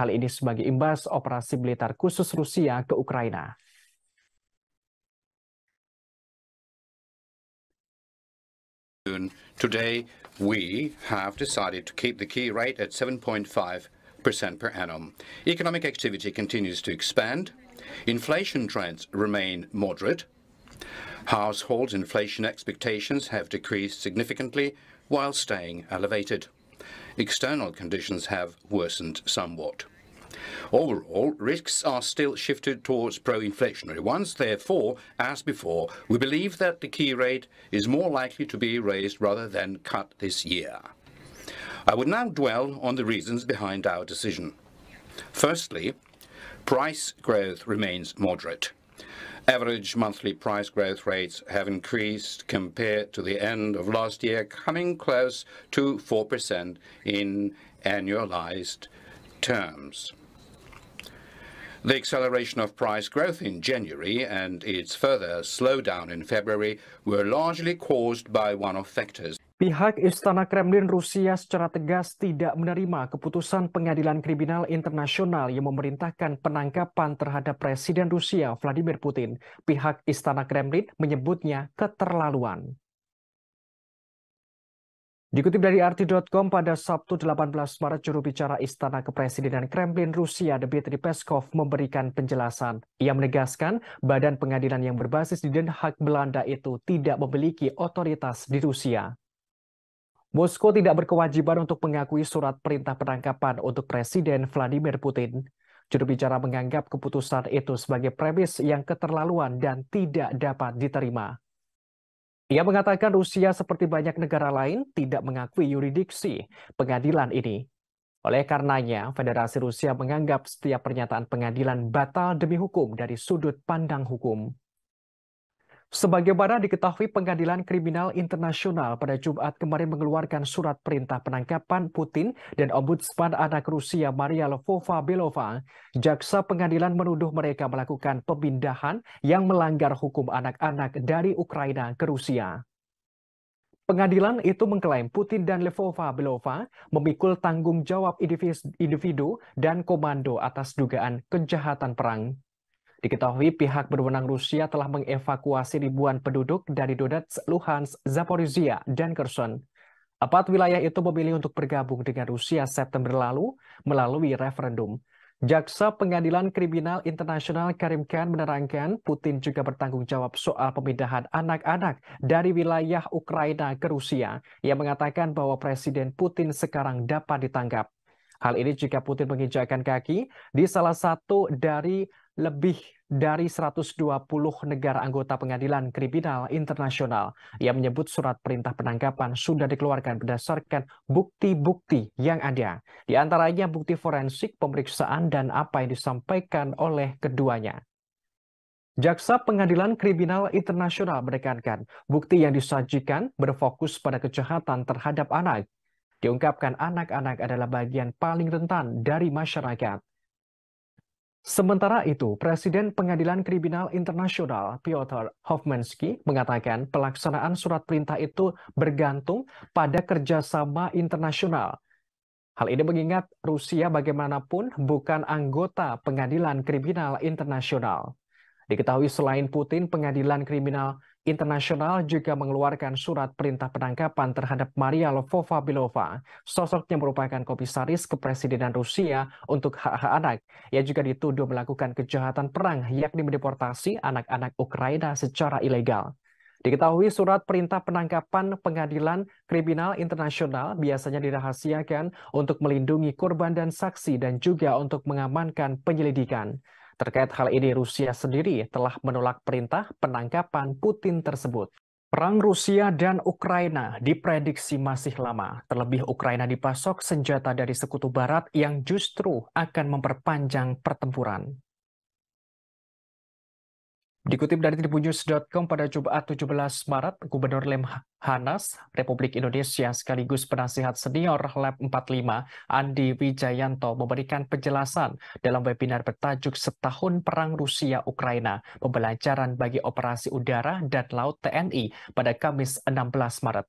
Hal ini sebagai imbas operasi militer khusus Rusia ke Ukraina. Today, we have decided to keep the key rate at 7.5% per annum. Economic activity continues to expand. Inflation trends remain moderate. Household inflation expectations have decreased significantly while staying elevated external conditions have worsened somewhat. Overall, risks are still shifted towards pro-inflationary ones. Therefore, as before, we believe that the key rate is more likely to be raised rather than cut this year. I would now dwell on the reasons behind our decision. Firstly, price growth remains moderate. Average monthly price growth rates have increased compared to the end of last year, coming close to 4% in annualized terms. The acceleration of price growth in January and its further slowdown in February were largely caused by one-off factors. Pihak Istana Kremlin Rusia secara tegas tidak menerima keputusan pengadilan kriminal internasional yang memerintahkan penangkapan terhadap Presiden Rusia Vladimir Putin. Pihak Istana Kremlin menyebutnya keterlaluan. Dikutip dari arti.com pada Sabtu 18 Maret, juru bicara Istana Kepresidenan Kremlin Rusia Dmitry Peskov memberikan penjelasan. Ia menegaskan badan pengadilan yang berbasis di Den Haag Belanda itu tidak memiliki otoritas di Rusia. Moskow tidak berkewajiban untuk mengakui surat perintah penangkapan untuk Presiden Vladimir Putin. Juru bicara menganggap keputusan itu sebagai premis yang keterlaluan dan tidak dapat diterima. Ia mengatakan Rusia seperti banyak negara lain tidak mengakui yuridiksi pengadilan ini. Oleh karenanya, Federasi Rusia menganggap setiap pernyataan pengadilan batal demi hukum dari sudut pandang hukum. Sebagaimana diketahui Pengadilan Kriminal Internasional pada Jumat kemarin mengeluarkan surat perintah penangkapan Putin dan Ombudsman anak Rusia Maria Lvova Belova, jaksa pengadilan menuduh mereka melakukan pemindahan yang melanggar hukum anak-anak dari Ukraina ke Rusia. Pengadilan itu mengklaim Putin dan Levova Belova memikul tanggung jawab individu dan komando atas dugaan kejahatan perang. Diketahui pihak berwenang Rusia telah mengevakuasi ribuan penduduk dari Donetsk, Luhansk, Zaporizhia, dan Kherson. Empat wilayah itu memilih untuk bergabung dengan Rusia September lalu melalui referendum. Jaksa Pengadilan Kriminal Internasional Karim Khan menerangkan Putin juga bertanggung jawab soal pemindahan anak-anak dari wilayah Ukraina ke Rusia. Ia mengatakan bahwa Presiden Putin sekarang dapat ditangkap. Hal ini jika Putin menginjakkan kaki di salah satu dari lebih dari 120 negara anggota pengadilan kriminal internasional. Ia menyebut surat perintah penangkapan sudah dikeluarkan berdasarkan bukti-bukti yang ada. Di antaranya bukti forensik, pemeriksaan, dan apa yang disampaikan oleh keduanya. Jaksa Pengadilan Kriminal Internasional menekankan bukti yang disajikan berfokus pada kejahatan terhadap anak. Diungkapkan anak-anak adalah bagian paling rentan dari masyarakat. Sementara itu, Presiden Pengadilan Kriminal Internasional Piotr Hofmanski mengatakan pelaksanaan surat perintah itu bergantung pada kerjasama internasional. Hal ini mengingat Rusia bagaimanapun bukan anggota Pengadilan Kriminal Internasional. Diketahui selain Putin, Pengadilan Kriminal Internasional juga mengeluarkan surat perintah penangkapan terhadap Maria Lvova Bilova, sosoknya yang merupakan komisaris kepresidenan Rusia untuk hak-hak anak. Ia juga dituduh melakukan kejahatan perang, yakni mendeportasi anak-anak Ukraina secara ilegal. Diketahui surat perintah penangkapan pengadilan kriminal internasional biasanya dirahasiakan untuk melindungi korban dan saksi dan juga untuk mengamankan penyelidikan. Terkait hal ini, Rusia sendiri telah menolak perintah penangkapan Putin tersebut. Perang Rusia dan Ukraina diprediksi masih lama, terlebih Ukraina dipasok senjata dari Sekutu Barat yang justru akan memperpanjang pertempuran. Dikutip dari tribunnews.com pada Jumat 17 Maret, Gubernur Lemhanas Republik Indonesia sekaligus penasihat senior Lab 45 Andi Wijayanto memberikan penjelasan dalam webinar bertajuk Setahun Perang Rusia-Ukraina, Pembelajaran bagi Operasi Udara dan Laut TNI pada Kamis 16 Maret.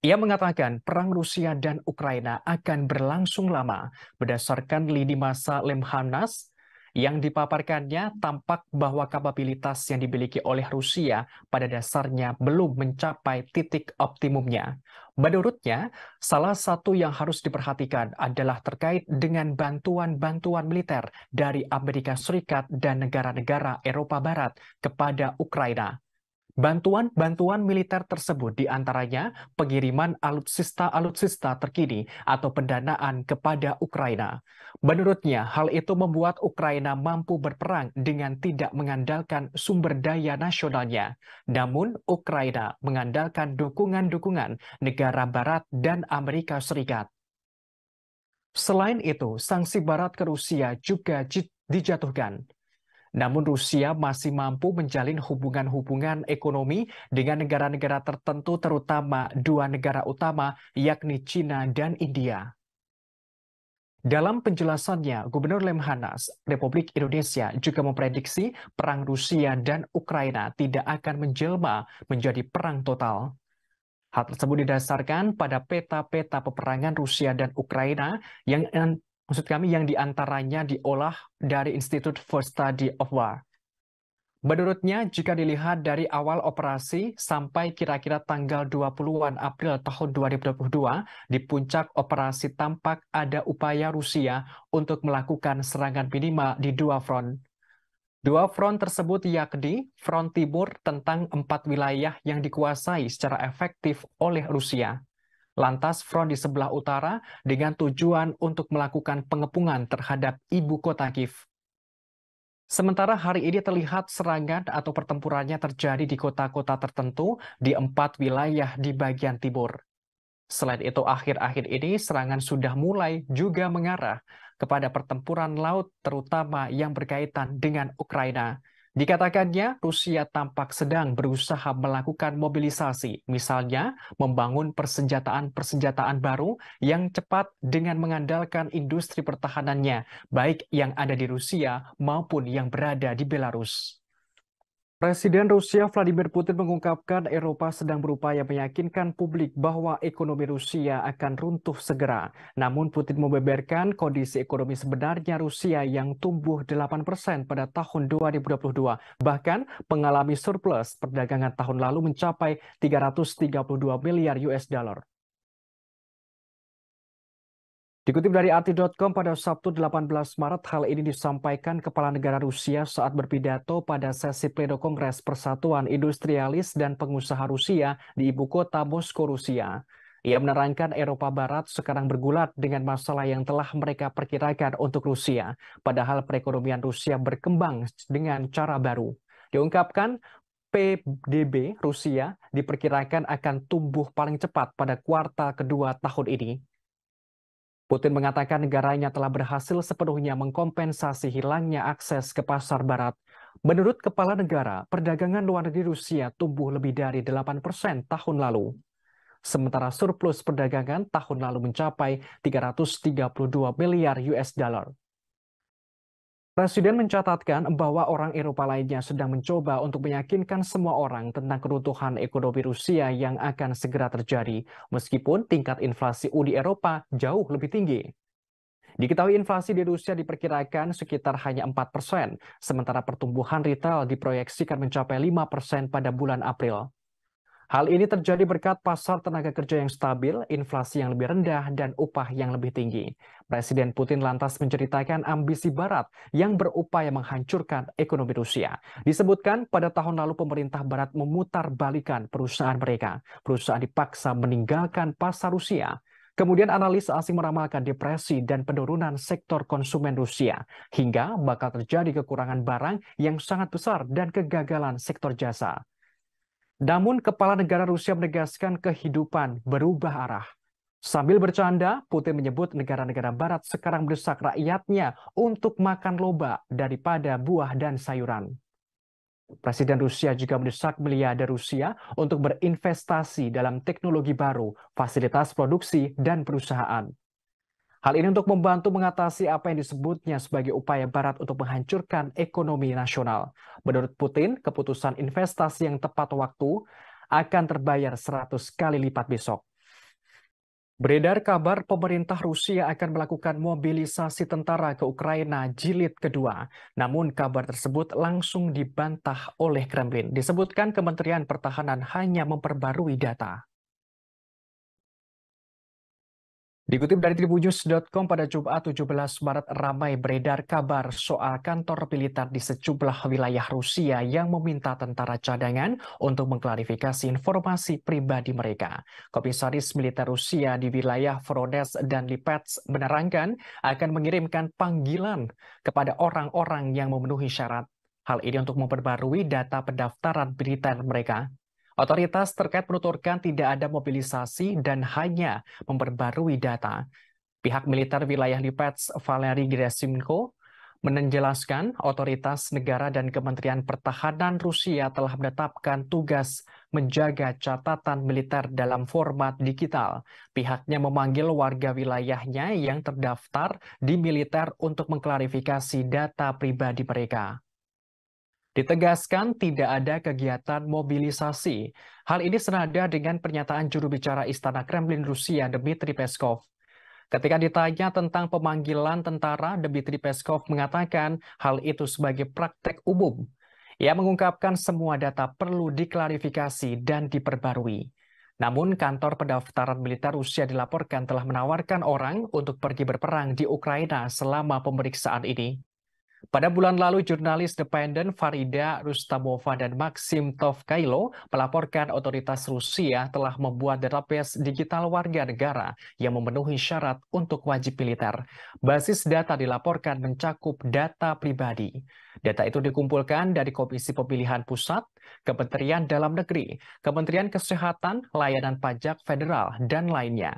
Ia mengatakan perang Rusia dan Ukraina akan berlangsung lama. Berdasarkan lini masa Lemhanas, yang dipaparkannya tampak bahwa kapabilitas yang dimiliki oleh Rusia pada dasarnya belum mencapai titik optimumnya. Menurutnya, salah satu yang harus diperhatikan adalah terkait dengan bantuan-bantuan militer dari Amerika Serikat dan negara-negara Eropa Barat kepada Ukraina. Bantuan-bantuan militer tersebut diantaranya pengiriman alutsista-alutsista terkini atau pendanaan kepada Ukraina. Menurutnya, hal itu membuat Ukraina mampu berperang dengan tidak mengandalkan sumber daya nasionalnya. Namun, Ukraina mengandalkan dukungan-dukungan negara Barat dan Amerika Serikat. Selain itu, sanksi Barat ke Rusia juga dijatuhkan. Namun Rusia masih mampu menjalin hubungan-hubungan ekonomi dengan negara-negara tertentu terutama dua negara utama yakni China dan India. Dalam penjelasannya, Gubernur Lemhanas Republik Indonesia juga memprediksi perang Rusia dan Ukraina tidak akan menjelma menjadi perang total. Hal tersebut didasarkan pada peta-peta peperangan Rusia dan Ukraina yang maksud kami yang diantaranya diolah dari Institute for Study of War. Menurutnya, jika dilihat dari awal operasi sampai kira-kira tanggal 20-an April tahun 2022, di puncak operasi tampak ada upaya Rusia untuk melakukan serangan minimal di dua front. Dua front tersebut yakni front timur tentang empat wilayah yang dikuasai secara efektif oleh Rusia, Lantas front di sebelah utara dengan tujuan untuk melakukan pengepungan terhadap ibu kota Kiev. Sementara hari ini terlihat serangan atau pertempurannya terjadi di kota-kota tertentu di empat wilayah di bagian timur. Selain itu, akhir-akhir ini serangan sudah mulai juga mengarah kepada pertempuran laut terutama yang berkaitan dengan Ukraina. Dikatakannya, Rusia tampak sedang berusaha melakukan mobilisasi, misalnya membangun persenjataan-persenjataan baru yang cepat dengan mengandalkan industri pertahanannya, baik yang ada di Rusia maupun yang berada di Belarus. Presiden Rusia Vladimir Putin mengungkapkan Eropa sedang berupaya meyakinkan publik bahwa ekonomi Rusia akan runtuh segera. Namun Putin membeberkan kondisi ekonomi sebenarnya Rusia yang tumbuh 8% pada tahun 2022. Bahkan mengalami surplus perdagangan tahun lalu mencapai 332 miliar US dollar. Dikutip dari arti.com pada Sabtu 18 Maret, hal ini disampaikan Kepala Negara Rusia saat berpidato pada sesi pledo Kongres Persatuan Industrialis dan Pengusaha Rusia di ibu kota Moskow, Rusia. Ia menerangkan Eropa Barat sekarang bergulat dengan masalah yang telah mereka perkirakan untuk Rusia, padahal perekonomian Rusia berkembang dengan cara baru. Diungkapkan, PDB Rusia diperkirakan akan tumbuh paling cepat pada kuartal kedua tahun ini Putin mengatakan negaranya telah berhasil sepenuhnya mengkompensasi hilangnya akses ke pasar barat. Menurut kepala negara, perdagangan luar negeri Rusia tumbuh lebih dari 8 persen tahun lalu. Sementara surplus perdagangan tahun lalu mencapai 332 miliar US dollar. Presiden mencatatkan bahwa orang Eropa lainnya sedang mencoba untuk meyakinkan semua orang tentang keruntuhan ekonomi Rusia yang akan segera terjadi, meskipun tingkat inflasi Uni Eropa jauh lebih tinggi. Diketahui inflasi di Rusia diperkirakan sekitar hanya 4 persen, sementara pertumbuhan retail diproyeksikan mencapai 5 persen pada bulan April. Hal ini terjadi berkat pasar tenaga kerja yang stabil, inflasi yang lebih rendah, dan upah yang lebih tinggi. Presiden Putin lantas menceritakan ambisi Barat yang berupaya menghancurkan ekonomi Rusia. Disebutkan pada tahun lalu pemerintah Barat memutar balikan perusahaan mereka. Perusahaan dipaksa meninggalkan pasar Rusia. Kemudian analis asing meramalkan depresi dan penurunan sektor konsumen Rusia, hingga bakal terjadi kekurangan barang yang sangat besar dan kegagalan sektor jasa. Namun kepala negara Rusia menegaskan kehidupan berubah arah. Sambil bercanda, Putin menyebut negara-negara barat sekarang mendesak rakyatnya untuk makan loba daripada buah dan sayuran. Presiden Rusia juga mendesak miliarder Rusia untuk berinvestasi dalam teknologi baru, fasilitas produksi, dan perusahaan. Hal ini untuk membantu mengatasi apa yang disebutnya sebagai upaya Barat untuk menghancurkan ekonomi nasional. Menurut Putin, keputusan investasi yang tepat waktu akan terbayar 100 kali lipat besok. Beredar kabar pemerintah Rusia akan melakukan mobilisasi tentara ke Ukraina jilid kedua. Namun kabar tersebut langsung dibantah oleh Kremlin. Disebutkan Kementerian Pertahanan hanya memperbarui data. Dikutip dari tribunnews.com pada Jumat 17 Maret ramai beredar kabar soal kantor militer di sejumlah wilayah Rusia yang meminta tentara cadangan untuk mengklarifikasi informasi pribadi mereka. Komisaris Militer Rusia di wilayah Frodes dan Lipets menerangkan akan mengirimkan panggilan kepada orang-orang yang memenuhi syarat. Hal ini untuk memperbarui data pendaftaran militer mereka Otoritas terkait menuturkan tidak ada mobilisasi dan hanya memperbarui data. Pihak militer wilayah Lipets Valery Gerasimko menjelaskan otoritas negara dan Kementerian Pertahanan Rusia telah menetapkan tugas menjaga catatan militer dalam format digital. Pihaknya memanggil warga wilayahnya yang terdaftar di militer untuk mengklarifikasi data pribadi mereka. Ditegaskan tidak ada kegiatan mobilisasi. Hal ini senada dengan pernyataan juru bicara Istana Kremlin Rusia Dmitry Peskov. Ketika ditanya tentang pemanggilan tentara, Dmitry Peskov mengatakan hal itu sebagai praktek umum. Ia mengungkapkan semua data perlu diklarifikasi dan diperbarui. Namun, kantor pendaftaran militer Rusia dilaporkan telah menawarkan orang untuk pergi berperang di Ukraina selama pemeriksaan ini. Pada bulan lalu, jurnalis independen Farida Rustamova dan Maxim Tovkailo melaporkan otoritas Rusia telah membuat database digital warga negara yang memenuhi syarat untuk wajib militer. Basis data dilaporkan mencakup data pribadi. Data itu dikumpulkan dari Komisi Pemilihan Pusat, Kementerian Dalam Negeri, Kementerian Kesehatan, Layanan Pajak Federal, dan lainnya.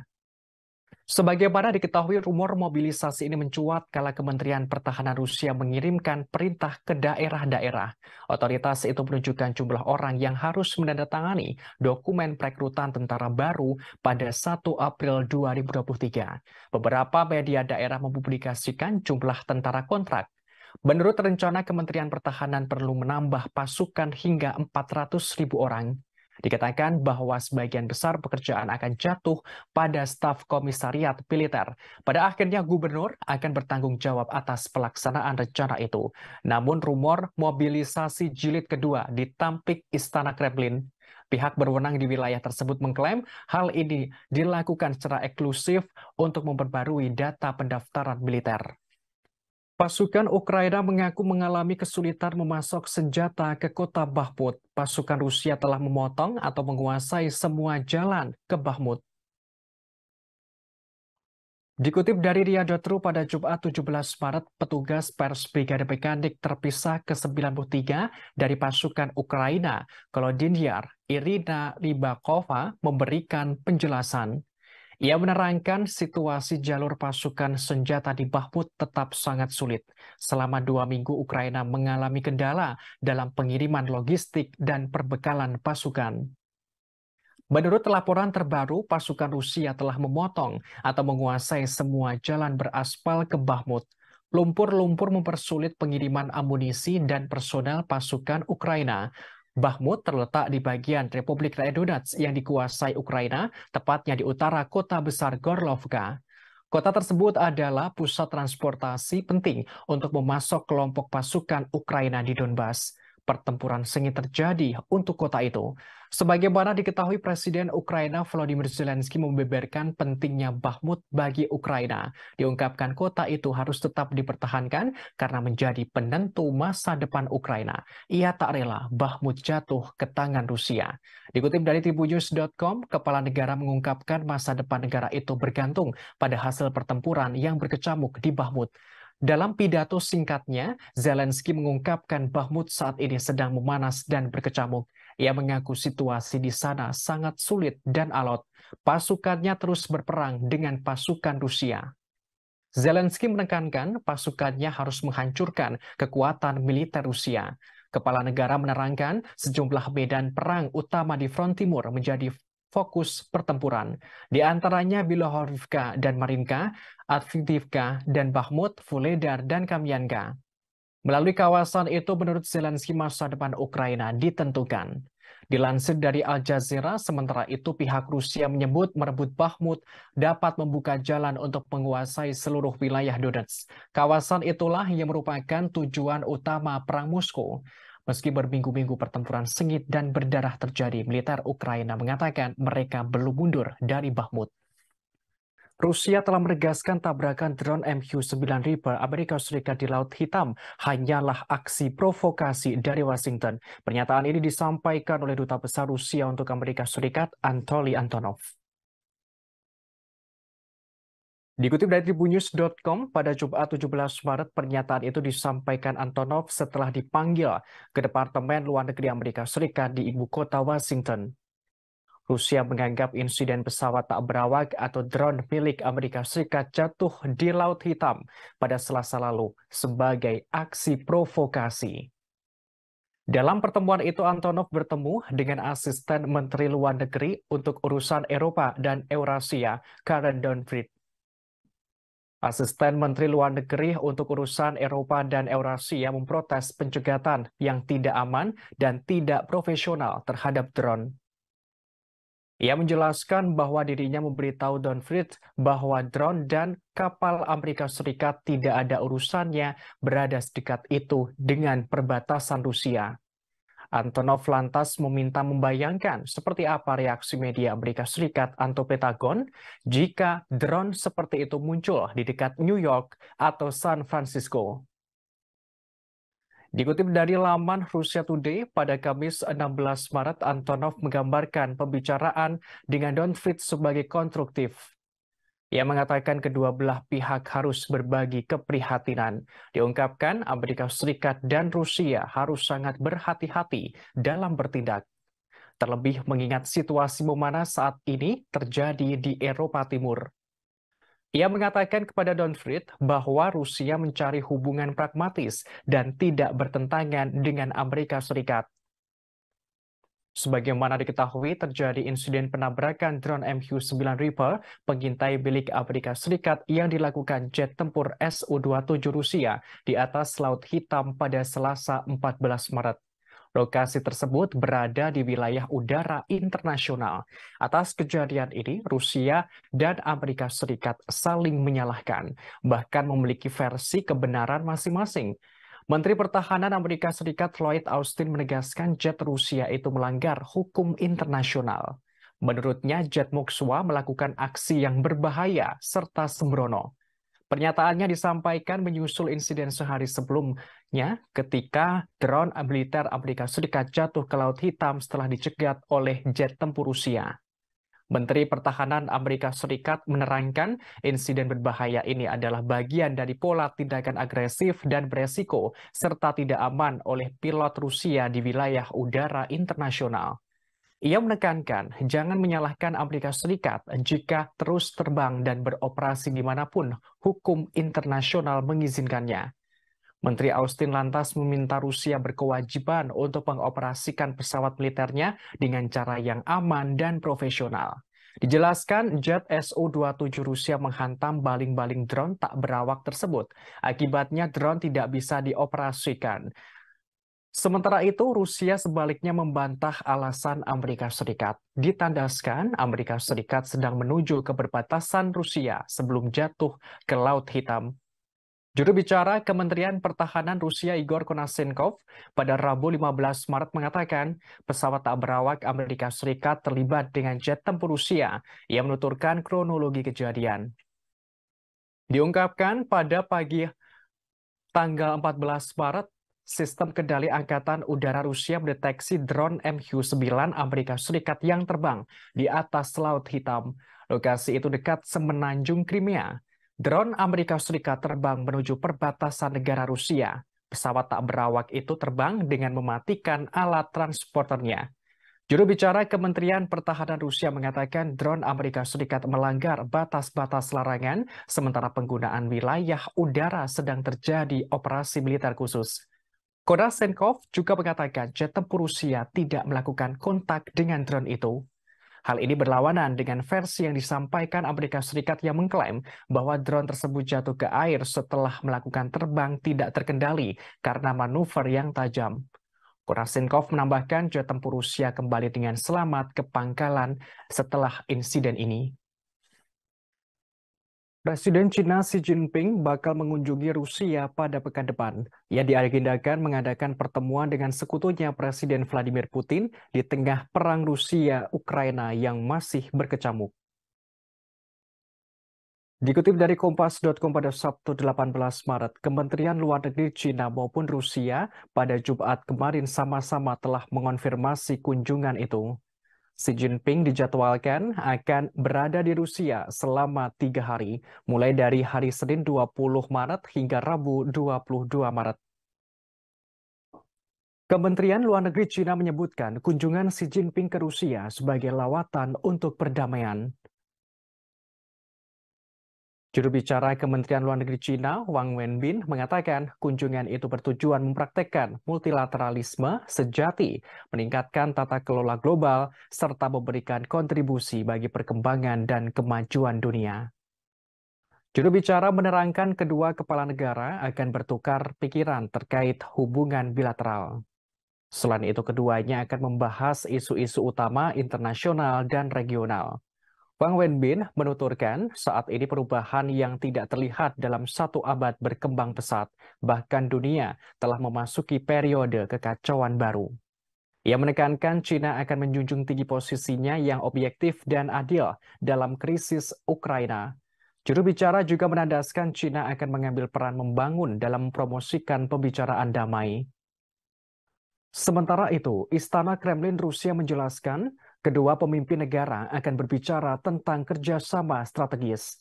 Sebagaimana diketahui, rumor mobilisasi ini mencuat kala Kementerian Pertahanan Rusia mengirimkan perintah ke daerah-daerah. Otoritas itu menunjukkan jumlah orang yang harus menandatangani dokumen perekrutan tentara baru pada 1 April 2023. Beberapa media daerah mempublikasikan jumlah tentara kontrak. Menurut rencana Kementerian Pertahanan perlu menambah pasukan hingga 400.000 orang Dikatakan bahwa sebagian besar pekerjaan akan jatuh pada staf komisariat militer. Pada akhirnya gubernur akan bertanggung jawab atas pelaksanaan rencana itu. Namun rumor mobilisasi jilid kedua di Tampik Istana Kremlin Pihak berwenang di wilayah tersebut mengklaim hal ini dilakukan secara eksklusif untuk memperbarui data pendaftaran militer. Pasukan Ukraina mengaku mengalami kesulitan memasok senjata ke kota Bahmut. Pasukan Rusia telah memotong atau menguasai semua jalan ke Bahmut. Dikutip dari Ria.ru pada Jumat 17 Maret, petugas pers Brigade Mekanik terpisah ke-93 dari pasukan Ukraina. Kalau Dinyar, Irina Ribakova memberikan penjelasan. Ia menerangkan situasi jalur pasukan senjata di Bahmut tetap sangat sulit. Selama dua minggu Ukraina mengalami kendala dalam pengiriman logistik dan perbekalan pasukan. Menurut laporan terbaru, pasukan Rusia telah memotong atau menguasai semua jalan beraspal ke Bahmut. Lumpur-lumpur mempersulit pengiriman amunisi dan personel pasukan Ukraina. Bakhmut terletak di bagian Republik Rakyat Donetsk yang dikuasai Ukraina, tepatnya di utara kota besar Gorlovka. Kota tersebut adalah pusat transportasi penting untuk memasok kelompok pasukan Ukraina di Donbas. Pertempuran sengit terjadi untuk kota itu. Sebagaimana diketahui Presiden Ukraina Volodymyr Zelensky membeberkan pentingnya Bahmut bagi Ukraina. Diungkapkan kota itu harus tetap dipertahankan karena menjadi penentu masa depan Ukraina. Ia tak rela Bahmut jatuh ke tangan Rusia. Dikutip dari tribunnews.com, kepala negara mengungkapkan masa depan negara itu bergantung pada hasil pertempuran yang berkecamuk di Bahmut. Dalam pidato singkatnya, Zelensky mengungkapkan Bahmut saat ini sedang memanas dan berkecamuk. Ia mengaku situasi di sana sangat sulit dan alot. Pasukannya terus berperang dengan pasukan Rusia. Zelensky menekankan pasukannya harus menghancurkan kekuatan militer Rusia. Kepala negara menerangkan sejumlah medan perang utama di front timur menjadi fokus pertempuran. Di antaranya Bilohorivka dan Marinka, Advitivka dan Bahmut, Vuhledar dan Kamyanka. Melalui kawasan itu menurut Zelensky masa depan Ukraina ditentukan. Dilansir dari Al Jazeera, sementara itu pihak Rusia menyebut merebut Bakhmut dapat membuka jalan untuk menguasai seluruh wilayah Donetsk. Kawasan itulah yang merupakan tujuan utama Perang Moskow. Meski berminggu-minggu pertempuran sengit dan berdarah terjadi, militer Ukraina mengatakan mereka belum mundur dari Bakhmut. Rusia telah menegaskan tabrakan drone MQ-9 Reaper Amerika Serikat di Laut Hitam hanyalah aksi provokasi dari Washington. Pernyataan ini disampaikan oleh Duta Besar Rusia untuk Amerika Serikat, Anatoly Antonov. Dikutip dari tribunnews.com, pada Jumat 17 Maret, pernyataan itu disampaikan Antonov setelah dipanggil ke Departemen Luar Negeri Amerika Serikat di ibu kota Washington. Rusia menganggap insiden pesawat tak berawak atau drone milik Amerika Serikat jatuh di Laut Hitam pada Selasa lalu sebagai aksi provokasi. Dalam pertemuan itu, Antonov bertemu dengan asisten Menteri Luar Negeri untuk urusan Eropa dan Eurasia, Karen Donfried. Asisten Menteri Luar Negeri untuk urusan Eropa dan Eurasia memprotes pencegatan yang tidak aman dan tidak profesional terhadap drone. Ia menjelaskan bahwa dirinya memberitahu Don Fritz bahwa drone dan kapal Amerika Serikat tidak ada urusannya berada sedekat itu dengan perbatasan Rusia. Antonov lantas meminta membayangkan seperti apa reaksi media Amerika Serikat atau Pentagon jika drone seperti itu muncul di dekat New York atau San Francisco. Dikutip dari laman Rusia Today, pada Kamis 16 Maret, Antonov menggambarkan pembicaraan dengan Don Fritz sebagai konstruktif. Ia mengatakan kedua belah pihak harus berbagi keprihatinan. Diungkapkan Amerika Serikat dan Rusia harus sangat berhati-hati dalam bertindak. Terlebih mengingat situasi memanas saat ini terjadi di Eropa Timur. Ia mengatakan kepada Don Fried bahwa Rusia mencari hubungan pragmatis dan tidak bertentangan dengan Amerika Serikat. Sebagaimana diketahui, terjadi insiden penabrakan drone MQ-9 Reaper pengintai milik Amerika Serikat yang dilakukan jet tempur Su-27 Rusia di atas Laut Hitam pada Selasa 14 Maret. Lokasi tersebut berada di wilayah udara internasional. Atas kejadian ini, Rusia dan Amerika Serikat saling menyalahkan, bahkan memiliki versi kebenaran masing-masing. Menteri Pertahanan Amerika Serikat Lloyd Austin menegaskan jet Rusia itu melanggar hukum internasional. Menurutnya, jet Mokswa melakukan aksi yang berbahaya serta sembrono. Pernyataannya disampaikan menyusul insiden sehari sebelum ketika drone militer Amerika Serikat jatuh ke Laut Hitam setelah dicegat oleh jet tempur Rusia. Menteri Pertahanan Amerika Serikat menerangkan insiden berbahaya ini adalah bagian dari pola tindakan agresif dan beresiko serta tidak aman oleh pilot Rusia di wilayah udara internasional. Ia menekankan jangan menyalahkan Amerika Serikat jika terus terbang dan beroperasi dimanapun hukum internasional mengizinkannya. Menteri Austin lantas meminta Rusia berkewajiban untuk mengoperasikan pesawat militernya dengan cara yang aman dan profesional. Dijelaskan, jet Su-27 Rusia menghantam baling-baling drone tak berawak tersebut. Akibatnya drone tidak bisa dioperasikan. Sementara itu, Rusia sebaliknya membantah alasan Amerika Serikat. Ditandaskan, Amerika Serikat sedang menuju ke perbatasan Rusia sebelum jatuh ke Laut Hitam Juru bicara Kementerian Pertahanan Rusia Igor Konasenkov pada Rabu 15 Maret mengatakan pesawat tak berawak Amerika Serikat terlibat dengan jet tempur Rusia. yang menuturkan kronologi kejadian. Diungkapkan pada pagi tanggal 14 Maret, sistem kendali Angkatan Udara Rusia mendeteksi drone MQ-9 Amerika Serikat yang terbang di atas Laut Hitam. Lokasi itu dekat semenanjung Crimea. Drone Amerika Serikat terbang menuju perbatasan negara Rusia. Pesawat tak berawak itu terbang dengan mematikan alat transporternya. Juru bicara Kementerian Pertahanan Rusia mengatakan drone Amerika Serikat melanggar batas-batas larangan, sementara penggunaan wilayah udara sedang terjadi operasi militer khusus. Kodasenkov juga mengatakan jet tempur Rusia tidak melakukan kontak dengan drone itu. Hal ini berlawanan dengan versi yang disampaikan Amerika Serikat yang mengklaim bahwa drone tersebut jatuh ke air setelah melakukan terbang tidak terkendali karena manuver yang tajam. Kurasinkov menambahkan jet tempur Rusia kembali dengan selamat ke pangkalan setelah insiden ini. Presiden China Xi Jinping bakal mengunjungi Rusia pada pekan depan. Ia diagendakan mengadakan pertemuan dengan sekutunya Presiden Vladimir Putin di tengah perang Rusia-Ukraina yang masih berkecamuk. Dikutip dari Kompas.com pada Sabtu 18 Maret, Kementerian Luar Negeri China maupun Rusia pada Jumat kemarin sama-sama telah mengonfirmasi kunjungan itu. Xi Jinping dijadwalkan akan berada di Rusia selama tiga hari, mulai dari hari Senin 20 Maret hingga Rabu 22 Maret. Kementerian Luar Negeri Cina menyebutkan kunjungan Xi Jinping ke Rusia sebagai lawatan untuk perdamaian. Juru bicara Kementerian Luar Negeri Cina, Wang Wenbin, mengatakan kunjungan itu bertujuan mempraktekkan multilateralisme sejati, meningkatkan tata kelola global, serta memberikan kontribusi bagi perkembangan dan kemajuan dunia. Juru bicara menerangkan kedua kepala negara akan bertukar pikiran terkait hubungan bilateral. Selain itu, keduanya akan membahas isu-isu utama internasional dan regional. Wang Wenbin menuturkan, saat ini perubahan yang tidak terlihat dalam satu abad berkembang pesat, bahkan dunia telah memasuki periode kekacauan baru. Ia menekankan China akan menjunjung tinggi posisinya yang objektif dan adil dalam krisis Ukraina. Juru bicara juga menandaskan China akan mengambil peran membangun dalam mempromosikan pembicaraan damai. Sementara itu, Istana Kremlin Rusia menjelaskan kedua pemimpin negara akan berbicara tentang kerjasama strategis,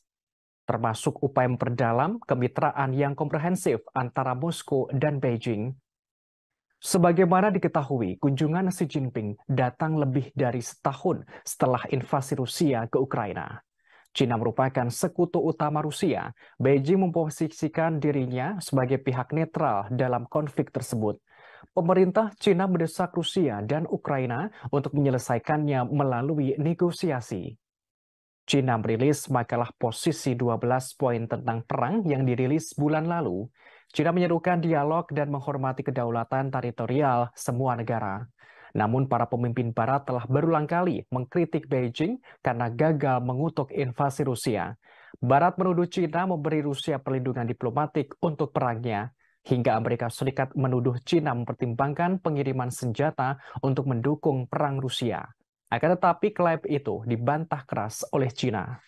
termasuk upaya memperdalam kemitraan yang komprehensif antara Moskow dan Beijing. Sebagaimana diketahui, kunjungan Xi Jinping datang lebih dari setahun setelah invasi Rusia ke Ukraina. Cina merupakan sekutu utama Rusia. Beijing memposisikan dirinya sebagai pihak netral dalam konflik tersebut pemerintah Cina mendesak Rusia dan Ukraina untuk menyelesaikannya melalui negosiasi. Cina merilis makalah posisi 12 poin tentang perang yang dirilis bulan lalu. Cina menyerukan dialog dan menghormati kedaulatan teritorial semua negara. Namun para pemimpin barat telah berulang kali mengkritik Beijing karena gagal mengutuk invasi Rusia. Barat menuduh Cina memberi Rusia perlindungan diplomatik untuk perangnya hingga Amerika Serikat menuduh Cina mempertimbangkan pengiriman senjata untuk mendukung perang Rusia. Akan tetapi klaim itu dibantah keras oleh Cina.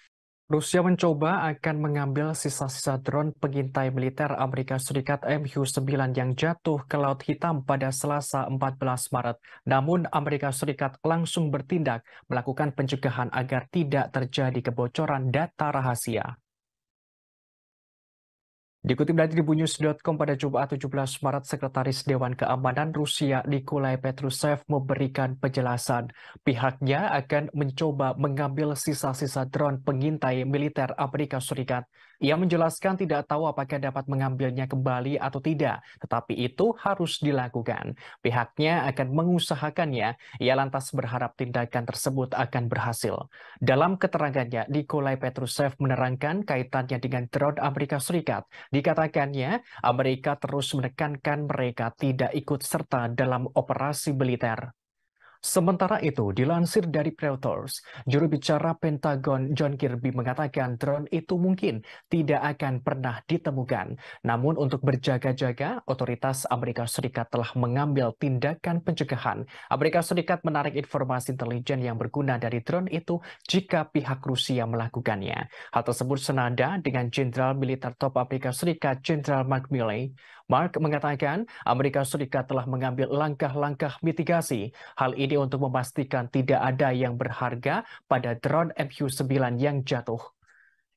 Rusia mencoba akan mengambil sisa-sisa drone pengintai militer Amerika Serikat MQ-9 yang jatuh ke Laut Hitam pada Selasa 14 Maret. Namun Amerika Serikat langsung bertindak melakukan pencegahan agar tidak terjadi kebocoran data rahasia. Dikutip dari tribunnews.com pada Jumat 17 Maret, Sekretaris Dewan Keamanan Rusia Nikolai Petrushev memberikan penjelasan pihaknya akan mencoba mengambil sisa-sisa drone pengintai militer Amerika Serikat ia menjelaskan tidak tahu apakah dapat mengambilnya kembali atau tidak, tetapi itu harus dilakukan. Pihaknya akan mengusahakannya, ia lantas berharap tindakan tersebut akan berhasil. Dalam keterangannya, Nikolai Petrusev menerangkan kaitannya dengan drone Amerika Serikat. Dikatakannya, Amerika terus menekankan mereka tidak ikut serta dalam operasi militer. Sementara itu, dilansir dari Reuters, juru bicara Pentagon John Kirby mengatakan drone itu mungkin tidak akan pernah ditemukan. Namun untuk berjaga-jaga, otoritas Amerika Serikat telah mengambil tindakan pencegahan. Amerika Serikat menarik informasi intelijen yang berguna dari drone itu jika pihak Rusia melakukannya. Hal tersebut senada dengan Jenderal Militer Top Amerika Serikat Jenderal Mark Milley Mark mengatakan Amerika Serikat telah mengambil langkah-langkah mitigasi. Hal ini untuk memastikan tidak ada yang berharga pada drone MQ-9 yang jatuh.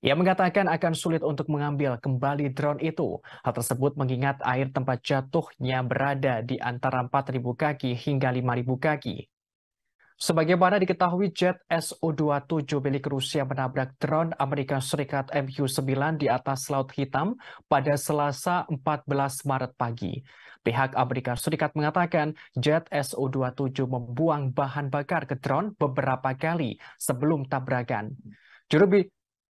Ia mengatakan akan sulit untuk mengambil kembali drone itu. Hal tersebut mengingat air tempat jatuhnya berada di antara 4.000 kaki hingga 5.000 kaki. Sebagaimana diketahui, jet SU-27 milik Rusia menabrak drone Amerika Serikat MQ-9 di atas Laut Hitam pada Selasa 14 Maret pagi. Pihak Amerika Serikat mengatakan jet SU-27 membuang bahan bakar ke drone beberapa kali sebelum tabrakan. Juru,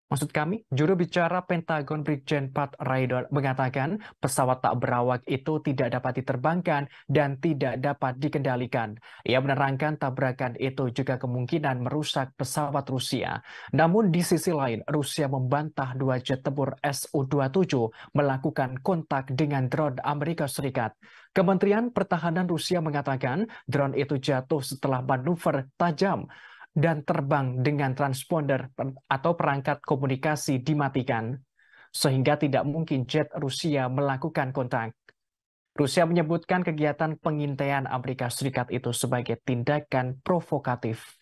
Maksud kami, juru bicara Pentagon Brigjen Pat Ryder mengatakan pesawat tak berawak itu tidak dapat diterbangkan dan tidak dapat dikendalikan. Ia menerangkan tabrakan itu juga kemungkinan merusak pesawat Rusia. Namun di sisi lain, Rusia membantah dua jet tempur Su-27 melakukan kontak dengan drone Amerika Serikat. Kementerian Pertahanan Rusia mengatakan drone itu jatuh setelah manuver tajam dan terbang dengan transponder atau perangkat komunikasi dimatikan, sehingga tidak mungkin jet Rusia melakukan kontak. Rusia menyebutkan kegiatan pengintaian Amerika Serikat itu sebagai tindakan provokatif.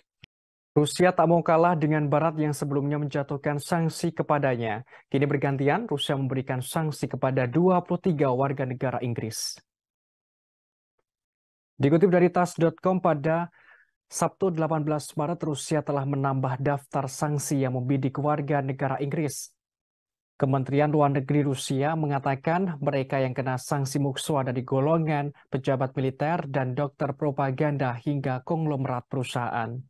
Rusia tak mau kalah dengan Barat yang sebelumnya menjatuhkan sanksi kepadanya. Kini bergantian, Rusia memberikan sanksi kepada 23 warga negara Inggris. Dikutip dari tas.com pada Sabtu 18 Maret Rusia telah menambah daftar sanksi yang membidik warga negara Inggris. Kementerian Luar Negeri Rusia mengatakan mereka yang kena sanksi ada dari golongan pejabat militer dan dokter propaganda hingga konglomerat perusahaan.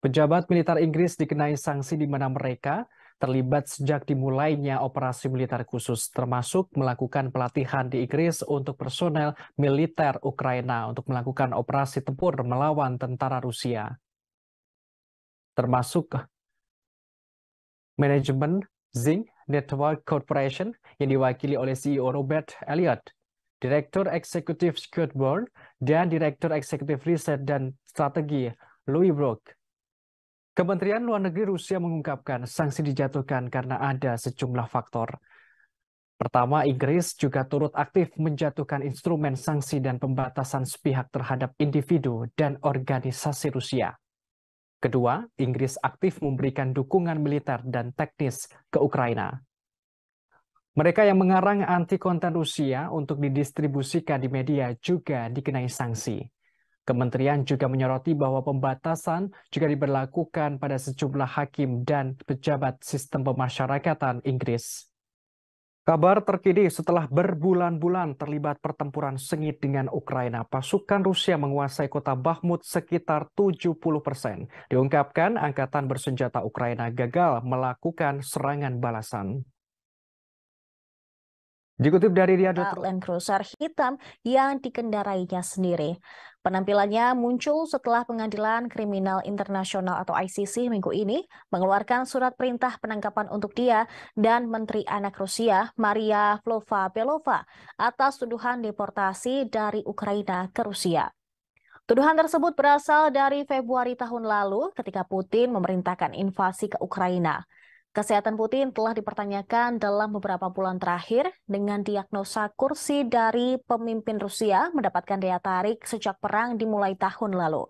Pejabat militer Inggris dikenai sanksi di mana mereka terlibat sejak dimulainya operasi militer khusus, termasuk melakukan pelatihan di Inggris untuk personel militer Ukraina untuk melakukan operasi tempur melawan tentara Rusia. Termasuk manajemen Zing Network Corporation yang diwakili oleh CEO Robert Elliott, Direktur Eksekutif Scott dan Direktur Eksekutif Riset dan Strategi Louis Brook. Kementerian Luar Negeri Rusia mengungkapkan sanksi dijatuhkan karena ada sejumlah faktor. Pertama, Inggris juga turut aktif menjatuhkan instrumen sanksi dan pembatasan sepihak terhadap individu dan organisasi Rusia. Kedua, Inggris aktif memberikan dukungan militer dan teknis ke Ukraina. Mereka yang mengarang anti konten Rusia untuk didistribusikan di media juga dikenai sanksi. Kementerian juga menyoroti bahwa pembatasan juga diberlakukan pada sejumlah hakim dan pejabat sistem pemasyarakatan Inggris. Kabar terkini setelah berbulan-bulan terlibat pertempuran sengit dengan Ukraina, pasukan Rusia menguasai kota Bakhmut sekitar 70 persen. Diungkapkan, Angkatan Bersenjata Ukraina gagal melakukan serangan balasan. Dikutip dari Riyadh Land Cruiser hitam yang dikendarainya sendiri. Penampilannya muncul setelah Pengadilan Kriminal Internasional atau ICC minggu ini mengeluarkan surat perintah penangkapan untuk dia dan Menteri Anak Rusia Maria Vlova Belova atas tuduhan deportasi dari Ukraina ke Rusia. Tuduhan tersebut berasal dari Februari tahun lalu ketika Putin memerintahkan invasi ke Ukraina. Kesehatan Putin telah dipertanyakan dalam beberapa bulan terakhir dengan diagnosa kursi dari pemimpin Rusia mendapatkan daya tarik sejak perang dimulai tahun lalu.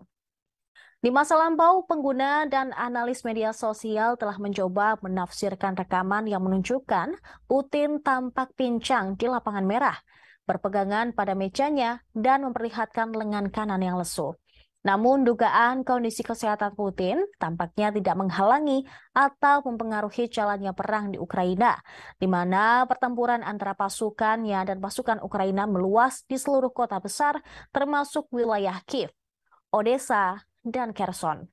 Di masa lampau, pengguna dan analis media sosial telah mencoba menafsirkan rekaman yang menunjukkan Putin tampak pincang di lapangan merah, berpegangan pada mejanya dan memperlihatkan lengan kanan yang lesu. Namun dugaan kondisi kesehatan Putin tampaknya tidak menghalangi atau mempengaruhi jalannya perang di Ukraina, di mana pertempuran antara pasukannya dan pasukan Ukraina meluas di seluruh kota besar termasuk wilayah Kiev, Odessa, dan Kherson.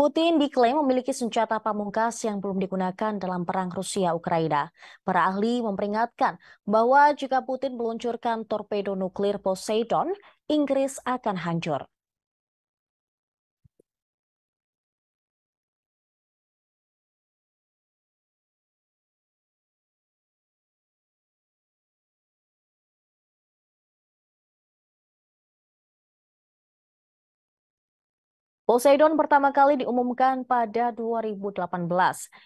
Putin diklaim memiliki senjata pamungkas yang belum digunakan dalam perang Rusia-Ukraina. Para ahli memperingatkan bahwa jika Putin meluncurkan torpedo nuklir Poseidon, Inggris akan hancur. Poseidon pertama kali diumumkan pada 2018.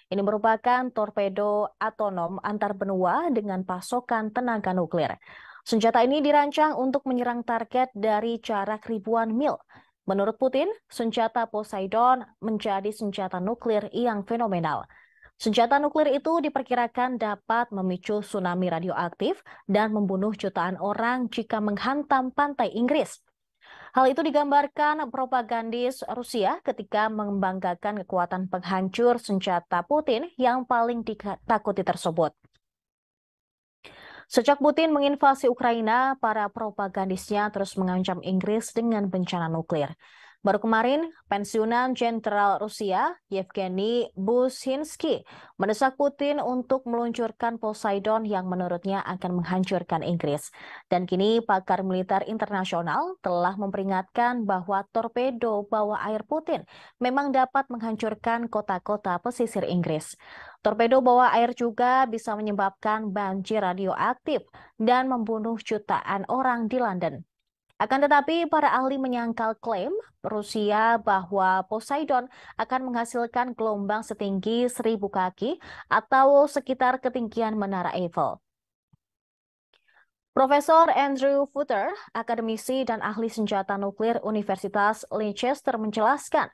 Ini merupakan torpedo atonom antar benua dengan pasokan tenaga nuklir. Senjata ini dirancang untuk menyerang target dari jarak ribuan mil. Menurut Putin, senjata Poseidon menjadi senjata nuklir yang fenomenal. Senjata nuklir itu diperkirakan dapat memicu tsunami radioaktif dan membunuh jutaan orang jika menghantam pantai Inggris. Hal itu digambarkan propagandis Rusia ketika mengembangkan kekuatan penghancur senjata Putin yang paling ditakuti tersebut. Sejak Putin menginvasi Ukraina, para propagandisnya terus mengancam Inggris dengan bencana nuklir. Baru kemarin, pensiunan Jenderal Rusia Yevgeny Bushinsky mendesak Putin untuk meluncurkan Poseidon yang menurutnya akan menghancurkan Inggris. Dan kini pakar militer internasional telah memperingatkan bahwa torpedo bawah air Putin memang dapat menghancurkan kota-kota pesisir Inggris. Torpedo bawah air juga bisa menyebabkan banjir radioaktif dan membunuh jutaan orang di London. Akan tetapi, para ahli menyangkal klaim Rusia bahwa Poseidon akan menghasilkan gelombang setinggi seribu kaki atau sekitar ketinggian Menara Eiffel. Profesor Andrew Futter, akademisi dan ahli senjata nuklir Universitas Leicester menjelaskan,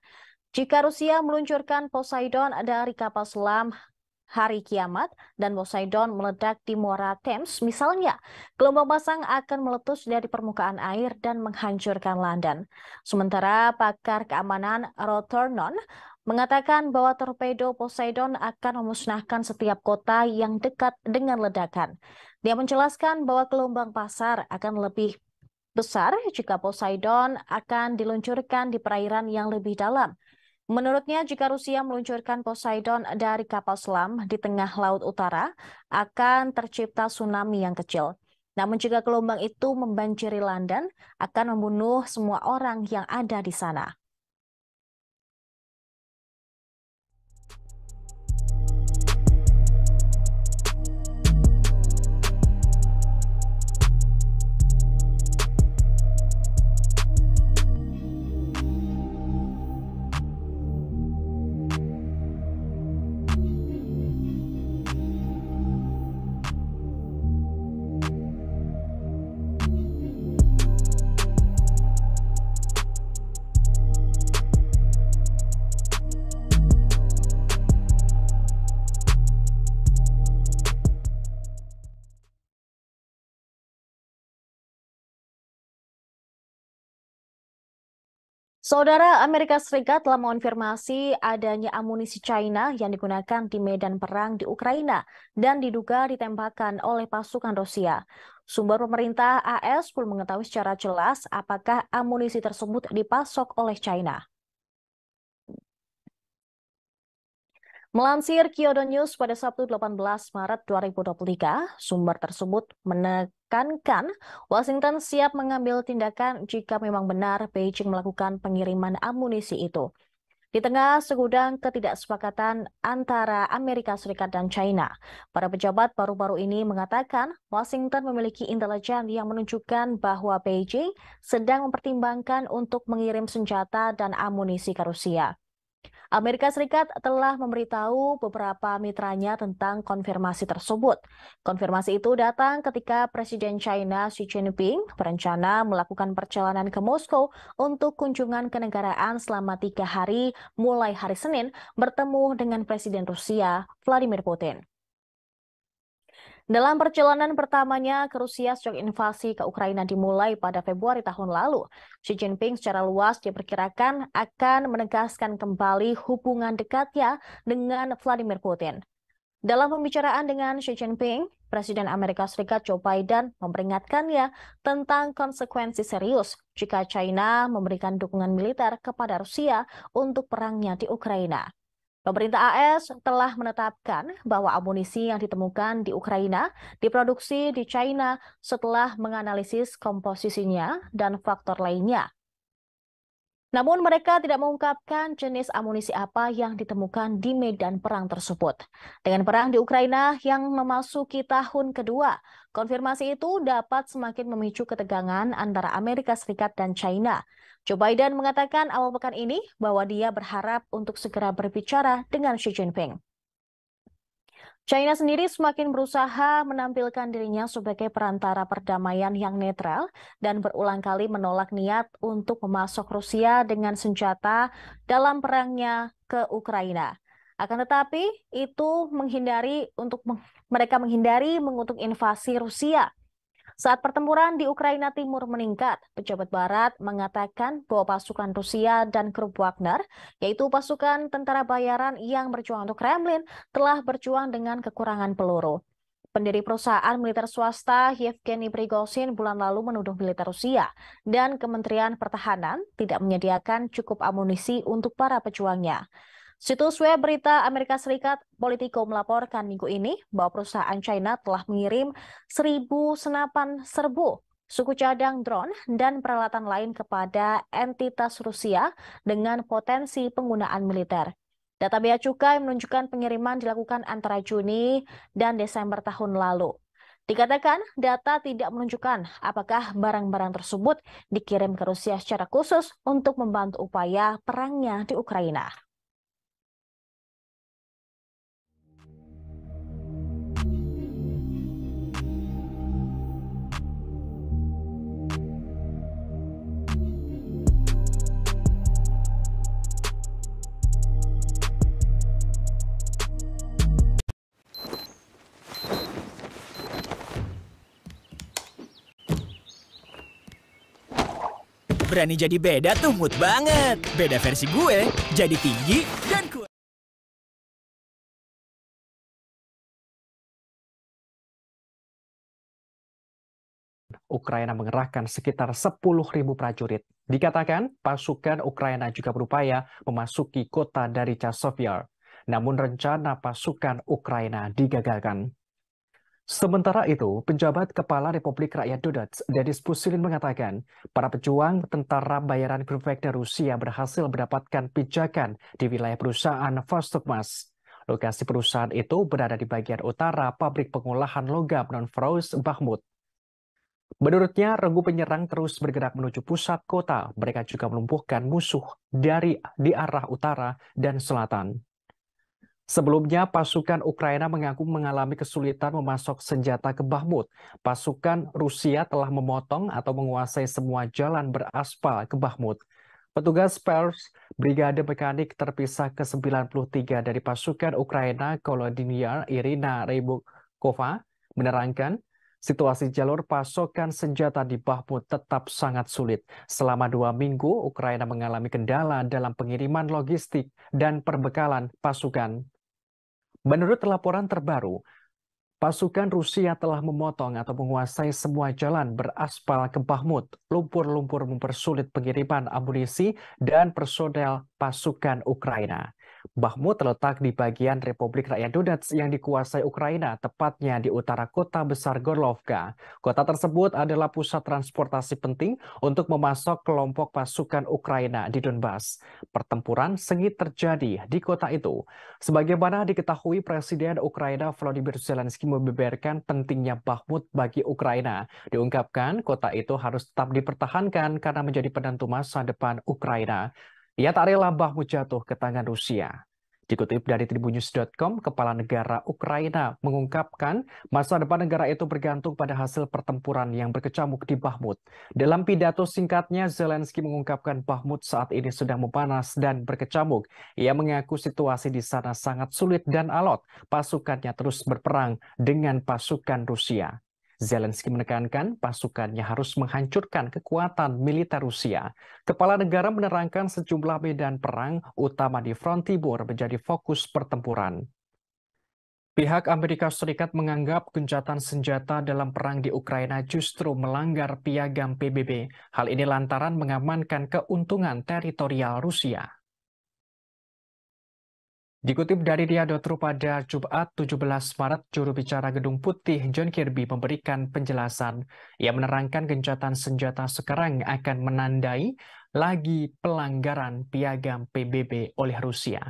jika Rusia meluncurkan Poseidon dari kapal selam hari kiamat dan Poseidon meledak di Muara Thames misalnya, gelombang pasang akan meletus dari permukaan air dan menghancurkan London. Sementara pakar keamanan Rotornon mengatakan bahwa torpedo Poseidon akan memusnahkan setiap kota yang dekat dengan ledakan. Dia menjelaskan bahwa gelombang pasar akan lebih besar jika Poseidon akan diluncurkan di perairan yang lebih dalam Menurutnya, jika Rusia meluncurkan Poseidon dari kapal selam di tengah Laut Utara, akan tercipta tsunami yang kecil. Namun jika gelombang itu membanjiri London, akan membunuh semua orang yang ada di sana. Saudara Amerika Serikat telah mengonfirmasi adanya amunisi China yang digunakan di medan perang di Ukraina dan diduga ditembakkan oleh pasukan Rusia. Sumber pemerintah AS pun mengetahui secara jelas apakah amunisi tersebut dipasok oleh China. Melansir Kyodo News pada Sabtu 18 Maret 2023, sumber tersebut menekankan Washington siap mengambil tindakan jika memang benar Beijing melakukan pengiriman amunisi itu. Di tengah segudang ketidaksepakatan antara Amerika Serikat dan China, para pejabat baru-baru ini mengatakan Washington memiliki intelijen yang menunjukkan bahwa Beijing sedang mempertimbangkan untuk mengirim senjata dan amunisi ke Rusia. Amerika Serikat telah memberitahu beberapa mitranya tentang konfirmasi tersebut. Konfirmasi itu datang ketika Presiden China Xi Jinping berencana melakukan perjalanan ke Moskow untuk kunjungan kenegaraan selama tiga hari mulai hari Senin bertemu dengan Presiden Rusia Vladimir Putin. Dalam perjalanan pertamanya ke Rusia sejak invasi ke Ukraina dimulai pada Februari tahun lalu, Xi Jinping secara luas diperkirakan akan menegaskan kembali hubungan dekatnya dengan Vladimir Putin. Dalam pembicaraan dengan Xi Jinping, Presiden Amerika Serikat Joe Biden memperingatkannya tentang konsekuensi serius jika China memberikan dukungan militer kepada Rusia untuk perangnya di Ukraina. Pemerintah AS telah menetapkan bahwa amunisi yang ditemukan di Ukraina diproduksi di China setelah menganalisis komposisinya dan faktor lainnya. Namun mereka tidak mengungkapkan jenis amunisi apa yang ditemukan di medan perang tersebut. Dengan perang di Ukraina yang memasuki tahun kedua, konfirmasi itu dapat semakin memicu ketegangan antara Amerika Serikat dan China. Joe Biden mengatakan awal pekan ini bahwa dia berharap untuk segera berbicara dengan Xi Jinping. China sendiri semakin berusaha menampilkan dirinya sebagai perantara perdamaian yang netral dan berulang kali menolak niat untuk memasok Rusia dengan senjata dalam perangnya ke Ukraina. Akan tetapi, itu menghindari untuk mereka menghindari mengutuk invasi Rusia saat pertempuran di Ukraina Timur meningkat, pejabat Barat mengatakan bahwa pasukan Rusia dan grup Wagner, yaitu pasukan tentara bayaran yang berjuang untuk Kremlin, telah berjuang dengan kekurangan peluru. Pendiri perusahaan militer swasta Yevgeny Prigozhin bulan lalu menuduh militer Rusia dan Kementerian Pertahanan tidak menyediakan cukup amunisi untuk para pejuangnya. Situs web berita Amerika Serikat Politico melaporkan minggu ini bahwa perusahaan China telah mengirim seribu senapan serbu, suku cadang drone, dan peralatan lain kepada entitas Rusia dengan potensi penggunaan militer. Data Bea Cukai menunjukkan pengiriman dilakukan antara Juni dan Desember tahun lalu. Dikatakan data tidak menunjukkan apakah barang-barang tersebut dikirim ke Rusia secara khusus untuk membantu upaya perangnya di Ukraina. Berani jadi beda tuh mood banget. Beda versi gue, jadi tinggi dan kuat. Ukraina mengerahkan sekitar 10.000 prajurit. Dikatakan, pasukan Ukraina juga berupaya memasuki kota dari Chasovyar. Namun rencana pasukan Ukraina digagalkan. Sementara itu, penjabat Kepala Republik Rakyat Donetsk, Denis Pusilin mengatakan, para pejuang tentara bayaran grup Rusia berhasil mendapatkan pijakan di wilayah perusahaan Vostokmas. Lokasi perusahaan itu berada di bagian utara pabrik pengolahan logam non frost Bakhmut. Menurutnya, regu penyerang terus bergerak menuju pusat kota. Mereka juga melumpuhkan musuh dari di arah utara dan selatan. Sebelumnya, pasukan Ukraina mengaku mengalami kesulitan memasok senjata ke Bahmut. Pasukan Rusia telah memotong atau menguasai semua jalan beraspal ke Bahmut. Petugas pers Brigade Mekanik terpisah ke 93 dari pasukan Ukraina Kolodinia Irina Rebukova menerangkan situasi jalur pasokan senjata di Bahmut tetap sangat sulit. Selama dua minggu, Ukraina mengalami kendala dalam pengiriman logistik dan perbekalan pasukan Menurut laporan terbaru, pasukan Rusia telah memotong atau menguasai semua jalan beraspal ke Bahmut. Lumpur-lumpur mempersulit pengiriman amunisi dan personel pasukan Ukraina. Bakhmut terletak di bagian Republik Rakyat Donetsk yang dikuasai Ukraina, tepatnya di utara kota besar Gorlovka. Kota tersebut adalah pusat transportasi penting untuk memasok kelompok pasukan Ukraina di Donbas. Pertempuran sengit terjadi di kota itu. Sebagaimana diketahui Presiden Ukraina Volodymyr Zelensky membeberkan pentingnya Bakhmut bagi Ukraina. Diungkapkan kota itu harus tetap dipertahankan karena menjadi penentu masa depan Ukraina. Ia tak rela bahu jatuh ke tangan Rusia. Dikutip dari tribunews.com, Kepala Negara Ukraina mengungkapkan masa depan negara itu bergantung pada hasil pertempuran yang berkecamuk di Bahmut. Dalam pidato singkatnya, Zelensky mengungkapkan Bahmut saat ini sedang memanas dan berkecamuk. Ia mengaku situasi di sana sangat sulit dan alot. Pasukannya terus berperang dengan pasukan Rusia. Zelensky menekankan pasukannya harus menghancurkan kekuatan militer Rusia. Kepala negara menerangkan sejumlah medan perang, utama di front timur, menjadi fokus pertempuran. Pihak Amerika Serikat menganggap gencatan senjata dalam perang di Ukraina justru melanggar piagam PBB. Hal ini lantaran mengamankan keuntungan teritorial Rusia. Dikutip dari Ria.ru pada Jumat 17 Maret, juru bicara Gedung Putih John Kirby memberikan penjelasan. Ia menerangkan gencatan senjata sekarang akan menandai lagi pelanggaran piagam PBB oleh Rusia.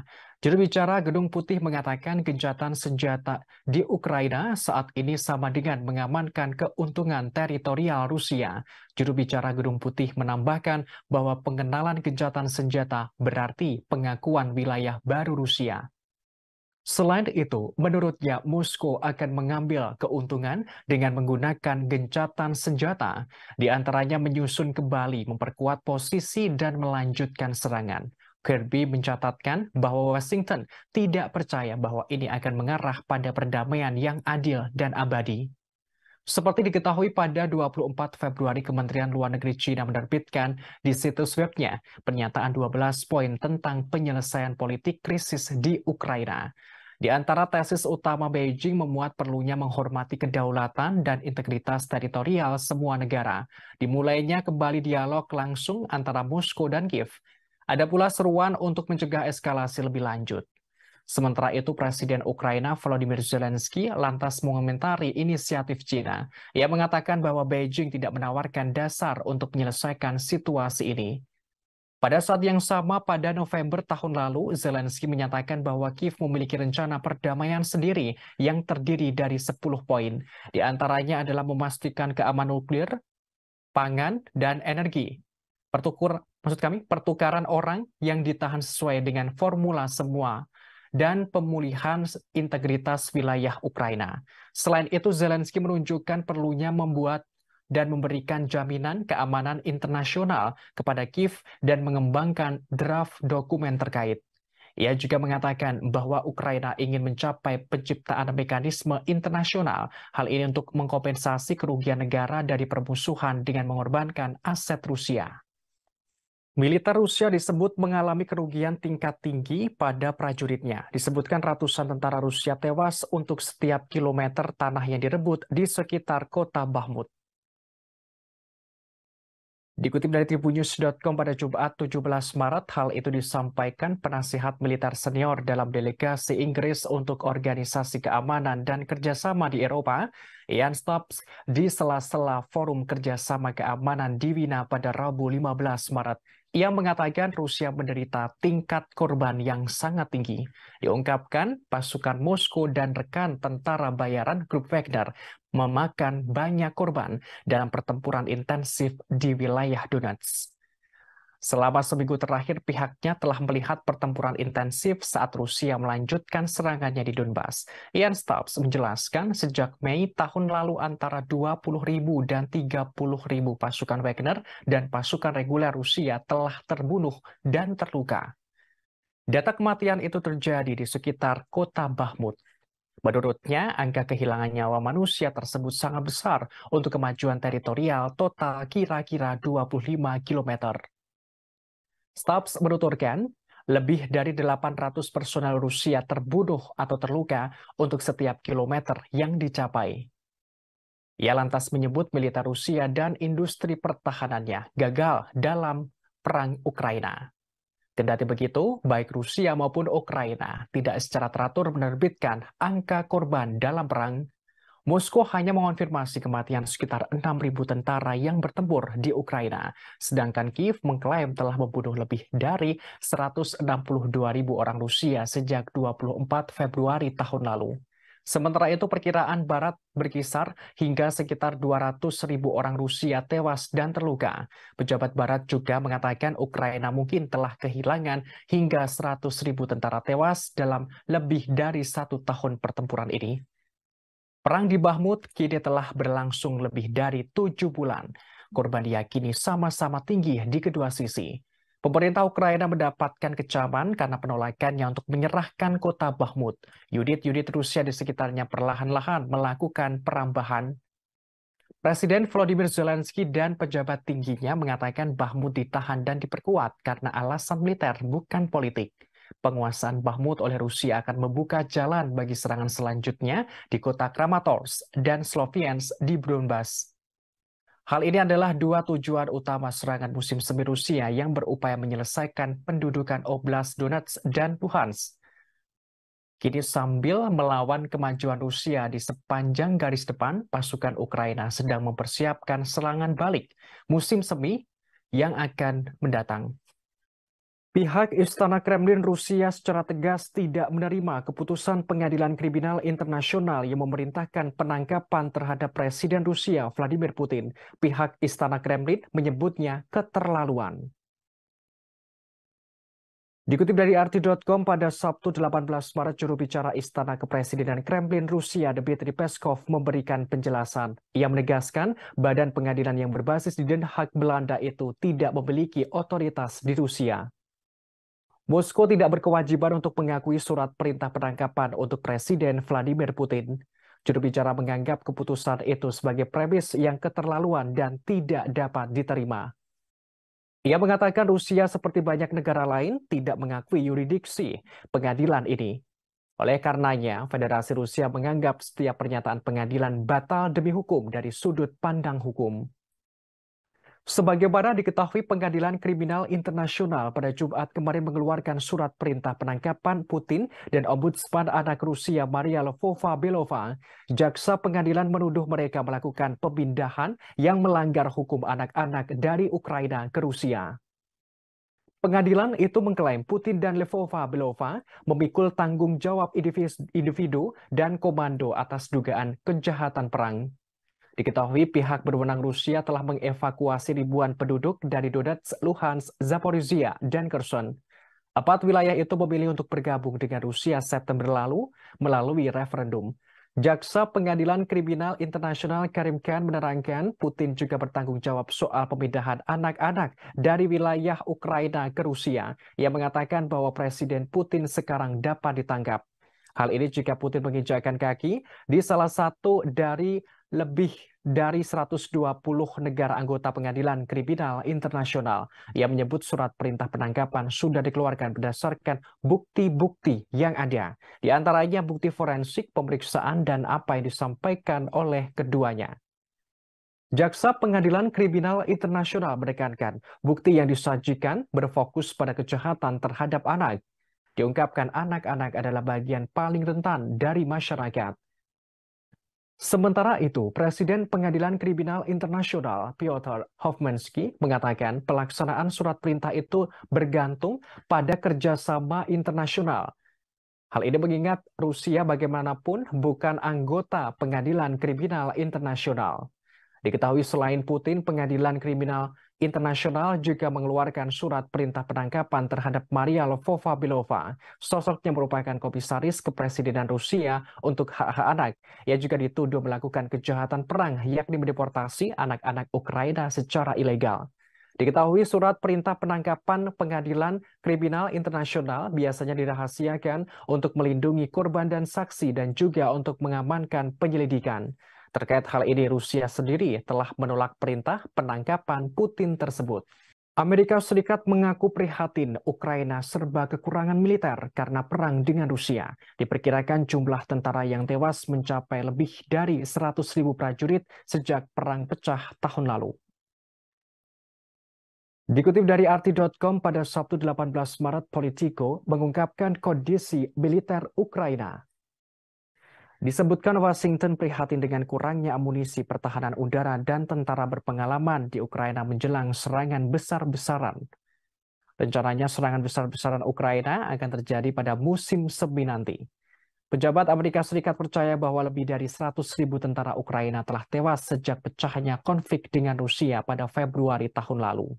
Juru bicara Gedung Putih mengatakan gencatan senjata di Ukraina saat ini sama dengan mengamankan keuntungan teritorial Rusia. Juru bicara Gedung Putih menambahkan bahwa pengenalan gencatan senjata berarti pengakuan wilayah baru Rusia. Selain itu, menurutnya Moskow akan mengambil keuntungan dengan menggunakan gencatan senjata, di antaranya menyusun kembali memperkuat posisi dan melanjutkan serangan. Kirby mencatatkan bahwa Washington tidak percaya bahwa ini akan mengarah pada perdamaian yang adil dan abadi. Seperti diketahui pada 24 Februari, Kementerian Luar Negeri China menerbitkan di situs webnya pernyataan 12 poin tentang penyelesaian politik krisis di Ukraina. Di antara tesis utama Beijing memuat perlunya menghormati kedaulatan dan integritas teritorial semua negara. Dimulainya kembali dialog langsung antara Moskow dan Kiev ada pula seruan untuk mencegah eskalasi lebih lanjut. Sementara itu, Presiden Ukraina Volodymyr Zelensky lantas mengomentari inisiatif Cina. Ia mengatakan bahwa Beijing tidak menawarkan dasar untuk menyelesaikan situasi ini. Pada saat yang sama, pada November tahun lalu, Zelensky menyatakan bahwa Kiev memiliki rencana perdamaian sendiri yang terdiri dari 10 poin. Di antaranya adalah memastikan keamanan nuklir, pangan, dan energi pertukur maksud kami pertukaran orang yang ditahan sesuai dengan formula semua dan pemulihan integritas wilayah Ukraina. Selain itu, Zelensky menunjukkan perlunya membuat dan memberikan jaminan keamanan internasional kepada Kiev dan mengembangkan draft dokumen terkait. Ia juga mengatakan bahwa Ukraina ingin mencapai penciptaan mekanisme internasional. Hal ini untuk mengkompensasi kerugian negara dari permusuhan dengan mengorbankan aset Rusia. Militer Rusia disebut mengalami kerugian tingkat tinggi pada prajuritnya. Disebutkan ratusan tentara Rusia tewas untuk setiap kilometer tanah yang direbut di sekitar kota Bahmut. Dikutip dari tribunnews.com pada Jumat 17 Maret, hal itu disampaikan penasihat militer senior dalam delegasi Inggris untuk Organisasi Keamanan dan Kerjasama di Eropa, Ian Stubbs, di sela-sela Forum Kerjasama Keamanan di Wina pada Rabu 15 Maret yang mengatakan Rusia menderita tingkat korban yang sangat tinggi. Diungkapkan, pasukan Moskow dan rekan tentara bayaran grup Wagner memakan banyak korban dalam pertempuran intensif di wilayah Donetsk. Selama seminggu terakhir, pihaknya telah melihat pertempuran intensif saat Rusia melanjutkan serangannya di Donbas. Ian Stubbs menjelaskan sejak Mei tahun lalu antara 20.000 dan 30.000 pasukan Wagner dan pasukan reguler Rusia telah terbunuh dan terluka. Data kematian itu terjadi di sekitar kota Bahmut. Menurutnya, angka kehilangan nyawa manusia tersebut sangat besar untuk kemajuan teritorial total kira-kira 25 kilometer. Stubbs menuturkan, lebih dari 800 personel Rusia terbunuh atau terluka untuk setiap kilometer yang dicapai. Ia lantas menyebut militer Rusia dan industri pertahanannya gagal dalam perang Ukraina. Kendati begitu, baik Rusia maupun Ukraina tidak secara teratur menerbitkan angka korban dalam perang Moskow hanya mengonfirmasi kematian sekitar 6.000 tentara yang bertempur di Ukraina, sedangkan Kiev mengklaim telah membunuh lebih dari 162.000 orang Rusia sejak 24 Februari tahun lalu. Sementara itu perkiraan Barat berkisar hingga sekitar 200 ribu orang Rusia tewas dan terluka. Pejabat Barat juga mengatakan Ukraina mungkin telah kehilangan hingga 100 ribu tentara tewas dalam lebih dari satu tahun pertempuran ini. Perang di Bahmut kini telah berlangsung lebih dari tujuh bulan. Korban diyakini sama-sama tinggi di kedua sisi. Pemerintah Ukraina mendapatkan kecaman karena penolakannya untuk menyerahkan kota Bahmut. Unit-unit Rusia di sekitarnya perlahan-lahan melakukan perambahan. Presiden Volodymyr Zelensky dan pejabat tingginya mengatakan Bahmut ditahan dan diperkuat karena alasan militer bukan politik. Penguasaan Bahmut oleh Rusia akan membuka jalan bagi serangan selanjutnya di kota Kramatorsk dan Sloviansk di Donbas. Hal ini adalah dua tujuan utama serangan musim semi Rusia yang berupaya menyelesaikan pendudukan Oblast Donetsk dan Luhansk. Kini sambil melawan kemajuan Rusia di sepanjang garis depan, pasukan Ukraina sedang mempersiapkan serangan balik musim semi yang akan mendatang. Pihak Istana Kremlin Rusia secara tegas tidak menerima keputusan Pengadilan Kriminal Internasional yang memerintahkan penangkapan terhadap Presiden Rusia Vladimir Putin. Pihak Istana Kremlin menyebutnya keterlaluan. Dikutip dari arti.com pada Sabtu 18 Maret juru bicara Istana Kepresidenan Kremlin Rusia Dmitry Peskov memberikan penjelasan. Ia menegaskan badan pengadilan yang berbasis di Den Haag Belanda itu tidak memiliki otoritas di Rusia. Moskow tidak berkewajiban untuk mengakui surat perintah penangkapan untuk Presiden Vladimir Putin. Juru bicara menganggap keputusan itu sebagai premis yang keterlaluan dan tidak dapat diterima. Ia mengatakan Rusia seperti banyak negara lain tidak mengakui yuridiksi pengadilan ini. Oleh karenanya, Federasi Rusia menganggap setiap pernyataan pengadilan batal demi hukum dari sudut pandang hukum. Sebagaimana diketahui Pengadilan Kriminal Internasional pada Jumat kemarin mengeluarkan surat perintah penangkapan Putin dan Ombudsman anak Rusia Maria Lvova Belova, jaksa pengadilan menuduh mereka melakukan pemindahan yang melanggar hukum anak-anak dari Ukraina ke Rusia. Pengadilan itu mengklaim Putin dan Levova Belova memikul tanggung jawab individu dan komando atas dugaan kejahatan perang. Diketahui pihak berwenang Rusia telah mengevakuasi ribuan penduduk dari Donetsk, Luhansk, Zaporizhia, dan Kherson. Empat wilayah itu memilih untuk bergabung dengan Rusia September lalu melalui referendum. Jaksa Pengadilan Kriminal Internasional Karim Khan menerangkan Putin juga bertanggung jawab soal pemindahan anak-anak dari wilayah Ukraina ke Rusia. Ia mengatakan bahwa Presiden Putin sekarang dapat ditangkap. Hal ini jika Putin menginjakkan kaki di salah satu dari lebih dari 120 negara anggota pengadilan kriminal internasional. Ia menyebut surat perintah penangkapan sudah dikeluarkan berdasarkan bukti-bukti yang ada. Di antaranya bukti forensik, pemeriksaan, dan apa yang disampaikan oleh keduanya. Jaksa Pengadilan Kriminal Internasional menekankan bukti yang disajikan berfokus pada kejahatan terhadap anak. Diungkapkan anak-anak adalah bagian paling rentan dari masyarakat. Sementara itu, Presiden Pengadilan Kriminal Internasional Piotr Hofmanski mengatakan pelaksanaan surat perintah itu bergantung pada kerjasama internasional. Hal ini mengingat Rusia bagaimanapun bukan anggota Pengadilan Kriminal Internasional. Diketahui selain Putin, Pengadilan Kriminal Internasional juga mengeluarkan surat perintah penangkapan terhadap Maria Lvova-Bilova, sosoknya merupakan komisaris kepresidenan Rusia untuk hak-hak anak. Ia juga dituduh melakukan kejahatan perang, yakni mendeportasi anak-anak Ukraina secara ilegal. Diketahui surat perintah penangkapan pengadilan kriminal internasional biasanya dirahasiakan untuk melindungi korban dan saksi dan juga untuk mengamankan penyelidikan. Terkait hal ini, Rusia sendiri telah menolak perintah penangkapan Putin tersebut. Amerika Serikat mengaku prihatin Ukraina serba kekurangan militer karena perang dengan Rusia. Diperkirakan jumlah tentara yang tewas mencapai lebih dari 100.000 prajurit sejak perang pecah tahun lalu. Dikutip dari arti.com pada Sabtu 18 Maret, Politico mengungkapkan kondisi militer Ukraina. Disebutkan Washington prihatin dengan kurangnya amunisi pertahanan udara dan tentara berpengalaman di Ukraina menjelang serangan besar-besaran. Rencananya serangan besar-besaran Ukraina akan terjadi pada musim semi nanti. Pejabat Amerika Serikat percaya bahwa lebih dari 100 ribu tentara Ukraina telah tewas sejak pecahnya konflik dengan Rusia pada Februari tahun lalu.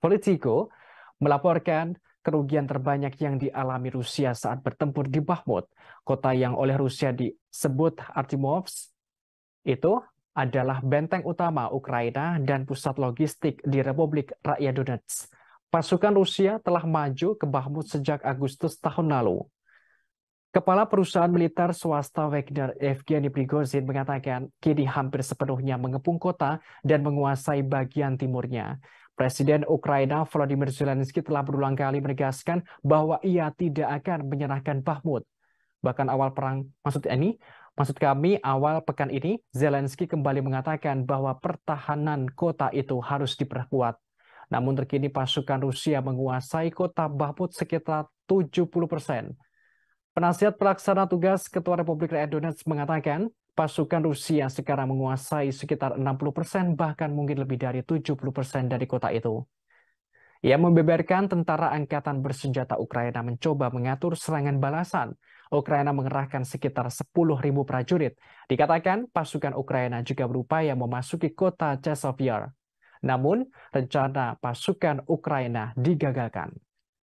Politico melaporkan kerugian terbanyak yang dialami Rusia saat bertempur di Bakhmut, kota yang oleh Rusia disebut Artemovsk, itu adalah benteng utama Ukraina dan pusat logistik di Republik Rakyat Donetsk. Pasukan Rusia telah maju ke Bakhmut sejak Agustus tahun lalu. Kepala perusahaan militer swasta Wagner Evgeny Prigozhin mengatakan kini hampir sepenuhnya mengepung kota dan menguasai bagian timurnya. Presiden Ukraina Volodymyr Zelensky telah berulang kali menegaskan bahwa ia tidak akan menyerahkan Bakhmut. Bahkan awal perang, maksud ini, maksud kami awal pekan ini, Zelensky kembali mengatakan bahwa pertahanan kota itu harus diperkuat. Namun terkini pasukan Rusia menguasai kota Bakhmut sekitar 70 persen. Penasihat pelaksana tugas Ketua Republik Rakyat Donetsk mengatakan pasukan Rusia sekarang menguasai sekitar 60% persen, bahkan mungkin lebih dari 70% persen dari kota itu. Ia membeberkan tentara angkatan bersenjata Ukraina mencoba mengatur serangan balasan. Ukraina mengerahkan sekitar 10.000 prajurit. Dikatakan pasukan Ukraina juga berupaya memasuki kota Chesovier. Namun, rencana pasukan Ukraina digagalkan.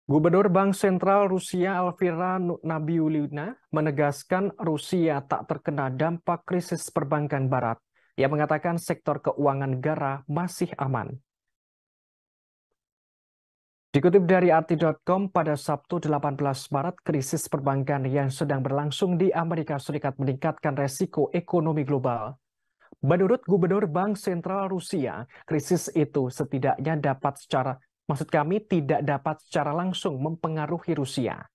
Gubernur Bank Sentral Rusia Alvira Nabiulina menegaskan Rusia tak terkena dampak krisis perbankan barat. Ia mengatakan sektor keuangan negara masih aman. Dikutip dari arti.com pada Sabtu 18 Maret, krisis perbankan yang sedang berlangsung di Amerika Serikat meningkatkan resiko ekonomi global. Menurut Gubernur Bank Sentral Rusia, krisis itu setidaknya dapat secara Maksud kami tidak dapat secara langsung mempengaruhi Rusia.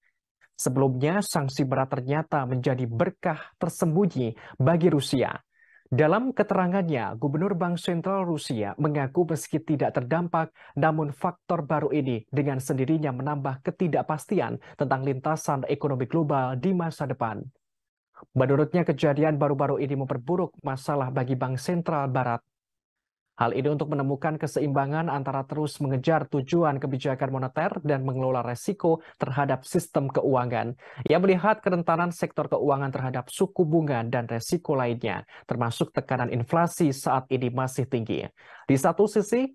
Sebelumnya, sanksi berat ternyata menjadi berkah tersembunyi bagi Rusia. Dalam keterangannya, Gubernur Bank Sentral Rusia mengaku meski tidak terdampak, namun faktor baru ini dengan sendirinya menambah ketidakpastian tentang lintasan ekonomi global di masa depan. Menurutnya, kejadian baru-baru ini memperburuk masalah bagi Bank Sentral Barat Hal ini untuk menemukan keseimbangan antara terus mengejar tujuan kebijakan moneter dan mengelola resiko terhadap sistem keuangan. Ia melihat kerentanan sektor keuangan terhadap suku bunga dan resiko lainnya, termasuk tekanan inflasi saat ini masih tinggi. Di satu sisi,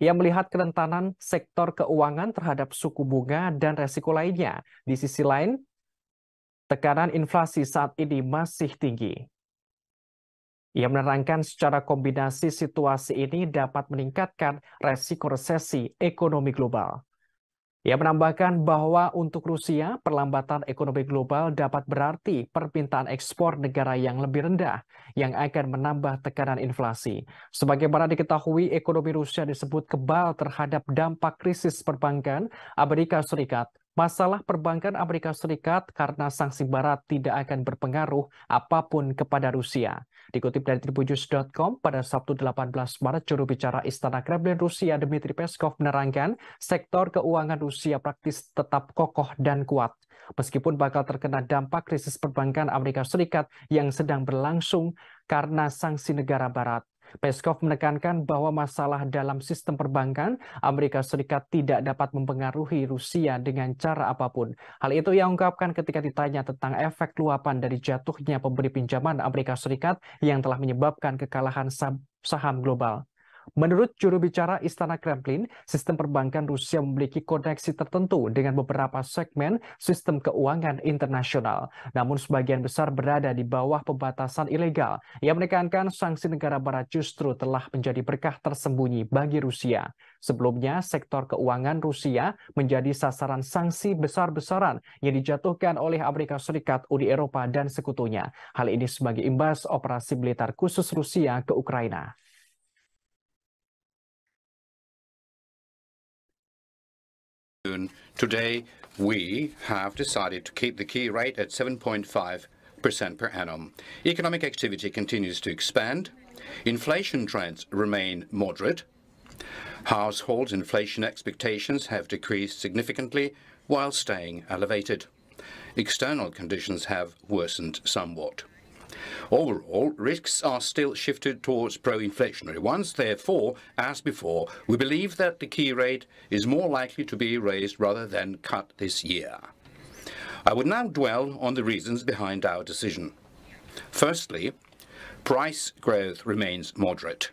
ia melihat kerentanan sektor keuangan terhadap suku bunga dan resiko lainnya. Di sisi lain, tekanan inflasi saat ini masih tinggi. Ia menerangkan secara kombinasi situasi ini dapat meningkatkan resiko resesi ekonomi global. Ia menambahkan bahwa untuk Rusia, perlambatan ekonomi global dapat berarti permintaan ekspor negara yang lebih rendah yang akan menambah tekanan inflasi. Sebagaimana diketahui, ekonomi Rusia disebut kebal terhadap dampak krisis perbankan Amerika Serikat. Masalah perbankan Amerika Serikat karena sanksi barat tidak akan berpengaruh apapun kepada Rusia. Dikutip dari tribunnews.com, pada Sabtu 18 Maret, juru bicara Istana Kremlin Rusia Dmitry Peskov menerangkan sektor keuangan Rusia praktis tetap kokoh dan kuat. Meskipun bakal terkena dampak krisis perbankan Amerika Serikat yang sedang berlangsung karena sanksi negara barat. Peskov menekankan bahwa masalah dalam sistem perbankan Amerika Serikat tidak dapat mempengaruhi Rusia dengan cara apapun. Hal itu ia ungkapkan ketika ditanya tentang efek luapan dari jatuhnya pemberi pinjaman Amerika Serikat yang telah menyebabkan kekalahan saham global. Menurut juru bicara Istana Kremlin, sistem perbankan Rusia memiliki koneksi tertentu dengan beberapa segmen sistem keuangan internasional. Namun sebagian besar berada di bawah pembatasan ilegal. Ia menekankan sanksi negara barat justru telah menjadi berkah tersembunyi bagi Rusia. Sebelumnya, sektor keuangan Rusia menjadi sasaran sanksi besar-besaran yang dijatuhkan oleh Amerika Serikat, Uni Eropa, dan sekutunya. Hal ini sebagai imbas operasi militer khusus Rusia ke Ukraina. Today, we have decided to keep the key rate at 7.5% per annum. Economic activity continues to expand. Inflation trends remain moderate. Household inflation expectations have decreased significantly while staying elevated. External conditions have worsened somewhat. Overall, risks are still shifted towards pro-inflationary ones. Therefore, as before, we believe that the key rate is more likely to be raised rather than cut this year. I would now dwell on the reasons behind our decision. Firstly, price growth remains moderate.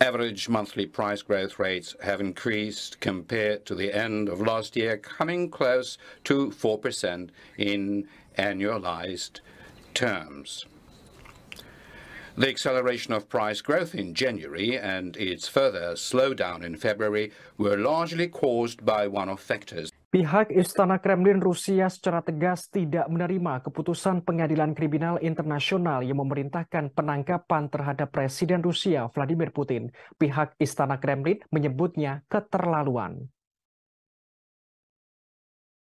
Average monthly price growth rates have increased compared to the end of last year, coming close to 4% in annualized terms. The acceleration of price growth in January and its further slowdown in February were largely caused by one of factors. Pihak Istana Kremlin Rusia secara tegas tidak menerima keputusan Pengadilan Kriminal Internasional yang memerintahkan penangkapan terhadap Presiden Rusia Vladimir Putin. Pihak Istana Kremlin menyebutnya keterlaluan.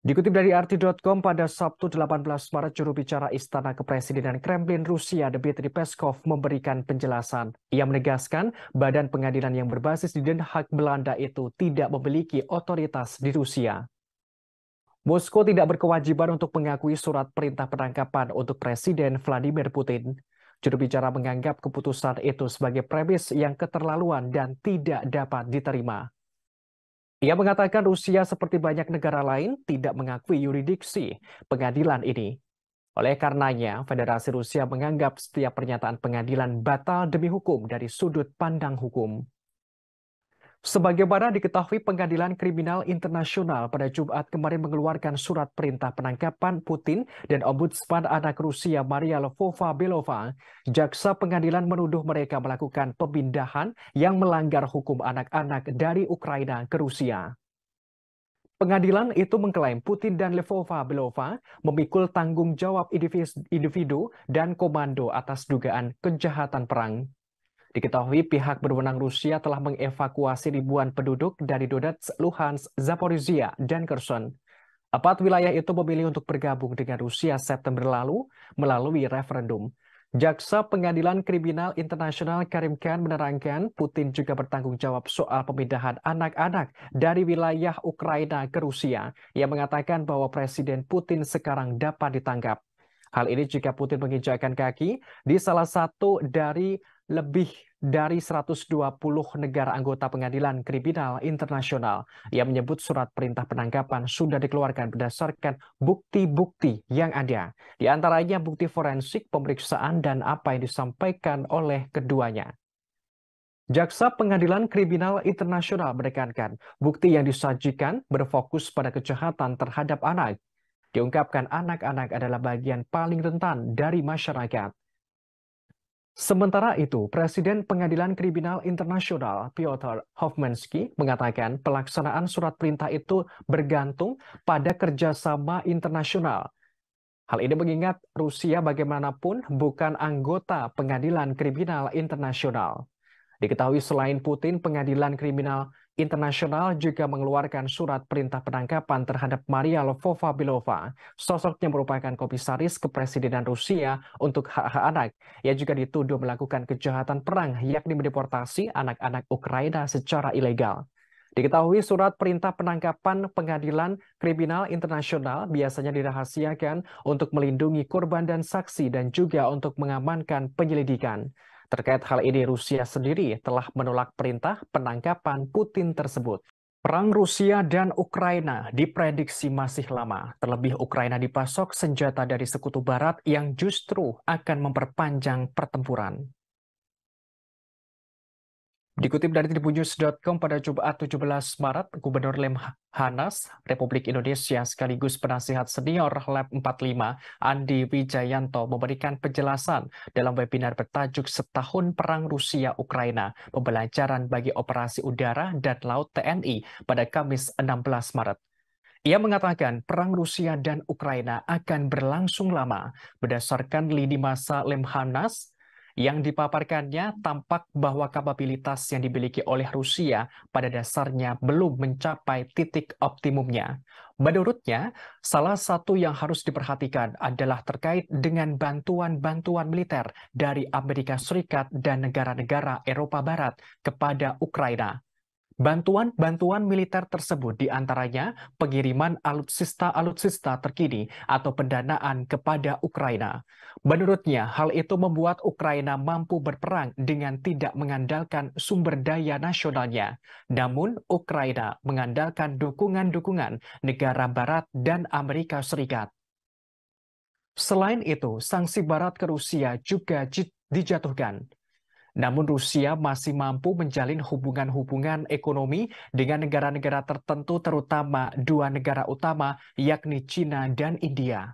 Dikutip dari arti.com pada Sabtu 18 Maret juru bicara Istana Kepresidenan Kremlin Rusia Dmitry Peskov memberikan penjelasan. Ia menegaskan badan pengadilan yang berbasis di Den Haag Belanda itu tidak memiliki otoritas di Rusia. Moskow tidak berkewajiban untuk mengakui surat perintah penangkapan untuk Presiden Vladimir Putin. Juru bicara menganggap keputusan itu sebagai premis yang keterlaluan dan tidak dapat diterima. Ia mengatakan Rusia seperti banyak negara lain tidak mengakui yuridiksi pengadilan ini. Oleh karenanya, Federasi Rusia menganggap setiap pernyataan pengadilan batal demi hukum dari sudut pandang hukum. Sebagaimana diketahui Pengadilan Kriminal Internasional pada Jumat kemarin mengeluarkan surat perintah penangkapan Putin dan Ombudsman anak Rusia Maria Lvova Belova, jaksa pengadilan menuduh mereka melakukan pemindahan yang melanggar hukum anak-anak dari Ukraina ke Rusia. Pengadilan itu mengklaim Putin dan Lvova Belova memikul tanggung jawab individu dan komando atas dugaan kejahatan perang. Diketahui pihak berwenang Rusia telah mengevakuasi ribuan penduduk dari Donetsk, Luhansk, Zaporizhia, dan Kherson. Empat wilayah itu memilih untuk bergabung dengan Rusia September lalu melalui referendum. Jaksa Pengadilan Kriminal Internasional Karim Khan menerangkan Putin juga bertanggung jawab soal pemindahan anak-anak dari wilayah Ukraina ke Rusia. Ia mengatakan bahwa Presiden Putin sekarang dapat ditangkap. Hal ini jika Putin menginjakkan kaki di salah satu dari lebih dari 120 negara anggota pengadilan kriminal internasional. yang menyebut surat perintah penangkapan sudah dikeluarkan berdasarkan bukti-bukti yang ada. Di antaranya bukti forensik, pemeriksaan, dan apa yang disampaikan oleh keduanya. Jaksa Pengadilan Kriminal Internasional menekankan bukti yang disajikan berfokus pada kejahatan terhadap anak. Diungkapkan anak-anak adalah bagian paling rentan dari masyarakat. Sementara itu, Presiden Pengadilan Kriminal Internasional Piotr Hofmanski mengatakan pelaksanaan surat perintah itu bergantung pada kerjasama internasional. Hal ini mengingat Rusia bagaimanapun bukan anggota Pengadilan Kriminal Internasional. Diketahui selain Putin, Pengadilan Kriminal Internasional juga mengeluarkan surat perintah penangkapan terhadap Maria Lvova-Bilova, sosok yang merupakan komisaris kepresidenan Rusia untuk hak-hak anak. Ia juga dituduh melakukan kejahatan perang, yakni mendeportasi anak-anak Ukraina secara ilegal. Diketahui surat perintah penangkapan pengadilan kriminal internasional biasanya dirahasiakan untuk melindungi korban dan saksi dan juga untuk mengamankan penyelidikan. Terkait hal ini, Rusia sendiri telah menolak perintah penangkapan Putin tersebut. Perang Rusia dan Ukraina diprediksi masih lama. Terlebih Ukraina dipasok senjata dari sekutu barat yang justru akan memperpanjang pertempuran. Dikutip dari tribunnews.com pada Jumat 17 Maret, Gubernur Lemhanas Republik Indonesia sekaligus penasihat senior Lab 45 Andi Wijayanto memberikan penjelasan dalam webinar bertajuk Setahun Perang Rusia-Ukraina, Pembelajaran bagi Operasi Udara dan Laut TNI pada Kamis 16 Maret. Ia mengatakan perang Rusia dan Ukraina akan berlangsung lama. Berdasarkan lini masa Lemhanas, yang dipaparkannya tampak bahwa kapabilitas yang dimiliki oleh Rusia pada dasarnya belum mencapai titik optimumnya. Menurutnya, salah satu yang harus diperhatikan adalah terkait dengan bantuan-bantuan militer dari Amerika Serikat dan negara-negara Eropa Barat kepada Ukraina. Bantuan-bantuan militer tersebut diantaranya pengiriman alutsista-alutsista terkini atau pendanaan kepada Ukraina. Menurutnya, hal itu membuat Ukraina mampu berperang dengan tidak mengandalkan sumber daya nasionalnya. Namun, Ukraina mengandalkan dukungan-dukungan negara Barat dan Amerika Serikat. Selain itu, sanksi Barat ke Rusia juga dijatuhkan. Namun Rusia masih mampu menjalin hubungan-hubungan ekonomi dengan negara-negara tertentu terutama dua negara utama yakni China dan India.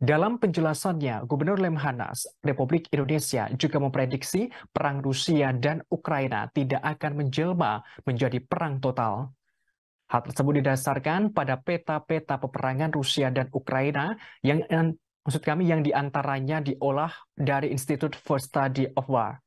Dalam penjelasannya, Gubernur Lemhanas Republik Indonesia juga memprediksi perang Rusia dan Ukraina tidak akan menjelma menjadi perang total. Hal tersebut didasarkan pada peta-peta peperangan Rusia dan Ukraina yang maksud kami yang diantaranya diolah dari Institute for Study of War.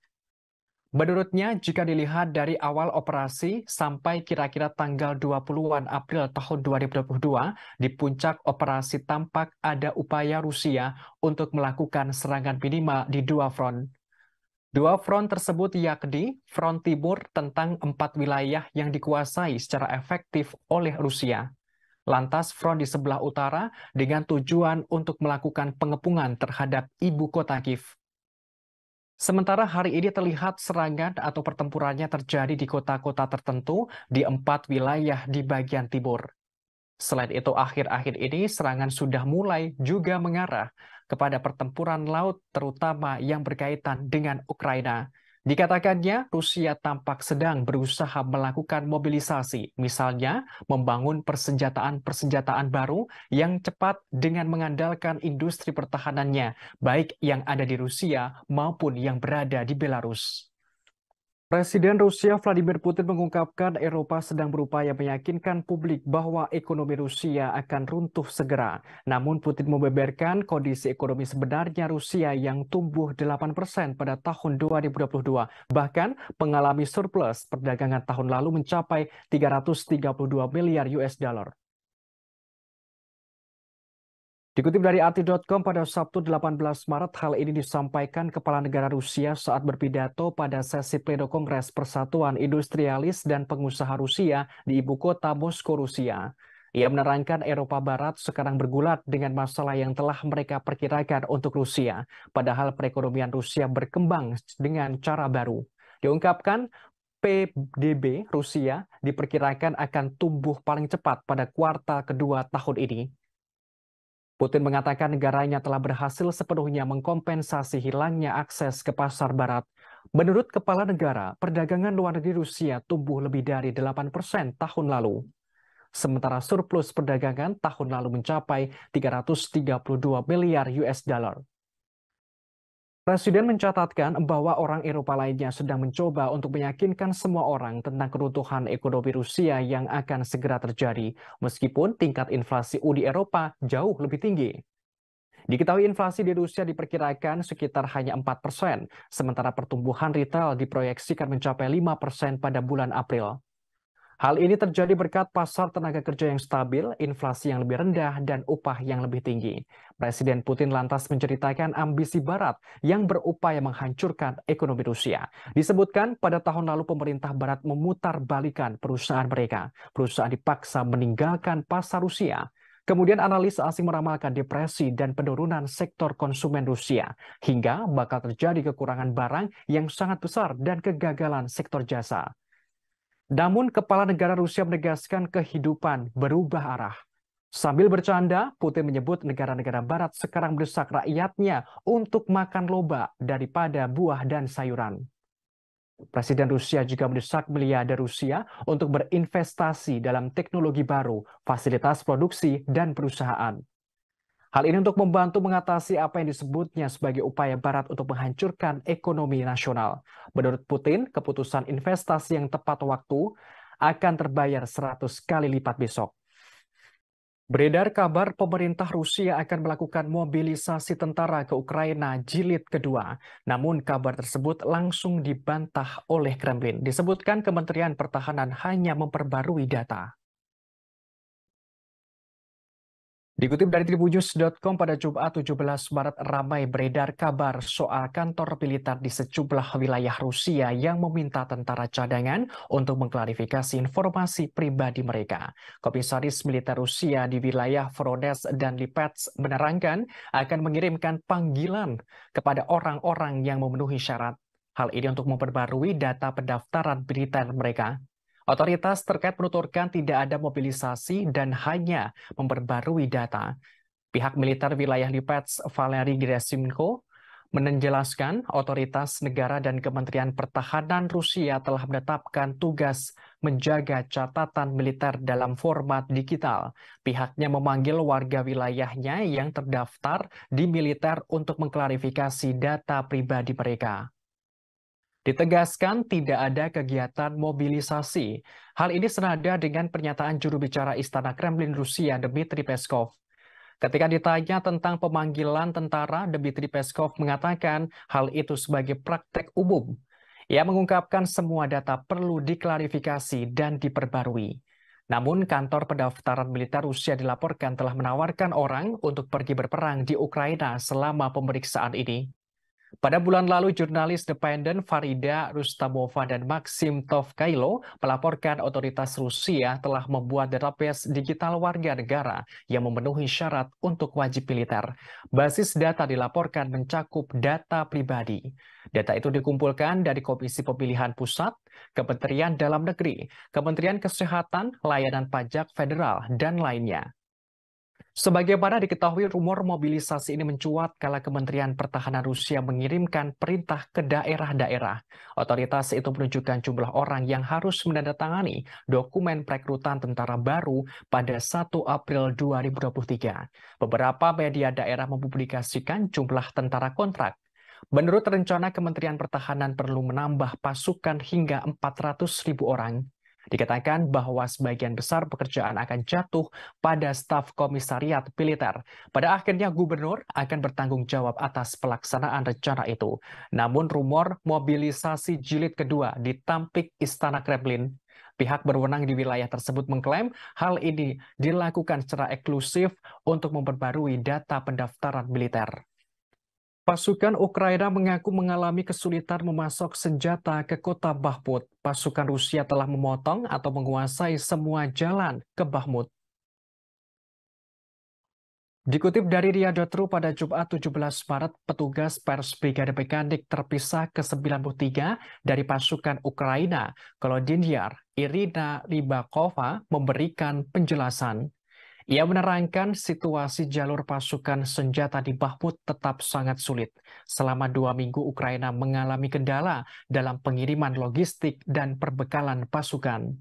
Menurutnya, jika dilihat dari awal operasi sampai kira-kira tanggal 20-an April tahun 2022, di puncak operasi tampak ada upaya Rusia untuk melakukan serangan minimal di dua front. Dua front tersebut yakni front timur tentang empat wilayah yang dikuasai secara efektif oleh Rusia. Lantas front di sebelah utara dengan tujuan untuk melakukan pengepungan terhadap ibu kota Kiev. Sementara hari ini terlihat serangan atau pertempurannya terjadi di kota-kota tertentu di empat wilayah di bagian timur. Selain itu, akhir-akhir ini serangan sudah mulai juga mengarah kepada pertempuran laut terutama yang berkaitan dengan Ukraina. Dikatakannya, Rusia tampak sedang berusaha melakukan mobilisasi, misalnya membangun persenjataan-persenjataan baru yang cepat dengan mengandalkan industri pertahanannya, baik yang ada di Rusia maupun yang berada di Belarus. Presiden Rusia Vladimir Putin mengungkapkan Eropa sedang berupaya meyakinkan publik bahwa ekonomi Rusia akan runtuh segera. Namun Putin membeberkan kondisi ekonomi sebenarnya Rusia yang tumbuh 8% pada tahun 2022. Bahkan mengalami surplus perdagangan tahun lalu mencapai 332 miliar US dollar. Dikutip dari arti.com pada Sabtu 18 Maret, hal ini disampaikan Kepala Negara Rusia saat berpidato pada sesi pledo Kongres Persatuan Industrialis dan Pengusaha Rusia di ibu kota Moskow, Rusia. Ia menerangkan Eropa Barat sekarang bergulat dengan masalah yang telah mereka perkirakan untuk Rusia, padahal perekonomian Rusia berkembang dengan cara baru. Diungkapkan, PDB Rusia diperkirakan akan tumbuh paling cepat pada kuartal kedua tahun ini. Putin mengatakan negaranya telah berhasil sepenuhnya mengkompensasi hilangnya akses ke pasar barat. Menurut kepala negara, perdagangan luar negeri Rusia tumbuh lebih dari 8 persen tahun lalu. Sementara surplus perdagangan tahun lalu mencapai 332 miliar US dollar. Presiden mencatatkan bahwa orang Eropa lainnya sedang mencoba untuk meyakinkan semua orang tentang keruntuhan ekonomi Rusia yang akan segera terjadi, meskipun tingkat inflasi Uni Eropa jauh lebih tinggi. Diketahui inflasi di Rusia diperkirakan sekitar hanya 4 persen, sementara pertumbuhan retail diproyeksikan mencapai 5 persen pada bulan April. Hal ini terjadi berkat pasar tenaga kerja yang stabil, inflasi yang lebih rendah, dan upah yang lebih tinggi. Presiden Putin lantas menceritakan ambisi Barat yang berupaya menghancurkan ekonomi Rusia. Disebutkan pada tahun lalu pemerintah Barat memutar balikan perusahaan mereka. Perusahaan dipaksa meninggalkan pasar Rusia. Kemudian analis asing meramalkan depresi dan penurunan sektor konsumen Rusia, hingga bakal terjadi kekurangan barang yang sangat besar dan kegagalan sektor jasa. Namun kepala negara Rusia menegaskan kehidupan berubah arah. Sambil bercanda, Putin menyebut negara-negara barat sekarang mendesak rakyatnya untuk makan loba daripada buah dan sayuran. Presiden Rusia juga mendesak miliarder Rusia untuk berinvestasi dalam teknologi baru, fasilitas produksi, dan perusahaan. Hal ini untuk membantu mengatasi apa yang disebutnya sebagai upaya Barat untuk menghancurkan ekonomi nasional. Menurut Putin, keputusan investasi yang tepat waktu akan terbayar 100 kali lipat besok. Beredar kabar pemerintah Rusia akan melakukan mobilisasi tentara ke Ukraina jilid kedua. Namun kabar tersebut langsung dibantah oleh Kremlin. Disebutkan Kementerian Pertahanan hanya memperbarui data. Dikutip dari tribunnews.com pada Jumat 17 Maret ramai beredar kabar soal kantor militer di sejumlah wilayah Rusia yang meminta tentara cadangan untuk mengklarifikasi informasi pribadi mereka. Komisaris militer Rusia di wilayah Frodes dan Lipets menerangkan akan mengirimkan panggilan kepada orang-orang yang memenuhi syarat. Hal ini untuk memperbarui data pendaftaran militer mereka Otoritas terkait menuturkan tidak ada mobilisasi dan hanya memperbarui data. Pihak militer wilayah Lipets Valery Gerasimko menjelaskan otoritas negara dan Kementerian Pertahanan Rusia telah menetapkan tugas menjaga catatan militer dalam format digital. Pihaknya memanggil warga wilayahnya yang terdaftar di militer untuk mengklarifikasi data pribadi mereka. Ditegaskan tidak ada kegiatan mobilisasi. Hal ini senada dengan pernyataan juru bicara Istana Kremlin Rusia Dmitry Peskov. Ketika ditanya tentang pemanggilan tentara, Dmitry Peskov mengatakan hal itu sebagai praktek umum. Ia mengungkapkan semua data perlu diklarifikasi dan diperbarui. Namun, kantor pendaftaran militer Rusia dilaporkan telah menawarkan orang untuk pergi berperang di Ukraina selama pemeriksaan ini. Pada bulan lalu, jurnalis independen Farida Rustamova dan Maxim Tovkailo melaporkan otoritas Rusia telah membuat database digital warga negara yang memenuhi syarat untuk wajib militer. Basis data dilaporkan mencakup data pribadi. Data itu dikumpulkan dari Komisi Pemilihan Pusat, Kementerian Dalam Negeri, Kementerian Kesehatan, Layanan Pajak Federal, dan lainnya. Sebagaimana diketahui, rumor mobilisasi ini mencuat kala Kementerian Pertahanan Rusia mengirimkan perintah ke daerah-daerah. Otoritas itu menunjukkan jumlah orang yang harus menandatangani dokumen perekrutan tentara baru pada 1 April 2023. Beberapa media daerah mempublikasikan jumlah tentara kontrak. Menurut rencana Kementerian Pertahanan perlu menambah pasukan hingga 400 ribu orang Dikatakan bahwa sebagian besar pekerjaan akan jatuh pada staf komisariat militer. Pada akhirnya gubernur akan bertanggung jawab atas pelaksanaan rencana itu. Namun rumor mobilisasi jilid kedua di Tampik Istana Kremlin Pihak berwenang di wilayah tersebut mengklaim hal ini dilakukan secara eksklusif untuk memperbarui data pendaftaran militer. Pasukan Ukraina mengaku mengalami kesulitan memasok senjata ke kota Bahmut. Pasukan Rusia telah memotong atau menguasai semua jalan ke Bahmut. Dikutip dari Ria.ru pada Jumat 17 Maret, petugas pers Brigade Mekanik terpisah ke-93 dari pasukan Ukraina. Kalau Dinyar, Irina Ribakova memberikan penjelasan. Ia menerangkan situasi jalur pasukan senjata di Bahmut tetap sangat sulit. Selama dua minggu Ukraina mengalami kendala dalam pengiriman logistik dan perbekalan pasukan.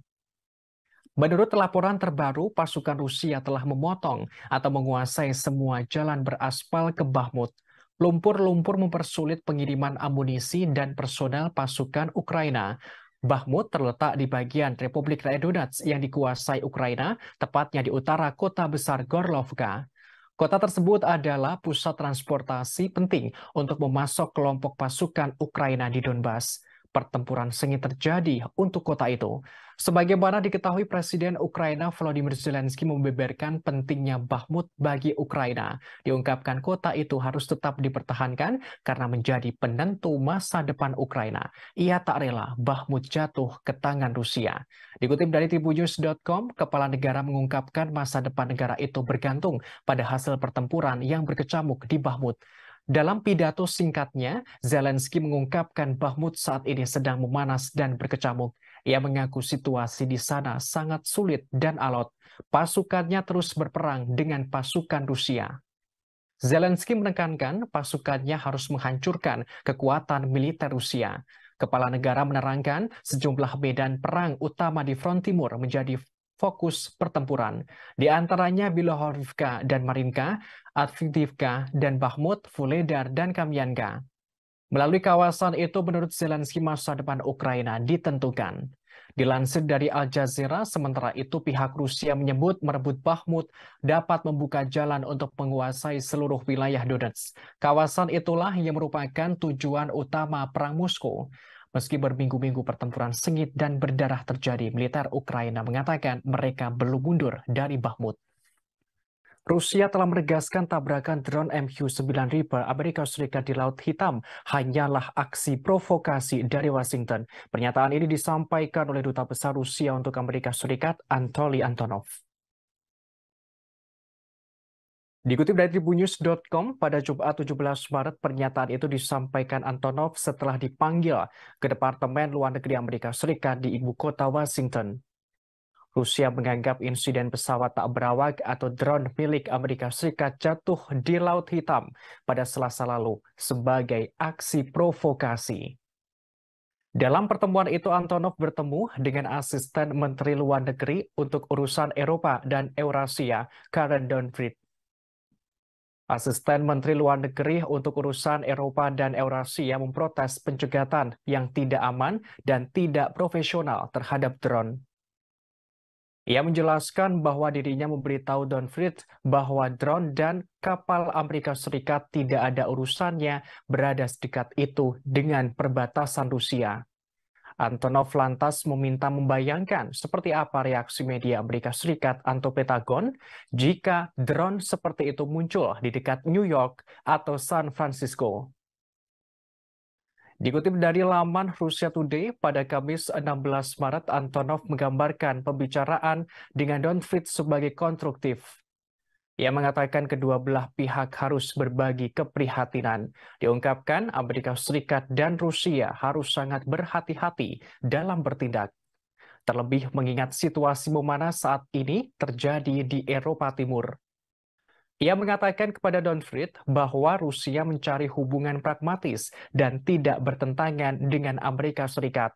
Menurut laporan terbaru, pasukan Rusia telah memotong atau menguasai semua jalan beraspal ke Bahmut. Lumpur-lumpur mempersulit pengiriman amunisi dan personel pasukan Ukraina. Bakhmut terletak di bagian Republik Rakyat Donetsk yang dikuasai Ukraina, tepatnya di utara kota besar Gorlovka. Kota tersebut adalah pusat transportasi penting untuk memasok kelompok pasukan Ukraina di Donbas. Pertempuran sengit terjadi untuk kota itu. Sebagaimana diketahui Presiden Ukraina Volodymyr Zelensky membeberkan pentingnya Bakhmut bagi Ukraina. Diungkapkan kota itu harus tetap dipertahankan karena menjadi penentu masa depan Ukraina. Ia tak rela Bakhmut jatuh ke tangan Rusia. Dikutip dari tribunnews.com, kepala negara mengungkapkan masa depan negara itu bergantung pada hasil pertempuran yang berkecamuk di Bakhmut. Dalam pidato singkatnya, Zelensky mengungkapkan Bakhmut saat ini sedang memanas dan berkecamuk. Ia mengaku situasi di sana sangat sulit dan alot. Pasukannya terus berperang dengan pasukan Rusia. Zelensky menekankan pasukannya harus menghancurkan kekuatan militer Rusia. Kepala negara menerangkan sejumlah medan perang utama di front timur menjadi fokus pertempuran. Di antaranya Bilohorivka dan Marinka, Advitivka dan Bahmut, Vuhledar dan Kamyanka. Melalui kawasan itu, menurut Zelensky, masa depan Ukraina ditentukan. Dilansir dari Al Jazeera, sementara itu pihak Rusia menyebut merebut Bakhmut dapat membuka jalan untuk menguasai seluruh wilayah Donetsk. Kawasan itulah yang merupakan tujuan utama perang Moskow. Meski berminggu-minggu pertempuran sengit dan berdarah terjadi, militer Ukraina mengatakan mereka belum mundur dari Bakhmut. Rusia telah menegaskan tabrakan drone MQ-9 Reaper Amerika Serikat di Laut Hitam hanyalah aksi provokasi dari Washington. Pernyataan ini disampaikan oleh Duta Besar Rusia untuk Amerika Serikat, Anatoly Antonov. Dikutip dari tribunnews.com, pada Jumat 17 Maret, pernyataan itu disampaikan Antonov setelah dipanggil ke Departemen Luar Negeri Amerika Serikat di ibu kota Washington. Rusia menganggap insiden pesawat tak berawak atau drone milik Amerika Serikat jatuh di Laut Hitam pada Selasa lalu sebagai aksi provokasi. Dalam pertemuan itu, Antonov bertemu dengan asisten Menteri Luar Negeri untuk urusan Eropa dan Eurasia, Karen Donfried. Asisten Menteri Luar Negeri untuk urusan Eropa dan Eurasia memprotes pencegatan yang tidak aman dan tidak profesional terhadap drone. Ia menjelaskan bahwa dirinya memberitahu Don Fritz bahwa drone dan kapal Amerika Serikat tidak ada urusannya berada sedekat itu dengan perbatasan Rusia. Antonov lantas meminta membayangkan seperti apa reaksi media Amerika Serikat atau Pentagon jika drone seperti itu muncul di dekat New York atau San Francisco. Dikutip dari laman Rusia Today, pada Kamis 16 Maret, Antonov menggambarkan pembicaraan dengan Don Donfried sebagai konstruktif. Ia mengatakan kedua belah pihak harus berbagi keprihatinan. Diungkapkan Amerika Serikat dan Rusia harus sangat berhati-hati dalam bertindak. Terlebih mengingat situasi memanas saat ini terjadi di Eropa Timur. Ia mengatakan kepada Don Fried bahwa Rusia mencari hubungan pragmatis dan tidak bertentangan dengan Amerika Serikat.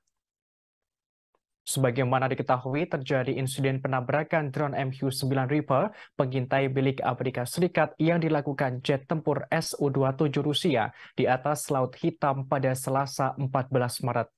Sebagaimana diketahui, terjadi insiden penabrakan drone MQ-9 Reaper pengintai milik Amerika Serikat yang dilakukan jet tempur Su-27 Rusia di atas Laut Hitam pada Selasa 14 Maret.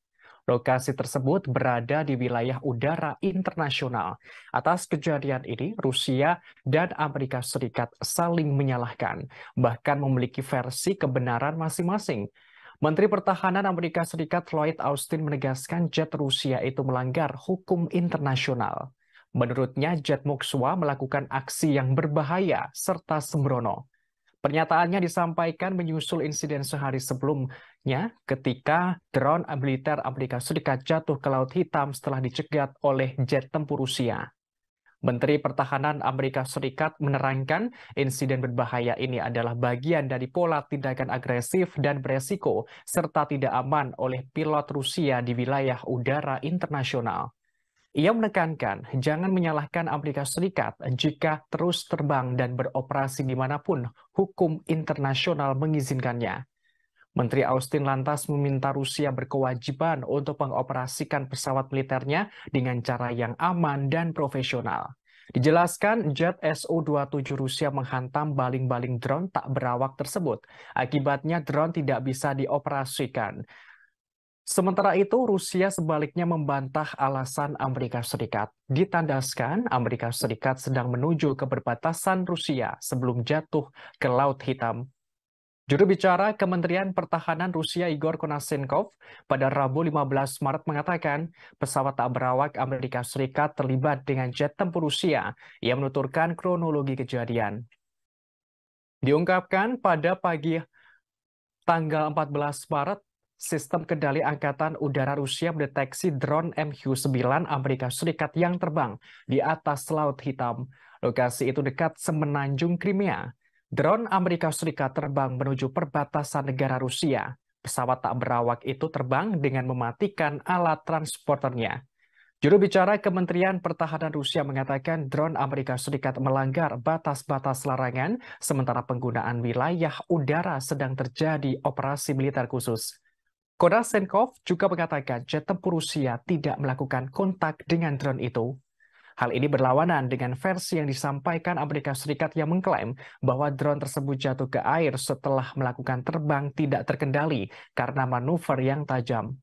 Lokasi tersebut berada di wilayah udara internasional. Atas kejadian ini, Rusia dan Amerika Serikat saling menyalahkan, bahkan memiliki versi kebenaran masing-masing. Menteri Pertahanan Amerika Serikat Lloyd Austin menegaskan jet Rusia itu melanggar hukum internasional. Menurutnya, jet Moksua melakukan aksi yang berbahaya serta sembrono. Pernyataannya disampaikan menyusul insiden sehari sebelumnya ketika drone militer Amerika Serikat jatuh ke Laut Hitam setelah dicegat oleh jet tempur Rusia. Menteri Pertahanan Amerika Serikat menerangkan insiden berbahaya ini adalah bagian dari pola tindakan agresif dan beresiko serta tidak aman oleh pilot Rusia di wilayah udara internasional. Ia menekankan, jangan menyalahkan Amerika Serikat jika terus terbang dan beroperasi dimanapun hukum internasional mengizinkannya. Menteri Austin lantas meminta Rusia berkewajiban untuk mengoperasikan pesawat militernya dengan cara yang aman dan profesional. Dijelaskan, jet SU-27 Rusia menghantam baling-baling drone tak berawak tersebut. Akibatnya drone tidak bisa dioperasikan. Sementara itu, Rusia sebaliknya membantah alasan Amerika Serikat. Ditandaskan, Amerika Serikat sedang menuju ke perbatasan Rusia sebelum jatuh ke Laut Hitam. Juru bicara Kementerian Pertahanan Rusia Igor Konasenkov pada Rabu 15 Maret mengatakan pesawat tak berawak Amerika Serikat terlibat dengan jet tempur Rusia. Ia menuturkan kronologi kejadian. Diungkapkan pada pagi tanggal 14 Maret sistem kendali Angkatan Udara Rusia mendeteksi drone MQ-9 Amerika Serikat yang terbang di atas Laut Hitam. Lokasi itu dekat semenanjung Crimea. Drone Amerika Serikat terbang menuju perbatasan negara Rusia. Pesawat tak berawak itu terbang dengan mematikan alat transporternya. Juru bicara Kementerian Pertahanan Rusia mengatakan drone Amerika Serikat melanggar batas-batas larangan, sementara penggunaan wilayah udara sedang terjadi operasi militer khusus. Kodasenkov juga mengatakan jet tempur Rusia tidak melakukan kontak dengan drone itu. Hal ini berlawanan dengan versi yang disampaikan Amerika Serikat yang mengklaim bahwa drone tersebut jatuh ke air setelah melakukan terbang tidak terkendali karena manuver yang tajam.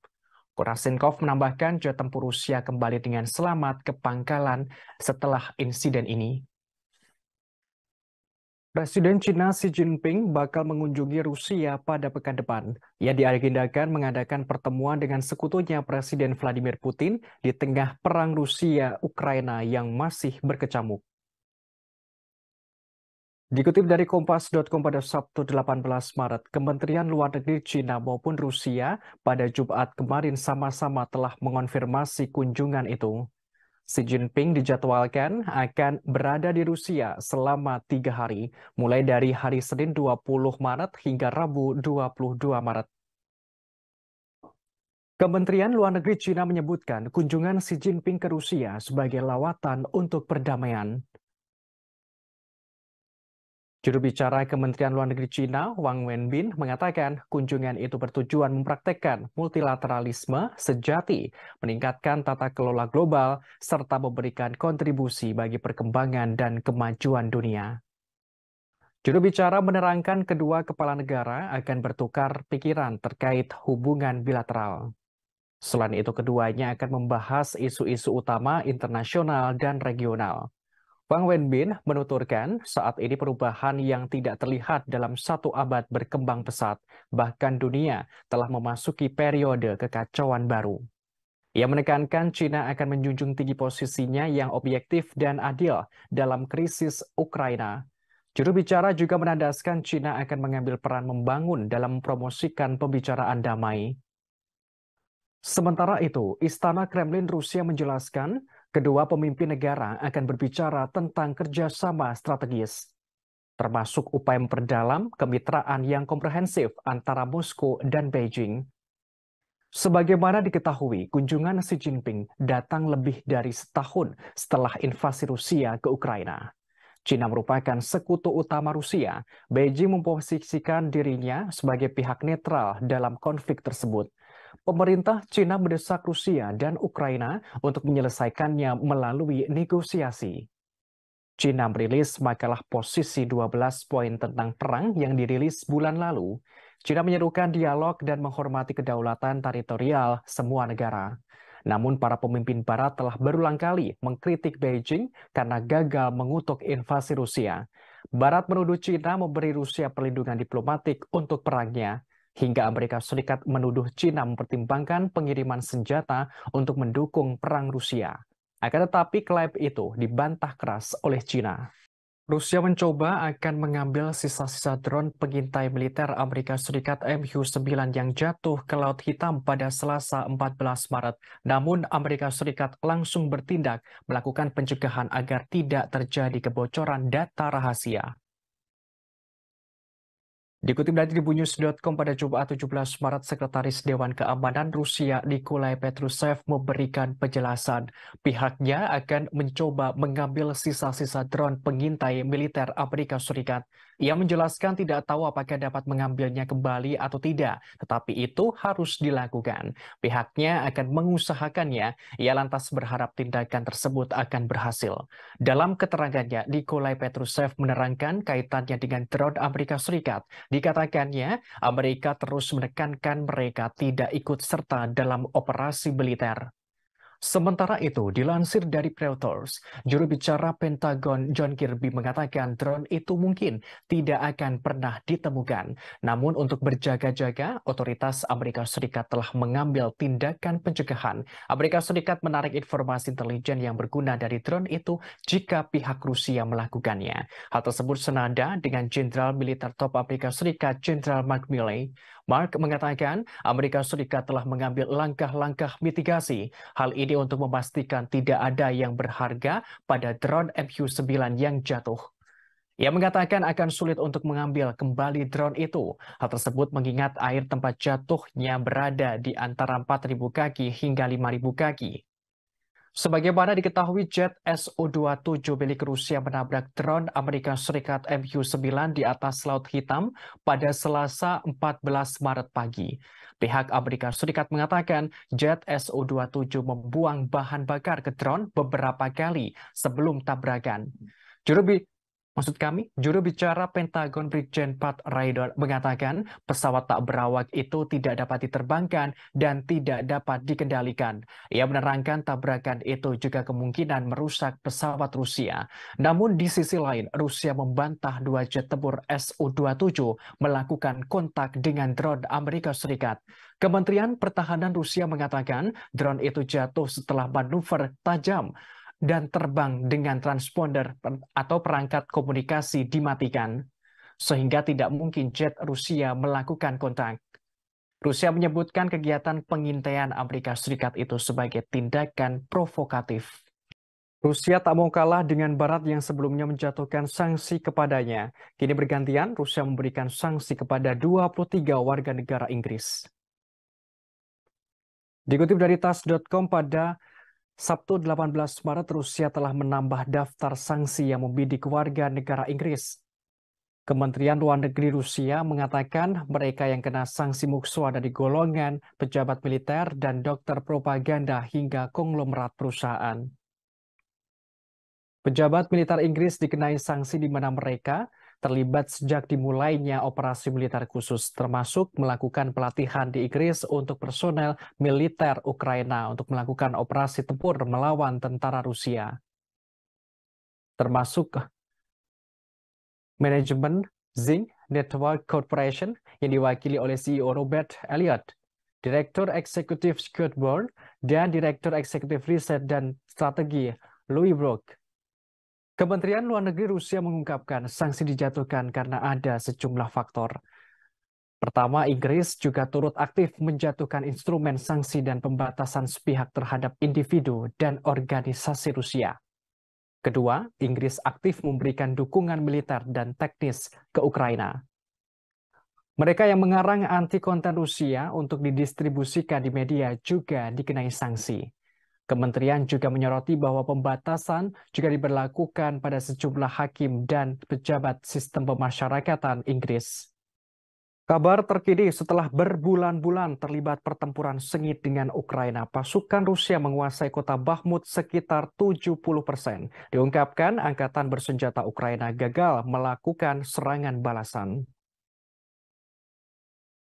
Kurasinkov menambahkan jet tempur Rusia kembali dengan selamat ke pangkalan setelah insiden ini. Presiden China Xi Jinping bakal mengunjungi Rusia pada pekan depan. Ia diagendakan mengadakan pertemuan dengan sekutunya Presiden Vladimir Putin di tengah perang Rusia-Ukraina yang masih berkecamuk. Dikutip dari Kompas.com pada Sabtu 18 Maret, Kementerian Luar Negeri China maupun Rusia pada Jumat kemarin sama-sama telah mengonfirmasi kunjungan itu. Xi Jinping dijadwalkan akan berada di Rusia selama tiga hari, mulai dari hari Senin 20 Maret hingga Rabu 22 Maret. Kementerian Luar Negeri Cina menyebutkan kunjungan Xi Jinping ke Rusia sebagai lawatan untuk perdamaian. Juru bicara Kementerian Luar Negeri Cina, Wang Wenbin, mengatakan kunjungan itu bertujuan mempraktekkan multilateralisme sejati, meningkatkan tata kelola global, serta memberikan kontribusi bagi perkembangan dan kemajuan dunia. Juru bicara menerangkan kedua kepala negara akan bertukar pikiran terkait hubungan bilateral. Selain itu, keduanya akan membahas isu-isu utama internasional dan regional. Wang Wenbin menuturkan, saat ini perubahan yang tidak terlihat dalam satu abad berkembang pesat, bahkan dunia telah memasuki periode kekacauan baru. Ia menekankan China akan menjunjung tinggi posisinya yang objektif dan adil dalam krisis Ukraina. Juru bicara juga menandaskan China akan mengambil peran membangun dalam promosikan pembicaraan damai. Sementara itu, Istana Kremlin Rusia menjelaskan kedua pemimpin negara akan berbicara tentang kerjasama strategis, termasuk upaya memperdalam kemitraan yang komprehensif antara Moskow dan Beijing. Sebagaimana diketahui, kunjungan Xi Jinping datang lebih dari setahun setelah invasi Rusia ke Ukraina. China merupakan sekutu utama Rusia. Beijing memposisikan dirinya sebagai pihak netral dalam konflik tersebut. Pemerintah Cina mendesak Rusia dan Ukraina untuk menyelesaikannya melalui negosiasi. Cina merilis makalah posisi 12 poin tentang perang yang dirilis bulan lalu. Cina menyerukan dialog dan menghormati kedaulatan teritorial semua negara. Namun para pemimpin barat telah berulang kali mengkritik Beijing karena gagal mengutuk invasi Rusia. Barat menuduh Cina memberi Rusia perlindungan diplomatik untuk perangnya hingga Amerika Serikat menuduh Cina mempertimbangkan pengiriman senjata untuk mendukung perang Rusia. Akan tetapi klaim itu dibantah keras oleh Cina. Rusia mencoba akan mengambil sisa-sisa drone pengintai militer Amerika Serikat MQ-9 yang jatuh ke Laut Hitam pada Selasa 14 Maret. Namun Amerika Serikat langsung bertindak melakukan pencegahan agar tidak terjadi kebocoran data rahasia. Dikutip dari tribunnews.com pada Jumat 17 Maret, Sekretaris Dewan Keamanan Rusia Nikolai Petrushev memberikan penjelasan. Pihaknya akan mencoba mengambil sisa-sisa drone pengintai militer Amerika Serikat. Ia menjelaskan tidak tahu apakah dapat mengambilnya kembali atau tidak, tetapi itu harus dilakukan. Pihaknya akan mengusahakannya, ia lantas berharap tindakan tersebut akan berhasil. Dalam keterangannya, Nikolai Petrusev menerangkan kaitannya dengan drone Amerika Serikat. Dikatakannya, Amerika terus menekankan mereka tidak ikut serta dalam operasi militer. Sementara itu, dilansir dari Reuters, juru bicara Pentagon John Kirby mengatakan drone itu mungkin tidak akan pernah ditemukan. Namun untuk berjaga-jaga, otoritas Amerika Serikat telah mengambil tindakan pencegahan. Amerika Serikat menarik informasi intelijen yang berguna dari drone itu jika pihak Rusia melakukannya. Hal tersebut senada dengan Jenderal Militer Top Amerika Serikat Jenderal Mark Milley Mark mengatakan Amerika Serikat telah mengambil langkah-langkah mitigasi. Hal ini untuk memastikan tidak ada yang berharga pada drone MQ-9 yang jatuh. Ia mengatakan akan sulit untuk mengambil kembali drone itu. Hal tersebut mengingat air tempat jatuhnya berada di antara 4.000 kaki hingga 5.000 kaki. Sebagaimana diketahui, jet Su-27 milik Rusia menabrak drone Amerika Serikat MQ-9 di atas Laut Hitam pada Selasa 14 Maret pagi. Pihak Amerika Serikat mengatakan jet Su-27 membuang bahan bakar ke drone beberapa kali sebelum tabrakan. Juru, Maksud kami, juru bicara Pentagon Brigjen Pat Ryder mengatakan pesawat tak berawak itu tidak dapat diterbangkan dan tidak dapat dikendalikan. Ia menerangkan tabrakan itu juga kemungkinan merusak pesawat Rusia. Namun di sisi lain, Rusia membantah dua jet tempur Su-27 melakukan kontak dengan drone Amerika Serikat. Kementerian Pertahanan Rusia mengatakan drone itu jatuh setelah manuver tajam dan terbang dengan transponder atau perangkat komunikasi dimatikan, sehingga tidak mungkin jet Rusia melakukan kontak. Rusia menyebutkan kegiatan pengintaian Amerika Serikat itu sebagai tindakan provokatif. Rusia tak mau kalah dengan Barat yang sebelumnya menjatuhkan sanksi kepadanya. Kini bergantian, Rusia memberikan sanksi kepada 23 warga negara Inggris. Dikutip dari tas.com pada Sabtu 18 Maret, Rusia telah menambah daftar sanksi yang membidik warga negara Inggris. Kementerian Luar Negeri Rusia mengatakan mereka yang kena sanksi ada dari golongan, pejabat militer, dan dokter propaganda hingga konglomerat perusahaan. Pejabat militer Inggris dikenai sanksi di mana mereka terlibat sejak dimulainya operasi militer khusus, termasuk melakukan pelatihan di Inggris untuk personel militer Ukraina untuk melakukan operasi tempur melawan tentara Rusia. Termasuk manajemen Zing Network Corporation yang diwakili oleh CEO Robert Elliott Direktur Eksekutif Scott Bourne, dan Direktur Eksekutif Riset dan Strategi Louis Brook. Kementerian Luar Negeri Rusia mengungkapkan sanksi dijatuhkan karena ada sejumlah faktor. Pertama, Inggris juga turut aktif menjatuhkan instrumen sanksi dan pembatasan sepihak terhadap individu dan organisasi Rusia. Kedua, Inggris aktif memberikan dukungan militer dan teknis ke Ukraina. Mereka yang mengarang anti konten Rusia untuk didistribusikan di media juga dikenai sanksi. Kementerian juga menyoroti bahwa pembatasan juga diberlakukan pada sejumlah hakim dan pejabat sistem pemasyarakatan Inggris. Kabar terkini setelah berbulan-bulan terlibat pertempuran sengit dengan Ukraina, pasukan Rusia menguasai kota Bakhmut sekitar 70 persen. Diungkapkan angkatan bersenjata Ukraina gagal melakukan serangan balasan.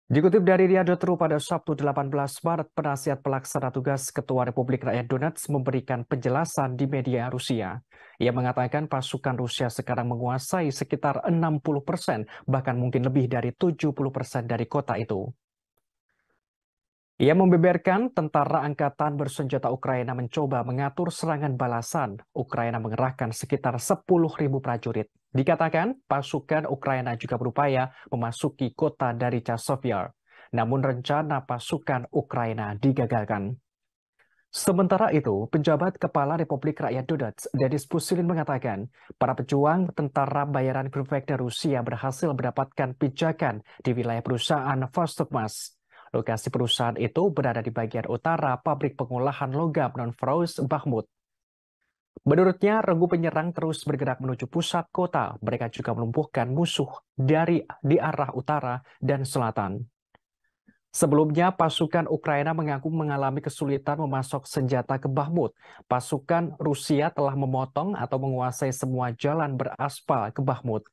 Dikutip dari Riyadotru pada Sabtu 18 Maret, penasihat pelaksana tugas Ketua Republik Rakyat Donetsk memberikan penjelasan di media Rusia. Ia mengatakan pasukan Rusia sekarang menguasai sekitar 60 persen, bahkan mungkin lebih dari 70 persen dari kota itu. Ia membeberkan tentara angkatan bersenjata Ukraina mencoba mengatur serangan balasan. Ukraina mengerahkan sekitar 10.000 prajurit. Dikatakan pasukan Ukraina juga berupaya memasuki kota dari Chasovyar. Namun rencana pasukan Ukraina digagalkan. Sementara itu, penjabat Kepala Republik Rakyat Donetsk, Denis Pusilin mengatakan, para pejuang tentara bayaran Grup Rusia berhasil mendapatkan pijakan di wilayah perusahaan Vostokmas. Lokasi perusahaan itu berada di bagian utara pabrik pengolahan logam non-froze Bakhmut. Menurutnya, regu penyerang terus bergerak menuju pusat kota. Mereka juga melumpuhkan musuh dari di arah utara dan selatan. Sebelumnya, pasukan Ukraina mengaku mengalami kesulitan memasok senjata ke Bahmut. Pasukan Rusia telah memotong atau menguasai semua jalan beraspal ke Bahmut.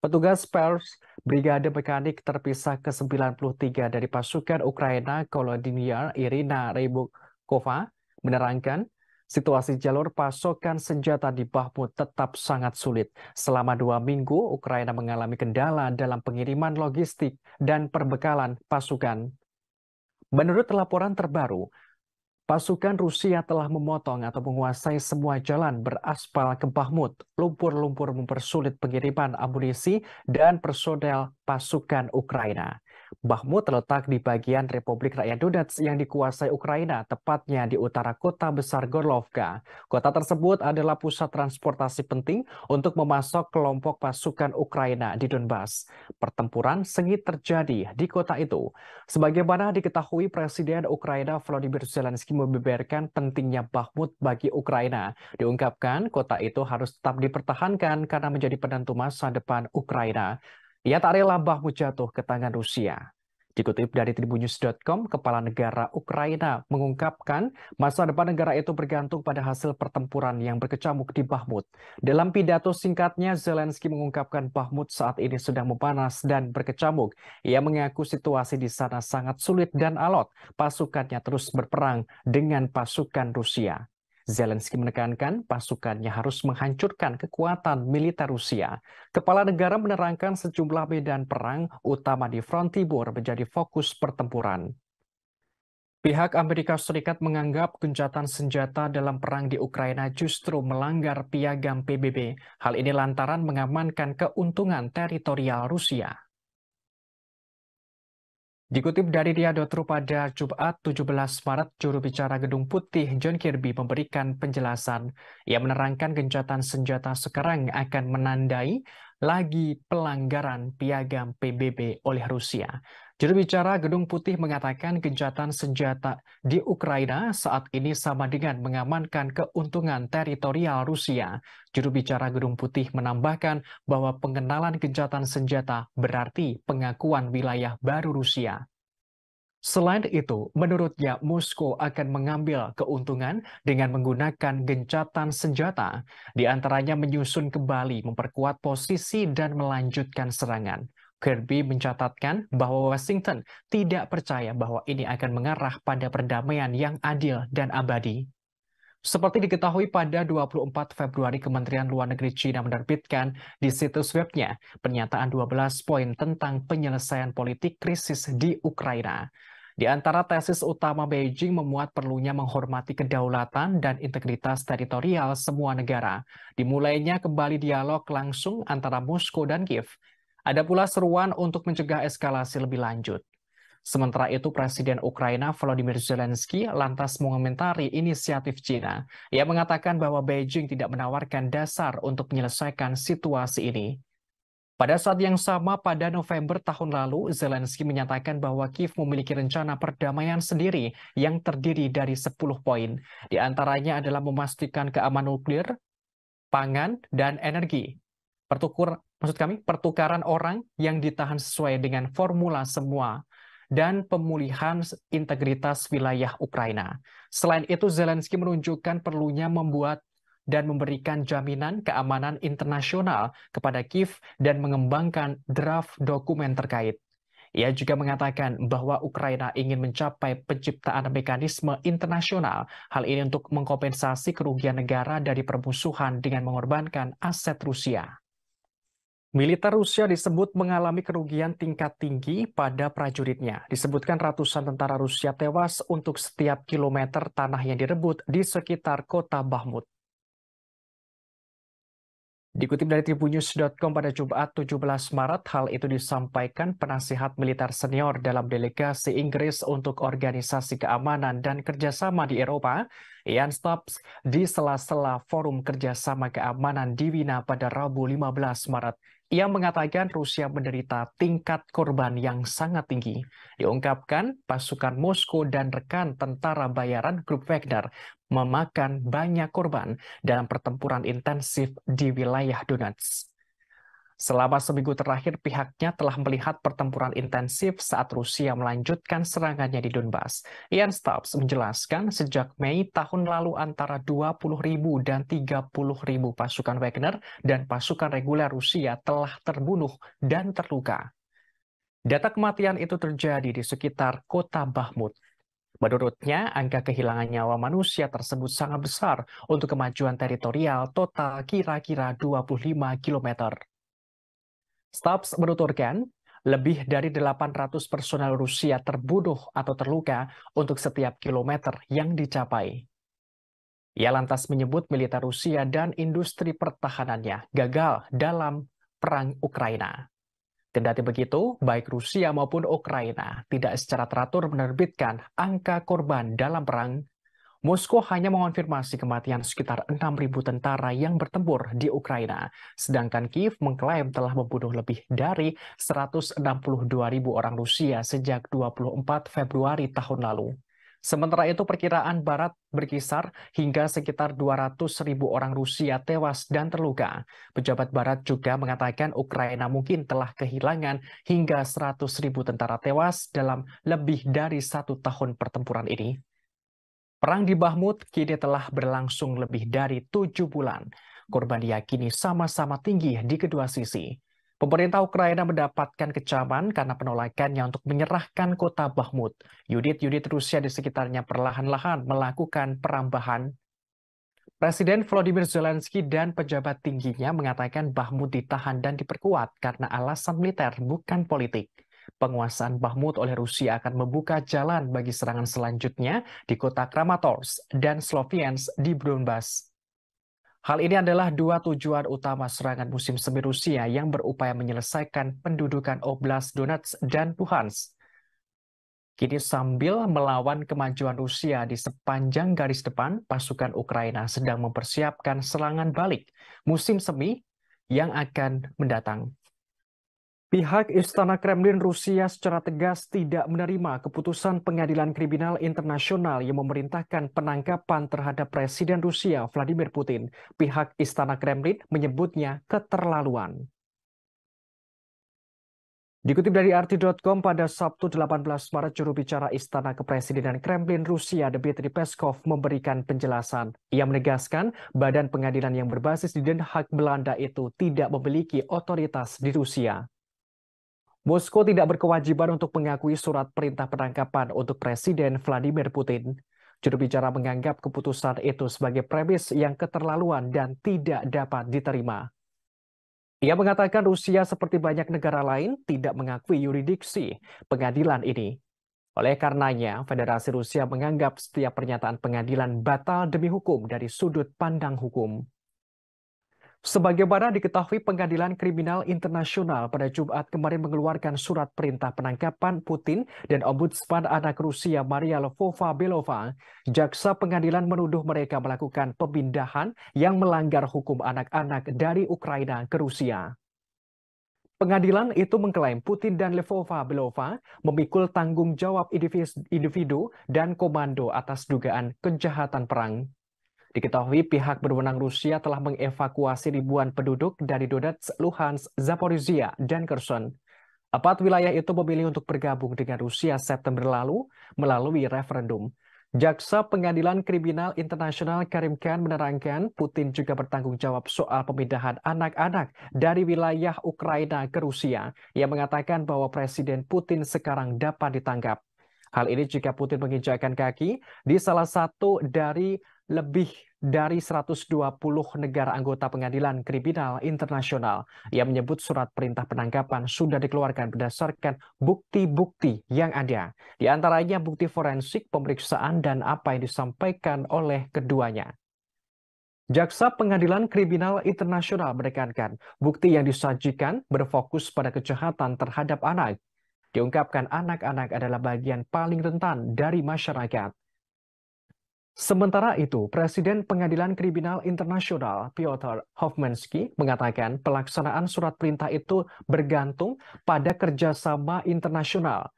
Petugas pers Brigade Mekanik terpisah ke-93 dari pasukan Ukraina Kolodinia Irina Rybakova menerangkan situasi jalur pasokan senjata di Bahmut tetap sangat sulit. Selama dua minggu, Ukraina mengalami kendala dalam pengiriman logistik dan perbekalan pasukan. Menurut laporan terbaru, Pasukan Rusia telah memotong atau menguasai semua jalan beraspal ke Bahmut. Lumpur-lumpur mempersulit pengiriman amunisi dan personel pasukan Ukraina. Bakhmut terletak di bagian Republik Rakyat Donetsk yang dikuasai Ukraina, tepatnya di utara kota besar Gorlovka. Kota tersebut adalah pusat transportasi penting untuk memasok kelompok pasukan Ukraina di Donbas. Pertempuran sengit terjadi di kota itu. Sebagaimana diketahui Presiden Ukraina Volodymyr Zelensky membeberkan pentingnya Bakhmut bagi Ukraina. Diungkapkan kota itu harus tetap dipertahankan karena menjadi penentu masa depan Ukraina. Ia tak rela Bakhmut jatuh ke tangan Rusia. Dikutip dari tribunews.com, Kepala Negara Ukraina mengungkapkan masa depan negara itu bergantung pada hasil pertempuran yang berkecamuk di Bahmut. Dalam pidato singkatnya, Zelensky mengungkapkan Bahmut saat ini sedang memanas dan berkecamuk. Ia mengaku situasi di sana sangat sulit dan alot. Pasukannya terus berperang dengan pasukan Rusia. Zelensky menekankan pasukannya harus menghancurkan kekuatan militer Rusia. Kepala negara menerangkan sejumlah medan perang utama di front timur menjadi fokus pertempuran. Pihak Amerika Serikat menganggap gencatan senjata dalam perang di Ukraina justru melanggar piagam PBB. Hal ini lantaran mengamankan keuntungan teritorial Rusia. Dikutip dari Ria.ru pada Jumat 17 Maret, juru bicara Gedung Putih John Kirby memberikan penjelasan. Ia menerangkan gencatan senjata sekarang akan menandai lagi pelanggaran piagam PBB oleh Rusia. Juru bicara Gedung Putih mengatakan gencatan senjata di Ukraina saat ini sama dengan mengamankan keuntungan teritorial Rusia. Juru bicara Gedung Putih menambahkan bahwa pengenalan gencatan senjata berarti pengakuan wilayah baru Rusia. Selain itu, menurutnya Moskow akan mengambil keuntungan dengan menggunakan gencatan senjata, di antaranya menyusun kembali memperkuat posisi dan melanjutkan serangan. Kirby mencatatkan bahwa Washington tidak percaya bahwa ini akan mengarah pada perdamaian yang adil dan abadi. Seperti diketahui pada 24 Februari Kementerian Luar Negeri China menerbitkan di situs webnya pernyataan 12 poin tentang penyelesaian politik krisis di Ukraina. Di antara tesis utama Beijing memuat perlunya menghormati kedaulatan dan integritas teritorial semua negara. Dimulainya kembali dialog langsung antara Moskow dan Kiev ada pula seruan untuk mencegah eskalasi lebih lanjut. Sementara itu, Presiden Ukraina Volodymyr Zelensky lantas mengomentari inisiatif Cina. Ia mengatakan bahwa Beijing tidak menawarkan dasar untuk menyelesaikan situasi ini. Pada saat yang sama, pada November tahun lalu, Zelensky menyatakan bahwa Kiev memiliki rencana perdamaian sendiri yang terdiri dari 10 poin. Di antaranya adalah memastikan keamanan nuklir, pangan, dan energi pertukur maksud kami pertukaran orang yang ditahan sesuai dengan formula semua dan pemulihan integritas wilayah Ukraina. Selain itu Zelensky menunjukkan perlunya membuat dan memberikan jaminan keamanan internasional kepada Kiev dan mengembangkan draft dokumen terkait. Ia juga mengatakan bahwa Ukraina ingin mencapai penciptaan mekanisme internasional. Hal ini untuk mengkompensasi kerugian negara dari permusuhan dengan mengorbankan aset Rusia. Militer Rusia disebut mengalami kerugian tingkat tinggi pada prajuritnya. Disebutkan ratusan tentara Rusia tewas untuk setiap kilometer tanah yang direbut di sekitar kota Bahmut. Dikutip dari tribunnews.com pada Jumat 17 Maret, hal itu disampaikan penasihat militer senior dalam delegasi Inggris untuk Organisasi Keamanan dan Kerjasama di Eropa, Ian Stubbs, di sela-sela Forum Kerjasama Keamanan di Wina pada Rabu 15 Maret. Ia mengatakan Rusia menderita tingkat korban yang sangat tinggi. Diungkapkan, pasukan Moskow dan rekan tentara bayaran grup Wagner memakan banyak korban dalam pertempuran intensif di wilayah Donetsk. Selama seminggu terakhir, pihaknya telah melihat pertempuran intensif saat Rusia melanjutkan serangannya di Donbas. Ian Stubbs menjelaskan sejak Mei tahun lalu antara 20.000 dan 30.000 pasukan Wagner dan pasukan reguler Rusia telah terbunuh dan terluka. Data kematian itu terjadi di sekitar kota Bahmut. Menurutnya, angka kehilangan nyawa manusia tersebut sangat besar untuk kemajuan teritorial total kira-kira 25 km. Stubbs menuturkan, lebih dari 800 personel Rusia terbunuh atau terluka untuk setiap kilometer yang dicapai. Ia lantas menyebut militer Rusia dan industri pertahanannya gagal dalam perang Ukraina. Kendati begitu, baik Rusia maupun Ukraina tidak secara teratur menerbitkan angka korban dalam perang Moskow hanya mengonfirmasi kematian sekitar 6.000 tentara yang bertempur di Ukraina, sedangkan Kiev mengklaim telah membunuh lebih dari 162.000 orang Rusia sejak 24 Februari tahun lalu. Sementara itu perkiraan Barat berkisar hingga sekitar 200 ribu orang Rusia tewas dan terluka. Pejabat Barat juga mengatakan Ukraina mungkin telah kehilangan hingga 100 ribu tentara tewas dalam lebih dari satu tahun pertempuran ini. Perang di Bahmut kini telah berlangsung lebih dari tujuh bulan. Korban diyakini sama-sama tinggi di kedua sisi. Pemerintah Ukraina mendapatkan kecaman karena penolakannya untuk menyerahkan kota Bahmut. Unit-unit Rusia di sekitarnya perlahan-lahan melakukan perambahan. Presiden Vladimir Zelensky dan pejabat tingginya mengatakan Bahmut ditahan dan diperkuat karena alasan militer bukan politik. Penguasaan Bahmut oleh Rusia akan membuka jalan bagi serangan selanjutnya di kota Kramatorsk dan Sloviansk di Donbas. Hal ini adalah dua tujuan utama serangan musim semi Rusia yang berupaya menyelesaikan pendudukan Oblast Donetsk dan Luhansk. Kini sambil melawan kemajuan Rusia di sepanjang garis depan, pasukan Ukraina sedang mempersiapkan serangan balik musim semi yang akan mendatang. Pihak Istana Kremlin Rusia secara tegas tidak menerima keputusan Pengadilan Kriminal Internasional yang memerintahkan penangkapan terhadap Presiden Rusia Vladimir Putin. Pihak Istana Kremlin menyebutnya keterlaluan. Dikutip dari arti.com pada Sabtu 18 Maret juru bicara Istana Kepresidenan Kremlin Rusia Dmitry Peskov memberikan penjelasan. Ia menegaskan badan pengadilan yang berbasis di Den Haag Belanda itu tidak memiliki otoritas di Rusia. Moskow tidak berkewajiban untuk mengakui surat perintah penangkapan untuk Presiden Vladimir Putin. Juru bicara menganggap keputusan itu sebagai premis yang keterlaluan dan tidak dapat diterima. Ia mengatakan Rusia seperti banyak negara lain tidak mengakui yuridiksi pengadilan ini. Oleh karenanya, Federasi Rusia menganggap setiap pernyataan pengadilan batal demi hukum dari sudut pandang hukum. Sebagaimana diketahui Pengadilan Kriminal Internasional pada Jumat kemarin mengeluarkan surat perintah penangkapan Putin dan Ombudsman anak Rusia Maria Lvova Belova, jaksa pengadilan menuduh mereka melakukan pemindahan yang melanggar hukum anak-anak dari Ukraina ke Rusia. Pengadilan itu mengklaim Putin dan Levova Belova memikul tanggung jawab individu dan komando atas dugaan kejahatan perang. Diketahui pihak berwenang Rusia telah mengevakuasi ribuan penduduk dari Donetsk, Luhansk, Zaporizhia, dan Kherson. Empat wilayah itu memilih untuk bergabung dengan Rusia September lalu melalui referendum. Jaksa Pengadilan Kriminal Internasional Karim Khan menerangkan Putin juga bertanggung jawab soal pemindahan anak-anak dari wilayah Ukraina ke Rusia. Ia mengatakan bahwa Presiden Putin sekarang dapat ditangkap. Hal ini jika Putin menginjakan kaki di salah satu dari lebih dari 120 negara anggota pengadilan kriminal internasional. yang menyebut surat perintah penangkapan sudah dikeluarkan berdasarkan bukti-bukti yang ada. Di antaranya bukti forensik, pemeriksaan, dan apa yang disampaikan oleh keduanya. Jaksa Pengadilan Kriminal Internasional menekankan bukti yang disajikan berfokus pada kejahatan terhadap anak. Diungkapkan anak-anak adalah bagian paling rentan dari masyarakat. Sementara itu, Presiden Pengadilan Kriminal Internasional Piotr Hofmanski mengatakan pelaksanaan surat perintah itu bergantung pada kerjasama internasional.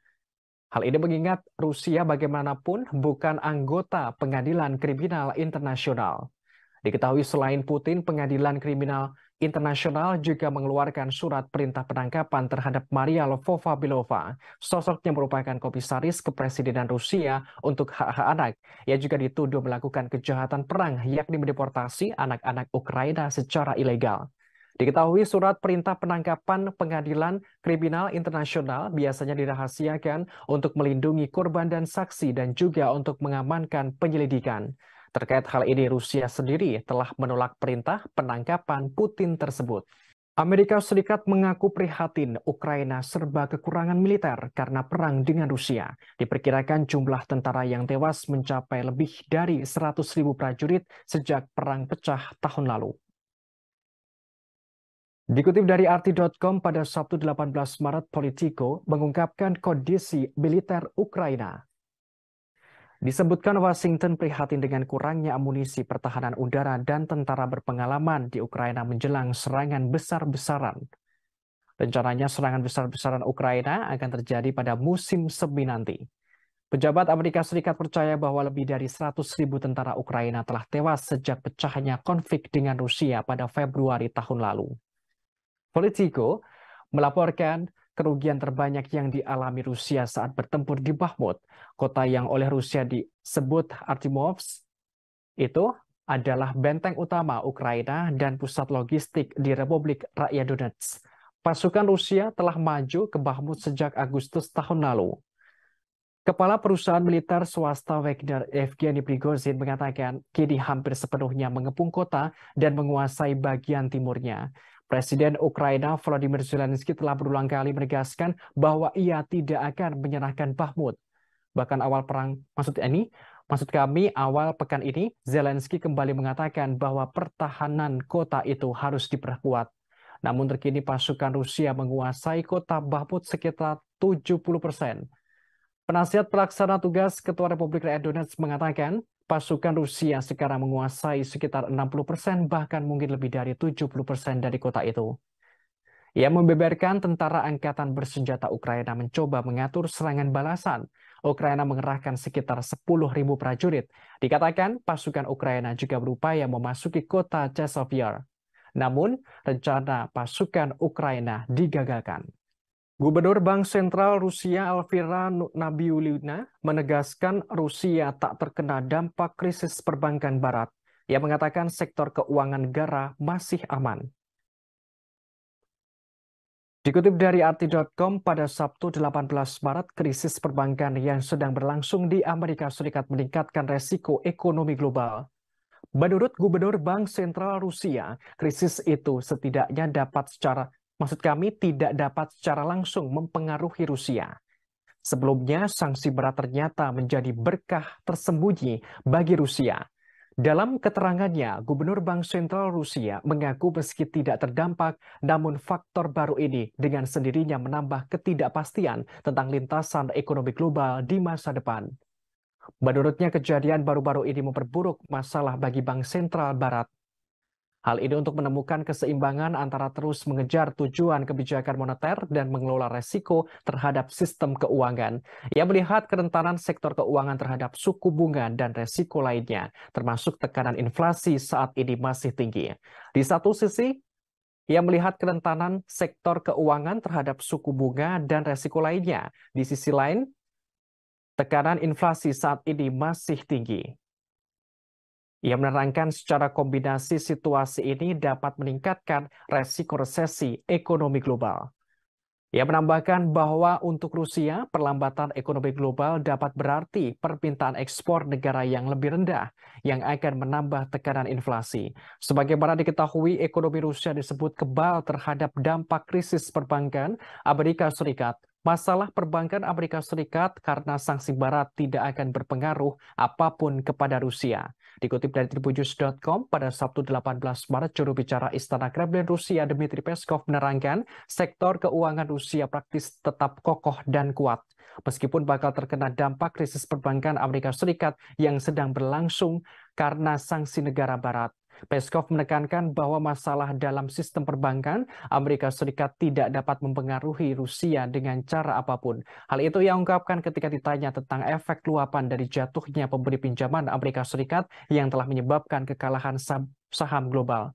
Hal ini mengingat Rusia bagaimanapun bukan anggota Pengadilan Kriminal Internasional. Diketahui selain Putin, Pengadilan Kriminal Internasional juga mengeluarkan surat perintah penangkapan terhadap Maria Lvova Bilova, sosok yang merupakan komisaris kepresidenan Rusia untuk hak-hak anak. Ia juga dituduh melakukan kejahatan perang, yakni mendeportasi anak-anak Ukraina secara ilegal. Diketahui surat perintah penangkapan pengadilan kriminal internasional biasanya dirahasiakan untuk melindungi korban dan saksi dan juga untuk mengamankan penyelidikan. Terkait hal ini, Rusia sendiri telah menolak perintah penangkapan Putin tersebut. Amerika Serikat mengaku prihatin Ukraina serba kekurangan militer karena perang dengan Rusia. Diperkirakan jumlah tentara yang tewas mencapai lebih dari ribu prajurit sejak perang pecah tahun lalu. Dikutip dari arti.com pada Sabtu 18 Maret, Politico mengungkapkan kondisi militer Ukraina. Disebutkan Washington prihatin dengan kurangnya amunisi pertahanan udara dan tentara berpengalaman di Ukraina menjelang serangan besar-besaran. Rencananya serangan besar-besaran Ukraina akan terjadi pada musim semi nanti. Pejabat Amerika Serikat percaya bahwa lebih dari 100 ribu tentara Ukraina telah tewas sejak pecahnya konflik dengan Rusia pada Februari tahun lalu. Politico melaporkan kerugian terbanyak yang dialami Rusia saat bertempur di Bakhmut, kota yang oleh Rusia disebut Artimovs, itu adalah benteng utama Ukraina dan pusat logistik di Republik Rakyat Donetsk. Pasukan Rusia telah maju ke Bakhmut sejak Agustus tahun lalu. Kepala perusahaan militer swasta Wagner Evgeny Prigozhin mengatakan kini hampir sepenuhnya mengepung kota dan menguasai bagian timurnya. Presiden Ukraina Volodymyr Zelensky telah berulang kali menegaskan bahwa ia tidak akan menyerahkan Bakhmut. Bahkan awal perang, maksud ini, maksud kami awal pekan ini, Zelensky kembali mengatakan bahwa pertahanan kota itu harus diperkuat. Namun terkini pasukan Rusia menguasai kota Bakhmut sekitar 70 persen. Penasihat pelaksana tugas Ketua Republik Rakyat Donetsk mengatakan pasukan Rusia sekarang menguasai sekitar 60% bahkan mungkin lebih dari 70% dari kota itu. Ia membeberkan tentara angkatan bersenjata Ukraina mencoba mengatur serangan balasan. Ukraina mengerahkan sekitar 10.000 prajurit. Dikatakan pasukan Ukraina juga berupaya memasuki kota Chesovier. Namun, rencana pasukan Ukraina digagalkan. Gubernur Bank Sentral Rusia Alvira Nabiulina menegaskan Rusia tak terkena dampak krisis perbankan barat. Ia mengatakan sektor keuangan negara masih aman. Dikutip dari arti.com pada Sabtu 18 Maret, krisis perbankan yang sedang berlangsung di Amerika Serikat meningkatkan resiko ekonomi global. Menurut Gubernur Bank Sentral Rusia, krisis itu setidaknya dapat secara Maksud kami tidak dapat secara langsung mempengaruhi Rusia. Sebelumnya, sanksi berat ternyata menjadi berkah tersembunyi bagi Rusia. Dalam keterangannya, Gubernur Bank Sentral Rusia mengaku meski tidak terdampak, namun faktor baru ini dengan sendirinya menambah ketidakpastian tentang lintasan ekonomi global di masa depan. Menurutnya, kejadian baru-baru ini memperburuk masalah bagi Bank Sentral Barat Hal ini untuk menemukan keseimbangan antara terus mengejar tujuan kebijakan moneter dan mengelola resiko terhadap sistem keuangan. Ia melihat kerentanan sektor keuangan terhadap suku bunga dan resiko lainnya, termasuk tekanan inflasi saat ini masih tinggi. Di satu sisi, ia melihat kerentanan sektor keuangan terhadap suku bunga dan resiko lainnya. Di sisi lain, tekanan inflasi saat ini masih tinggi. Ia menerangkan secara kombinasi situasi ini dapat meningkatkan resiko resesi ekonomi global. Ia menambahkan bahwa untuk Rusia, perlambatan ekonomi global dapat berarti permintaan ekspor negara yang lebih rendah yang akan menambah tekanan inflasi. Sebagaimana diketahui, ekonomi Rusia disebut kebal terhadap dampak krisis perbankan Amerika Serikat. Masalah perbankan Amerika Serikat karena sanksi barat tidak akan berpengaruh apapun kepada Rusia. Dikutip dari tribunnews.com, pada Sabtu 18 Maret, juru bicara Istana Kremlin Rusia Dmitry Peskov menerangkan sektor keuangan Rusia praktis tetap kokoh dan kuat. Meskipun bakal terkena dampak krisis perbankan Amerika Serikat yang sedang berlangsung karena sanksi negara barat. Peskov menekankan bahwa masalah dalam sistem perbankan Amerika Serikat tidak dapat mempengaruhi Rusia dengan cara apapun. Hal itu ia ungkapkan ketika ditanya tentang efek luapan dari jatuhnya pemberi pinjaman Amerika Serikat yang telah menyebabkan kekalahan saham global.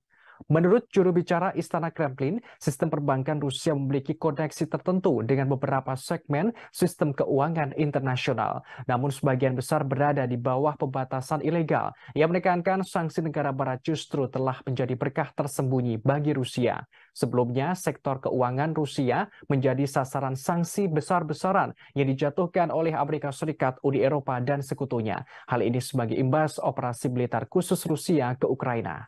Menurut juru bicara Istana Kremlin, sistem perbankan Rusia memiliki koneksi tertentu dengan beberapa segmen sistem keuangan internasional. Namun sebagian besar berada di bawah pembatasan ilegal. Ia menekankan sanksi negara barat justru telah menjadi berkah tersembunyi bagi Rusia. Sebelumnya, sektor keuangan Rusia menjadi sasaran sanksi besar-besaran yang dijatuhkan oleh Amerika Serikat, Uni Eropa, dan sekutunya. Hal ini sebagai imbas operasi militer khusus Rusia ke Ukraina.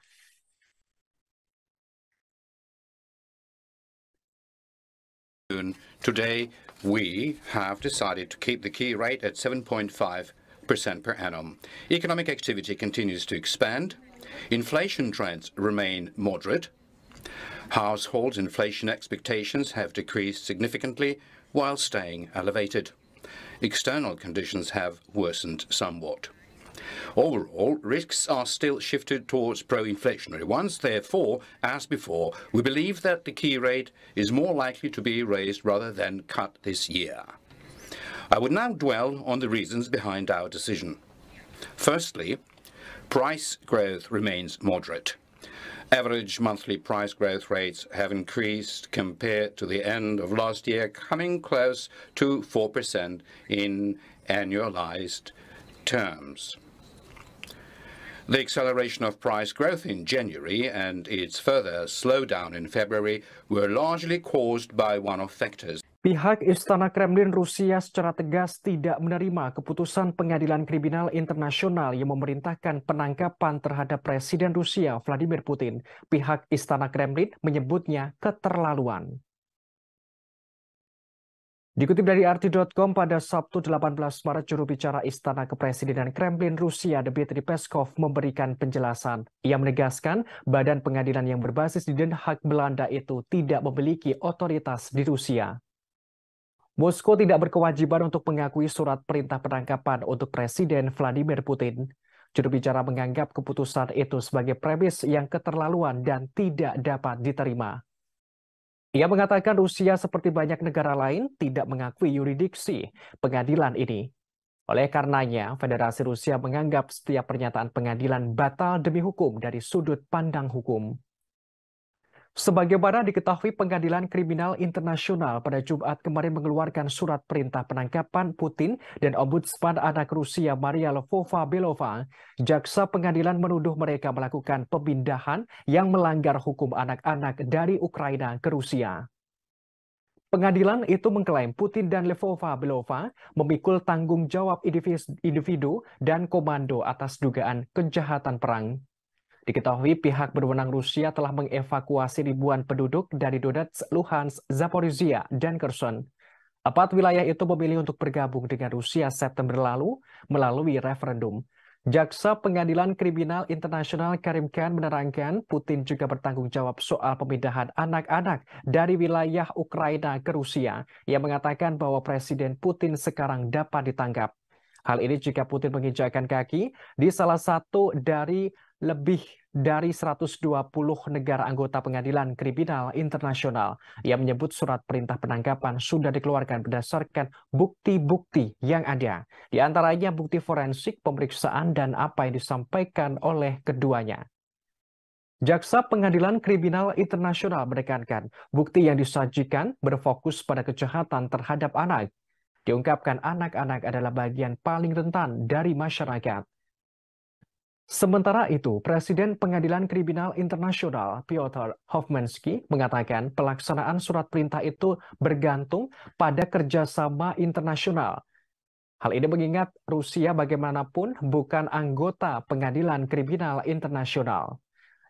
Today, we have decided to keep the key rate at 7.5% per annum. Economic activity continues to expand. Inflation trends remain moderate. Household inflation expectations have decreased significantly while staying elevated. External conditions have worsened somewhat. Overall, risks are still shifted towards pro-inflationary ones. Therefore, as before, we believe that the key rate is more likely to be raised rather than cut this year. I would now dwell on the reasons behind our decision. Firstly, price growth remains moderate. Average monthly price growth rates have increased compared to the end of last year, coming close to 4% in annualized terms. The acceleration of price growth in January and its further slowdown in February were largely caused by one of factors. Pihak Istana Kremlin Rusia secara tegas tidak menerima keputusan pengadilan kriminal internasional yang memerintahkan penangkapan terhadap Presiden Rusia Vladimir Putin. Pihak Istana Kremlin menyebutnya keterlaluan. Dikutip dari arti.com pada Sabtu 18 Maret juru bicara Istana Kepresidenan Kremlin Rusia Dmitry Peskov memberikan penjelasan. Ia menegaskan badan pengadilan yang berbasis di Den Haag Belanda itu tidak memiliki otoritas di Rusia. Moskow tidak berkewajiban untuk mengakui surat perintah penangkapan untuk Presiden Vladimir Putin. Juru bicara menganggap keputusan itu sebagai premis yang keterlaluan dan tidak dapat diterima. Ia mengatakan Rusia seperti banyak negara lain tidak mengakui yuridiksi pengadilan ini. Oleh karenanya, Federasi Rusia menganggap setiap pernyataan pengadilan batal demi hukum dari sudut pandang hukum. Sebagaimana diketahui Pengadilan Kriminal Internasional pada Jumat kemarin mengeluarkan surat perintah penangkapan Putin dan Ombudsman anak Rusia Maria Lovova Belova, jaksa pengadilan menuduh mereka melakukan pemindahan yang melanggar hukum anak-anak dari Ukraina ke Rusia. Pengadilan itu mengklaim Putin dan Levova Belova memikul tanggung jawab individu dan komando atas dugaan kejahatan perang. Diketahui pihak berwenang Rusia telah mengevakuasi ribuan penduduk dari Donetsk, Luhansk, Zaporizhia, dan Kherson. Empat wilayah itu memilih untuk bergabung dengan Rusia September lalu melalui referendum. Jaksa Pengadilan Kriminal Internasional Karim Khan menerangkan Putin juga bertanggung jawab soal pemindahan anak-anak dari wilayah Ukraina ke Rusia. Ia mengatakan bahwa Presiden Putin sekarang dapat ditangkap. Hal ini jika Putin menginjakkan kaki di salah satu dari lebih dari 120 negara anggota pengadilan kriminal internasional. yang menyebut surat perintah penangkapan sudah dikeluarkan berdasarkan bukti-bukti yang ada. Di antaranya bukti forensik, pemeriksaan, dan apa yang disampaikan oleh keduanya. Jaksa Pengadilan Kriminal Internasional menekankan bukti yang disajikan berfokus pada kejahatan terhadap anak. Diungkapkan anak-anak adalah bagian paling rentan dari masyarakat. Sementara itu, Presiden Pengadilan Kriminal Internasional Piotr Hofmanski mengatakan pelaksanaan surat perintah itu bergantung pada kerjasama internasional. Hal ini mengingat Rusia bagaimanapun bukan anggota Pengadilan Kriminal Internasional.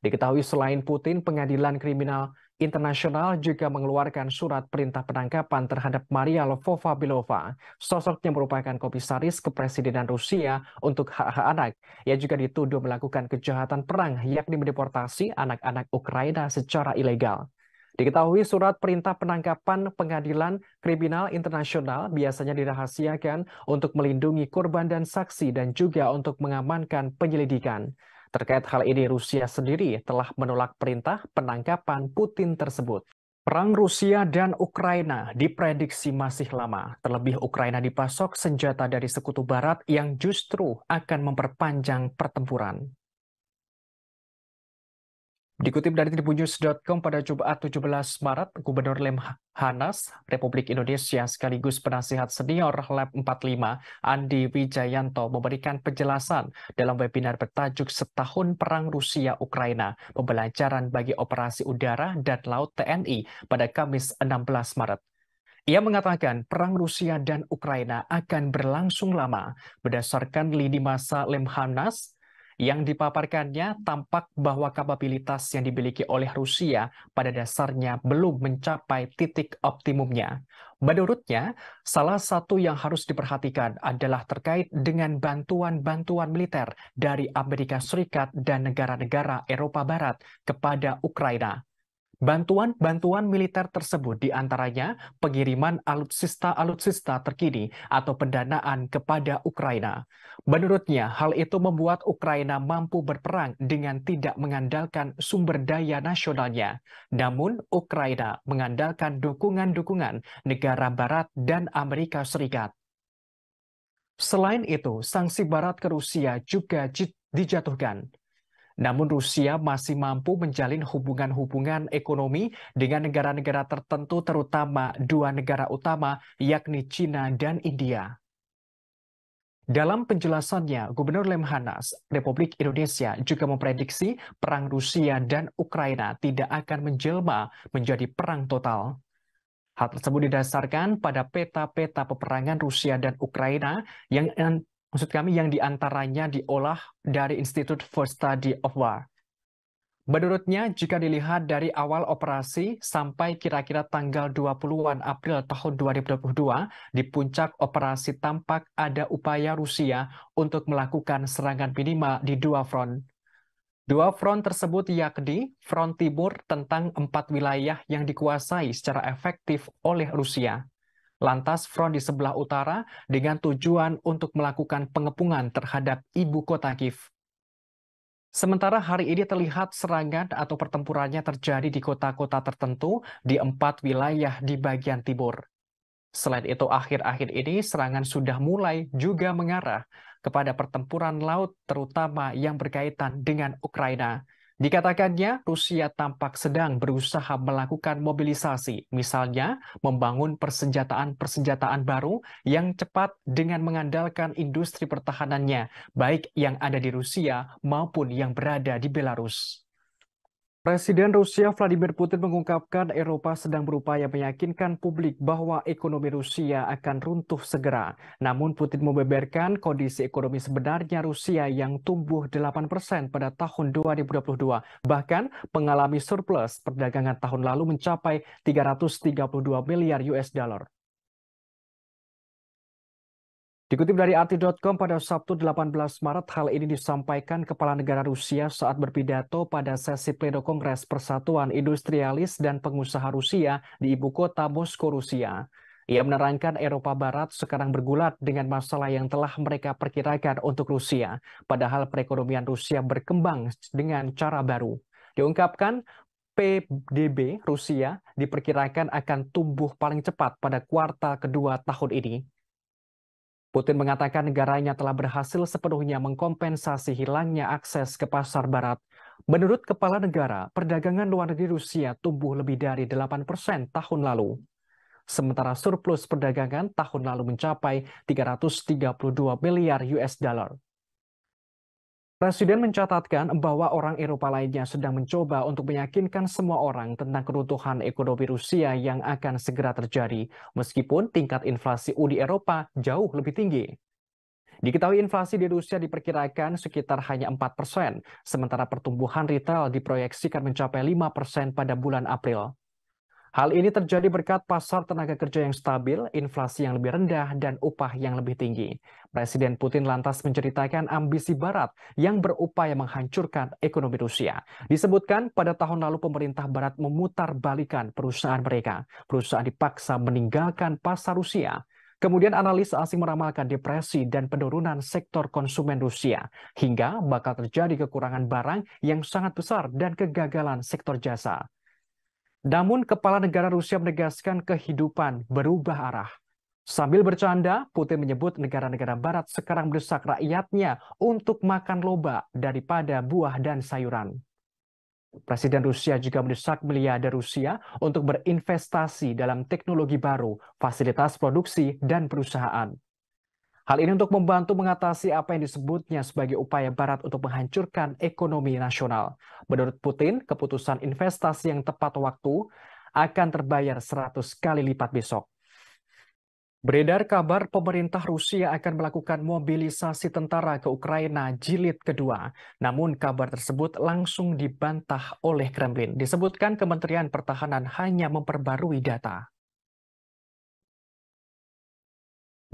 Diketahui selain Putin, Pengadilan Kriminal Internasional juga mengeluarkan surat perintah penangkapan terhadap Maria Lvova-Bilova, sosok yang merupakan komisaris kepresidenan Rusia untuk hak-hak anak. Ia juga dituduh melakukan kejahatan perang, yakni mendeportasi anak-anak Ukraina secara ilegal. Diketahui surat perintah penangkapan pengadilan kriminal internasional biasanya dirahasiakan untuk melindungi korban dan saksi dan juga untuk mengamankan penyelidikan. Terkait hal ini, Rusia sendiri telah menolak perintah penangkapan Putin tersebut. Perang Rusia dan Ukraina diprediksi masih lama. Terlebih Ukraina dipasok senjata dari sekutu barat yang justru akan memperpanjang pertempuran. Dikutip dari tribunnews.com pada Jumat 17 Maret, Gubernur Lemhanas Republik Indonesia sekaligus penasihat senior Lab 45 Andi Wijayanto memberikan penjelasan dalam webinar bertajuk Setahun Perang Rusia-Ukraina, Pembelajaran bagi Operasi Udara dan Laut TNI pada Kamis 16 Maret. Ia mengatakan perang Rusia dan Ukraina akan berlangsung lama. Berdasarkan lini masa Lemhanas, yang dipaparkannya tampak bahwa kapabilitas yang dimiliki oleh Rusia pada dasarnya belum mencapai titik optimumnya. Menurutnya, salah satu yang harus diperhatikan adalah terkait dengan bantuan-bantuan militer dari Amerika Serikat dan negara-negara Eropa Barat kepada Ukraina. Bantuan-bantuan militer tersebut diantaranya pengiriman alutsista-alutsista terkini atau pendanaan kepada Ukraina. Menurutnya, hal itu membuat Ukraina mampu berperang dengan tidak mengandalkan sumber daya nasionalnya. Namun, Ukraina mengandalkan dukungan-dukungan negara Barat dan Amerika Serikat. Selain itu, sanksi Barat ke Rusia juga dijatuhkan. Namun Rusia masih mampu menjalin hubungan-hubungan ekonomi dengan negara-negara tertentu terutama dua negara utama yakni China dan India. Dalam penjelasannya, Gubernur Lemhanas Republik Indonesia juga memprediksi perang Rusia dan Ukraina tidak akan menjelma menjadi perang total. Hal tersebut didasarkan pada peta-peta peperangan Rusia dan Ukraina yang maksud kami yang diantaranya diolah dari Institute for Study of War. Menurutnya, jika dilihat dari awal operasi sampai kira-kira tanggal 20-an April tahun 2022, di puncak operasi tampak ada upaya Rusia untuk melakukan serangan minimal di dua front. Dua front tersebut yakni front timur tentang empat wilayah yang dikuasai secara efektif oleh Rusia, Lantas front di sebelah utara dengan tujuan untuk melakukan pengepungan terhadap ibu kota Kiev. Sementara hari ini terlihat serangan atau pertempurannya terjadi di kota-kota tertentu di empat wilayah di bagian timur. Selain itu, akhir-akhir ini serangan sudah mulai juga mengarah kepada pertempuran laut terutama yang berkaitan dengan Ukraina. Dikatakannya, Rusia tampak sedang berusaha melakukan mobilisasi, misalnya membangun persenjataan-persenjataan baru yang cepat dengan mengandalkan industri pertahanannya, baik yang ada di Rusia maupun yang berada di Belarus. Presiden Rusia Vladimir Putin mengungkapkan Eropa sedang berupaya meyakinkan publik bahwa ekonomi Rusia akan runtuh segera. Namun Putin membeberkan kondisi ekonomi sebenarnya Rusia yang tumbuh 8% pada tahun 2022. Bahkan mengalami surplus perdagangan tahun lalu mencapai 332 miliar US dollar. Dikutip dari arti.com pada Sabtu 18 Maret, hal ini disampaikan Kepala Negara Rusia saat berpidato pada sesi pledo Kongres Persatuan Industrialis dan Pengusaha Rusia di ibu kota Moskow, Rusia. Ia menerangkan Eropa Barat sekarang bergulat dengan masalah yang telah mereka perkirakan untuk Rusia, padahal perekonomian Rusia berkembang dengan cara baru. Diungkapkan, PDB Rusia diperkirakan akan tumbuh paling cepat pada kuartal kedua tahun ini. Putin mengatakan negaranya telah berhasil sepenuhnya mengkompensasi hilangnya akses ke pasar barat. Menurut kepala negara, perdagangan luar negeri Rusia tumbuh lebih dari 8 persen tahun lalu. Sementara surplus perdagangan tahun lalu mencapai 332 miliar US dollar. Presiden mencatatkan bahwa orang Eropa lainnya sedang mencoba untuk meyakinkan semua orang tentang keruntuhan ekonomi Rusia yang akan segera terjadi, meskipun tingkat inflasi Uni Eropa jauh lebih tinggi. Diketahui inflasi di Rusia diperkirakan sekitar hanya 4 persen, sementara pertumbuhan retail diproyeksikan mencapai 5 persen pada bulan April. Hal ini terjadi berkat pasar tenaga kerja yang stabil, inflasi yang lebih rendah, dan upah yang lebih tinggi. Presiden Putin lantas menceritakan ambisi Barat yang berupaya menghancurkan ekonomi Rusia. Disebutkan pada tahun lalu pemerintah Barat memutar balikan perusahaan mereka. Perusahaan dipaksa meninggalkan pasar Rusia. Kemudian analis asing meramalkan depresi dan penurunan sektor konsumen Rusia, hingga bakal terjadi kekurangan barang yang sangat besar dan kegagalan sektor jasa. Namun kepala negara Rusia menegaskan kehidupan berubah arah. Sambil bercanda, Putin menyebut negara-negara barat sekarang mendesak rakyatnya untuk makan loba daripada buah dan sayuran. Presiden Rusia juga mendesak miliarder Rusia untuk berinvestasi dalam teknologi baru, fasilitas produksi, dan perusahaan. Hal ini untuk membantu mengatasi apa yang disebutnya sebagai upaya Barat untuk menghancurkan ekonomi nasional. Menurut Putin, keputusan investasi yang tepat waktu akan terbayar 100 kali lipat besok. Beredar kabar pemerintah Rusia akan melakukan mobilisasi tentara ke Ukraina jilid kedua. Namun kabar tersebut langsung dibantah oleh Kremlin. Disebutkan Kementerian Pertahanan hanya memperbarui data.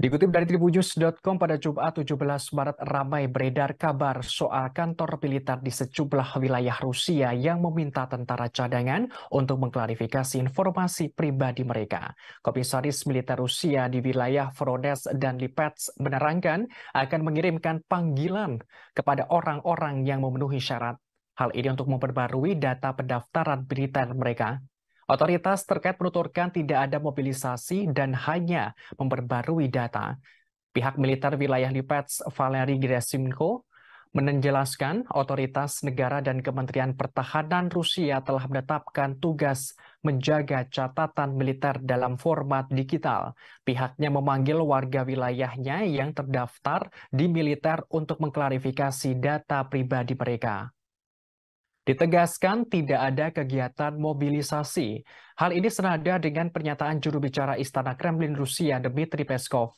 Dikutip dari tribunnews.com pada Jumat 17 Maret ramai beredar kabar soal kantor militer di sejumlah wilayah Rusia yang meminta tentara cadangan untuk mengklarifikasi informasi pribadi mereka. Komisaris militer Rusia di wilayah Voronezh dan Lipetsk menerangkan akan mengirimkan panggilan kepada orang-orang yang memenuhi syarat. Hal ini untuk memperbarui data pendaftaran militer mereka Otoritas terkait menuturkan tidak ada mobilisasi dan hanya memperbarui data. Pihak militer wilayah Lipets Valeri Gerasimko menjelaskan otoritas negara dan Kementerian Pertahanan Rusia telah menetapkan tugas menjaga catatan militer dalam format digital. Pihaknya memanggil warga wilayahnya yang terdaftar di militer untuk mengklarifikasi data pribadi mereka. Ditegaskan tidak ada kegiatan mobilisasi. Hal ini senada dengan pernyataan juru bicara Istana Kremlin Rusia Dmitry Peskov.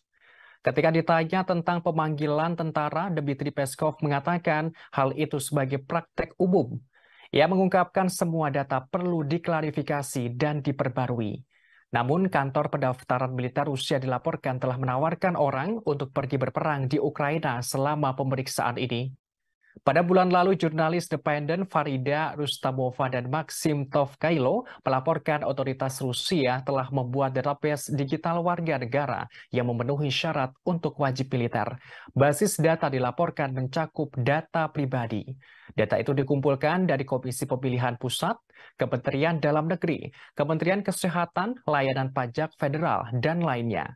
Ketika ditanya tentang pemanggilan tentara, Dmitry Peskov mengatakan hal itu sebagai praktek umum. Ia mengungkapkan semua data perlu diklarifikasi dan diperbarui. Namun, kantor pendaftaran militer Rusia dilaporkan telah menawarkan orang untuk pergi berperang di Ukraina selama pemeriksaan ini. Pada bulan lalu, jurnalis independen Farida Rustamova dan Maxim Tovkailo melaporkan otoritas Rusia telah membuat database digital warga negara yang memenuhi syarat untuk wajib militer. Basis data dilaporkan mencakup data pribadi. Data itu dikumpulkan dari Komisi Pemilihan Pusat, Kementerian Dalam Negeri, Kementerian Kesehatan, Layanan Pajak Federal, dan lainnya.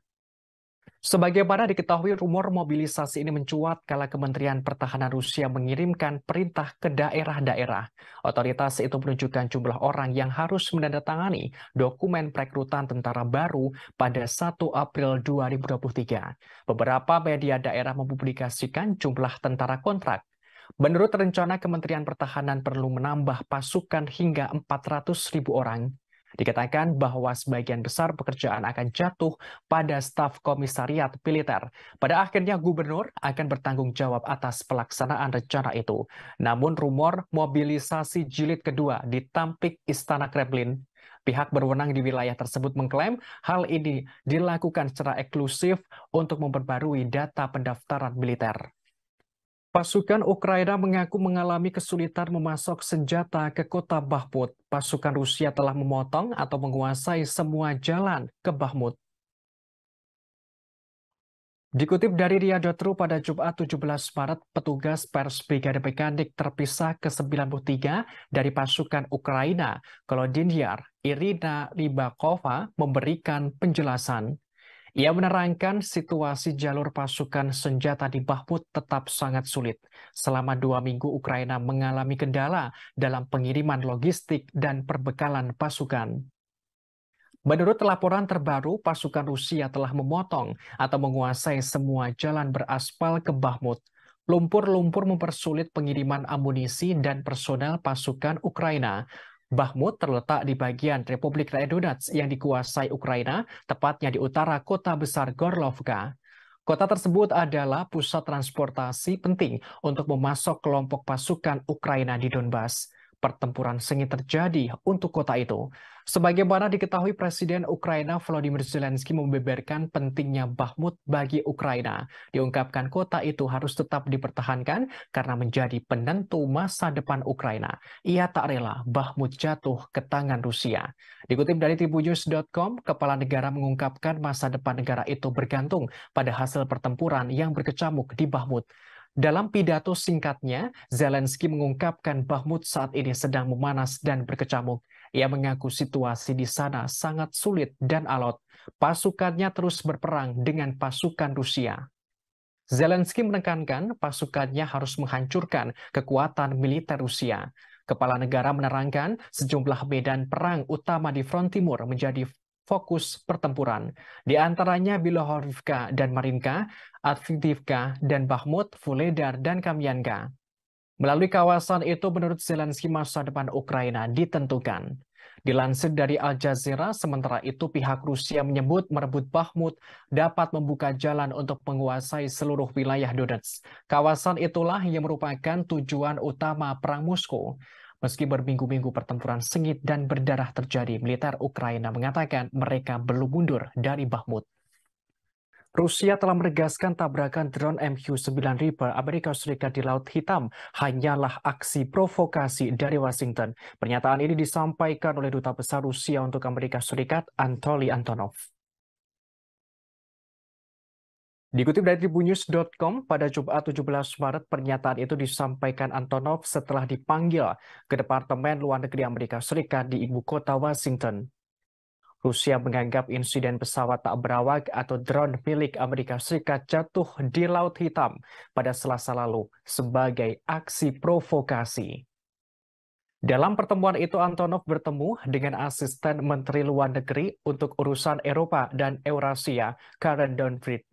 Sebagaimana diketahui, rumor mobilisasi ini mencuat kala Kementerian Pertahanan Rusia mengirimkan perintah ke daerah-daerah. Otoritas itu menunjukkan jumlah orang yang harus menandatangani dokumen perekrutan tentara baru pada 1 April 2023. Beberapa media daerah mempublikasikan jumlah tentara kontrak. Menurut rencana Kementerian Pertahanan perlu menambah pasukan hingga 400 ribu orang Dikatakan bahwa sebagian besar pekerjaan akan jatuh pada staf komisariat militer. Pada akhirnya gubernur akan bertanggung jawab atas pelaksanaan rencana itu. Namun rumor mobilisasi jilid kedua di Tampik Istana Kremlin Pihak berwenang di wilayah tersebut mengklaim hal ini dilakukan secara eksklusif untuk memperbarui data pendaftaran militer. Pasukan Ukraina mengaku mengalami kesulitan memasok senjata ke kota Bahmut. Pasukan Rusia telah memotong atau menguasai semua jalan ke Bahmut. Dikutip dari Ria.ru pada Jumat 17 Maret, petugas pers Brigade Mekanik terpisah ke-93 dari pasukan Ukraina. Kalau Dinyar, Irina Ribakova memberikan penjelasan. Ia menerangkan situasi jalur pasukan senjata di Bahmut tetap sangat sulit. Selama dua minggu Ukraina mengalami kendala dalam pengiriman logistik dan perbekalan pasukan. Menurut laporan terbaru, pasukan Rusia telah memotong atau menguasai semua jalan beraspal ke Bahmut. Lumpur-lumpur mempersulit pengiriman amunisi dan personel pasukan Ukraina. Bakhmut terletak di bagian Republik Rakyat Donetsk yang dikuasai Ukraina, tepatnya di utara kota besar Gorlovka. Kota tersebut adalah pusat transportasi penting untuk memasok kelompok pasukan Ukraina di Donbas. Pertempuran sengit terjadi untuk kota itu. Sebagaimana diketahui Presiden Ukraina Volodymyr Zelensky membeberkan pentingnya Bahmut bagi Ukraina. Diungkapkan kota itu harus tetap dipertahankan karena menjadi penentu masa depan Ukraina. Ia tak rela Bahmut jatuh ke tangan Rusia. Dikutip dari tribunnews.com, kepala negara mengungkapkan masa depan negara itu bergantung pada hasil pertempuran yang berkecamuk di Bahmut. Dalam pidato singkatnya, Zelensky mengungkapkan Bahmut saat ini sedang memanas dan berkecamuk. Ia mengaku situasi di sana sangat sulit dan alot. Pasukannya terus berperang dengan pasukan Rusia. Zelensky menekankan pasukannya harus menghancurkan kekuatan militer Rusia. Kepala negara menerangkan sejumlah medan perang utama di front timur menjadi fokus pertempuran. Di antaranya Bilohorivka dan Marinka, Advitivka dan Bahmut, Vuhledar dan Kamyanka. Melalui kawasan itu, menurut Zelensky, masa depan Ukraina ditentukan. Dilansir dari Al Jazeera, sementara itu pihak Rusia menyebut merebut Bakhmut dapat membuka jalan untuk menguasai seluruh wilayah Donetsk. Kawasan itulah yang merupakan tujuan utama perang Moskow. Meski berminggu-minggu pertempuran sengit dan berdarah terjadi, militer Ukraina mengatakan mereka belum mundur dari Bakhmut. Rusia telah menegaskan tabrakan drone MQ-9 Reaper Amerika Serikat di Laut Hitam hanyalah aksi provokasi dari Washington. Pernyataan ini disampaikan oleh Duta Besar Rusia untuk Amerika Serikat, Anatoly Antonov. Dikutip dari tribunews.com, pada Jumat 17 Maret, pernyataan itu disampaikan Antonov setelah dipanggil ke Departemen Luar Negeri Amerika Serikat di ibu kota Washington. Rusia menganggap insiden pesawat tak berawak atau drone milik Amerika Serikat jatuh di Laut Hitam pada Selasa lalu sebagai aksi provokasi. Dalam pertemuan itu, Antonov bertemu dengan asisten Menteri Luar Negeri untuk urusan Eropa dan Eurasia, Karen Donfried.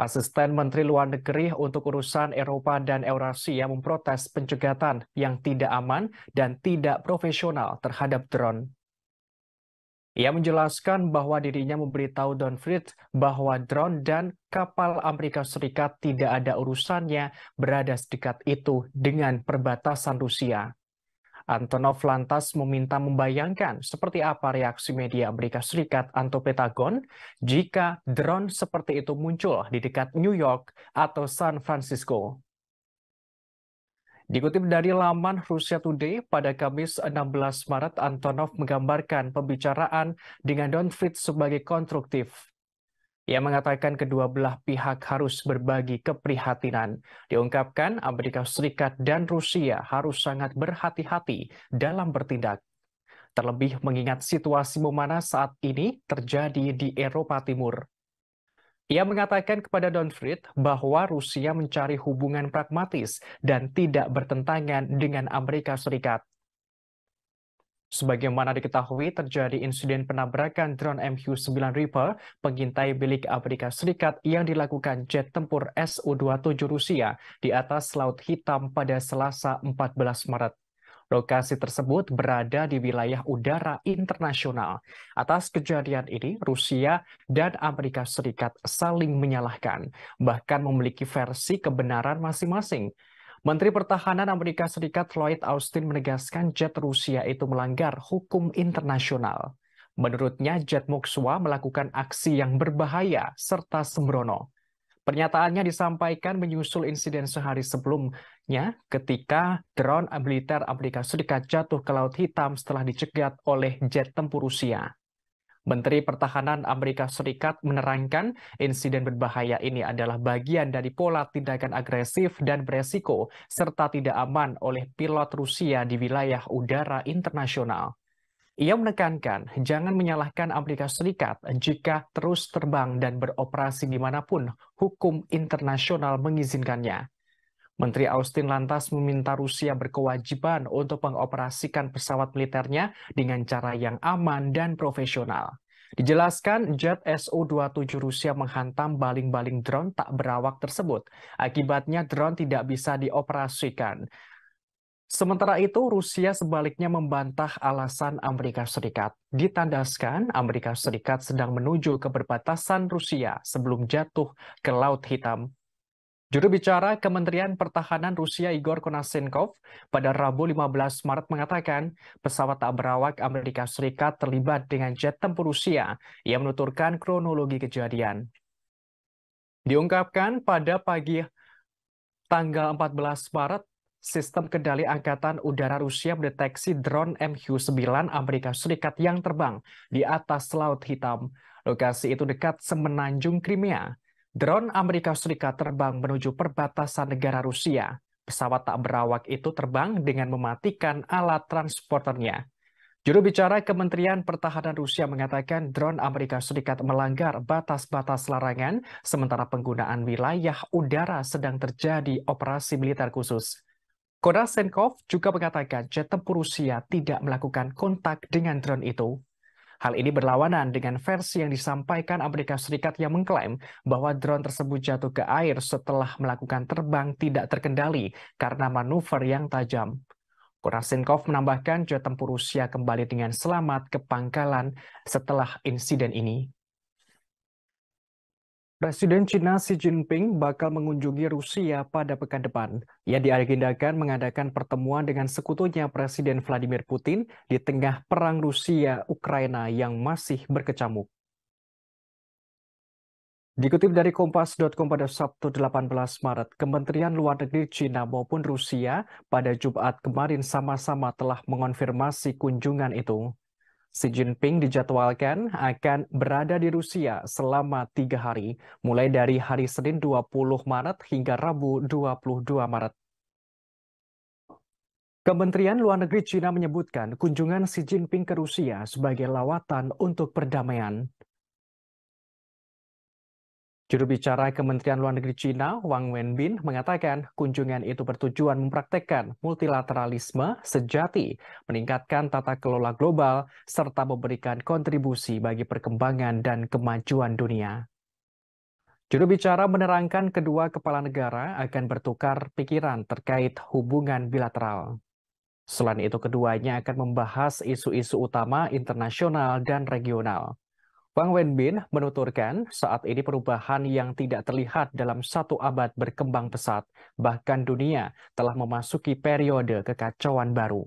Asisten Menteri Luar Negeri untuk urusan Eropa dan Eurasia memprotes pencegatan yang tidak aman dan tidak profesional terhadap drone. Ia menjelaskan bahwa dirinya memberitahu Don Fritz bahwa drone dan kapal Amerika Serikat tidak ada urusannya berada sedekat itu dengan perbatasan Rusia. Antonov lantas meminta membayangkan seperti apa reaksi media Amerika Serikat atau Pentagon jika drone seperti itu muncul di dekat New York atau San Francisco. Dikutip dari laman Rusia Today, pada Kamis 16 Maret, Antonov menggambarkan pembicaraan dengan Don Donfrit sebagai konstruktif. Ia mengatakan kedua belah pihak harus berbagi keprihatinan. Diungkapkan Amerika Serikat dan Rusia harus sangat berhati-hati dalam bertindak. Terlebih mengingat situasi memanas saat ini terjadi di Eropa Timur. Ia mengatakan kepada Don Fried bahwa Rusia mencari hubungan pragmatis dan tidak bertentangan dengan Amerika Serikat. Sebagaimana diketahui, terjadi insiden penabrakan drone MQ-9 Reaper pengintai milik Amerika Serikat yang dilakukan jet tempur Su-27 Rusia di atas Laut Hitam pada Selasa 14 Maret. Lokasi tersebut berada di wilayah udara internasional. Atas kejadian ini, Rusia dan Amerika Serikat saling menyalahkan, bahkan memiliki versi kebenaran masing-masing. Menteri Pertahanan Amerika Serikat Lloyd Austin menegaskan jet Rusia itu melanggar hukum internasional. Menurutnya, jet Moksua melakukan aksi yang berbahaya serta sembrono. Pernyataannya disampaikan menyusul insiden sehari sebelum ketika drone militer Amerika Serikat jatuh ke Laut Hitam setelah dicegat oleh jet tempur Rusia. Menteri Pertahanan Amerika Serikat menerangkan insiden berbahaya ini adalah bagian dari pola tindakan agresif dan beresiko serta tidak aman oleh pilot Rusia di wilayah udara internasional. Ia menekankan jangan menyalahkan Amerika Serikat jika terus terbang dan beroperasi dimanapun hukum internasional mengizinkannya. Menteri Austin lantas meminta Rusia berkewajiban untuk mengoperasikan pesawat militernya dengan cara yang aman dan profesional. Dijelaskan, jet Su-27 Rusia menghantam baling-baling drone tak berawak tersebut. Akibatnya drone tidak bisa dioperasikan. Sementara itu, Rusia sebaliknya membantah alasan Amerika Serikat. Ditandaskan, Amerika Serikat sedang menuju ke perbatasan Rusia sebelum jatuh ke Laut Hitam Juru bicara Kementerian Pertahanan Rusia Igor Konasenkov pada Rabu 15 Maret mengatakan pesawat tak berawak Amerika Serikat terlibat dengan jet tempur Rusia. Ia menuturkan kronologi kejadian. Diungkapkan pada pagi tanggal 14 Maret, sistem kendali Angkatan Udara Rusia mendeteksi drone MQ-9 Amerika Serikat yang terbang di atas Laut Hitam. Lokasi itu dekat semenanjung Crimea. Drone Amerika Serikat terbang menuju perbatasan negara Rusia. Pesawat tak berawak itu terbang dengan mematikan alat transporternya. Juru bicara Kementerian Pertahanan Rusia mengatakan drone Amerika Serikat melanggar batas-batas larangan, sementara penggunaan wilayah udara sedang terjadi operasi militer khusus. Kodasenkov juga mengatakan jet tempur Rusia tidak melakukan kontak dengan drone itu. Hal ini berlawanan dengan versi yang disampaikan Amerika Serikat yang mengklaim bahwa drone tersebut jatuh ke air setelah melakukan terbang tidak terkendali karena manuver yang tajam. Kurasinkov menambahkan jet tempur Rusia kembali dengan selamat ke pangkalan setelah insiden ini. Presiden China Xi Jinping bakal mengunjungi Rusia pada pekan depan. Ia diagendakan mengadakan pertemuan dengan sekutunya Presiden Vladimir Putin di tengah perang Rusia-Ukraina yang masih berkecamuk. Dikutip dari Kompas.com pada Sabtu 18 Maret, Kementerian Luar Negeri China maupun Rusia pada Jumat kemarin sama-sama telah mengonfirmasi kunjungan itu. Xi Jinping dijadwalkan akan berada di Rusia selama tiga hari, mulai dari hari Senin 20 Maret hingga Rabu 22 Maret. Kementerian Luar Negeri Cina menyebutkan kunjungan Xi Jinping ke Rusia sebagai lawatan untuk perdamaian. Juru bicara Kementerian Luar Negeri Cina, Wang Wenbin, mengatakan kunjungan itu bertujuan mempraktekkan multilateralisme sejati, meningkatkan tata kelola global, serta memberikan kontribusi bagi perkembangan dan kemajuan dunia. Juru bicara menerangkan kedua kepala negara akan bertukar pikiran terkait hubungan bilateral. Selain itu, keduanya akan membahas isu-isu utama internasional dan regional. Wang Wenbin menuturkan, saat ini perubahan yang tidak terlihat dalam satu abad berkembang pesat, bahkan dunia telah memasuki periode kekacauan baru.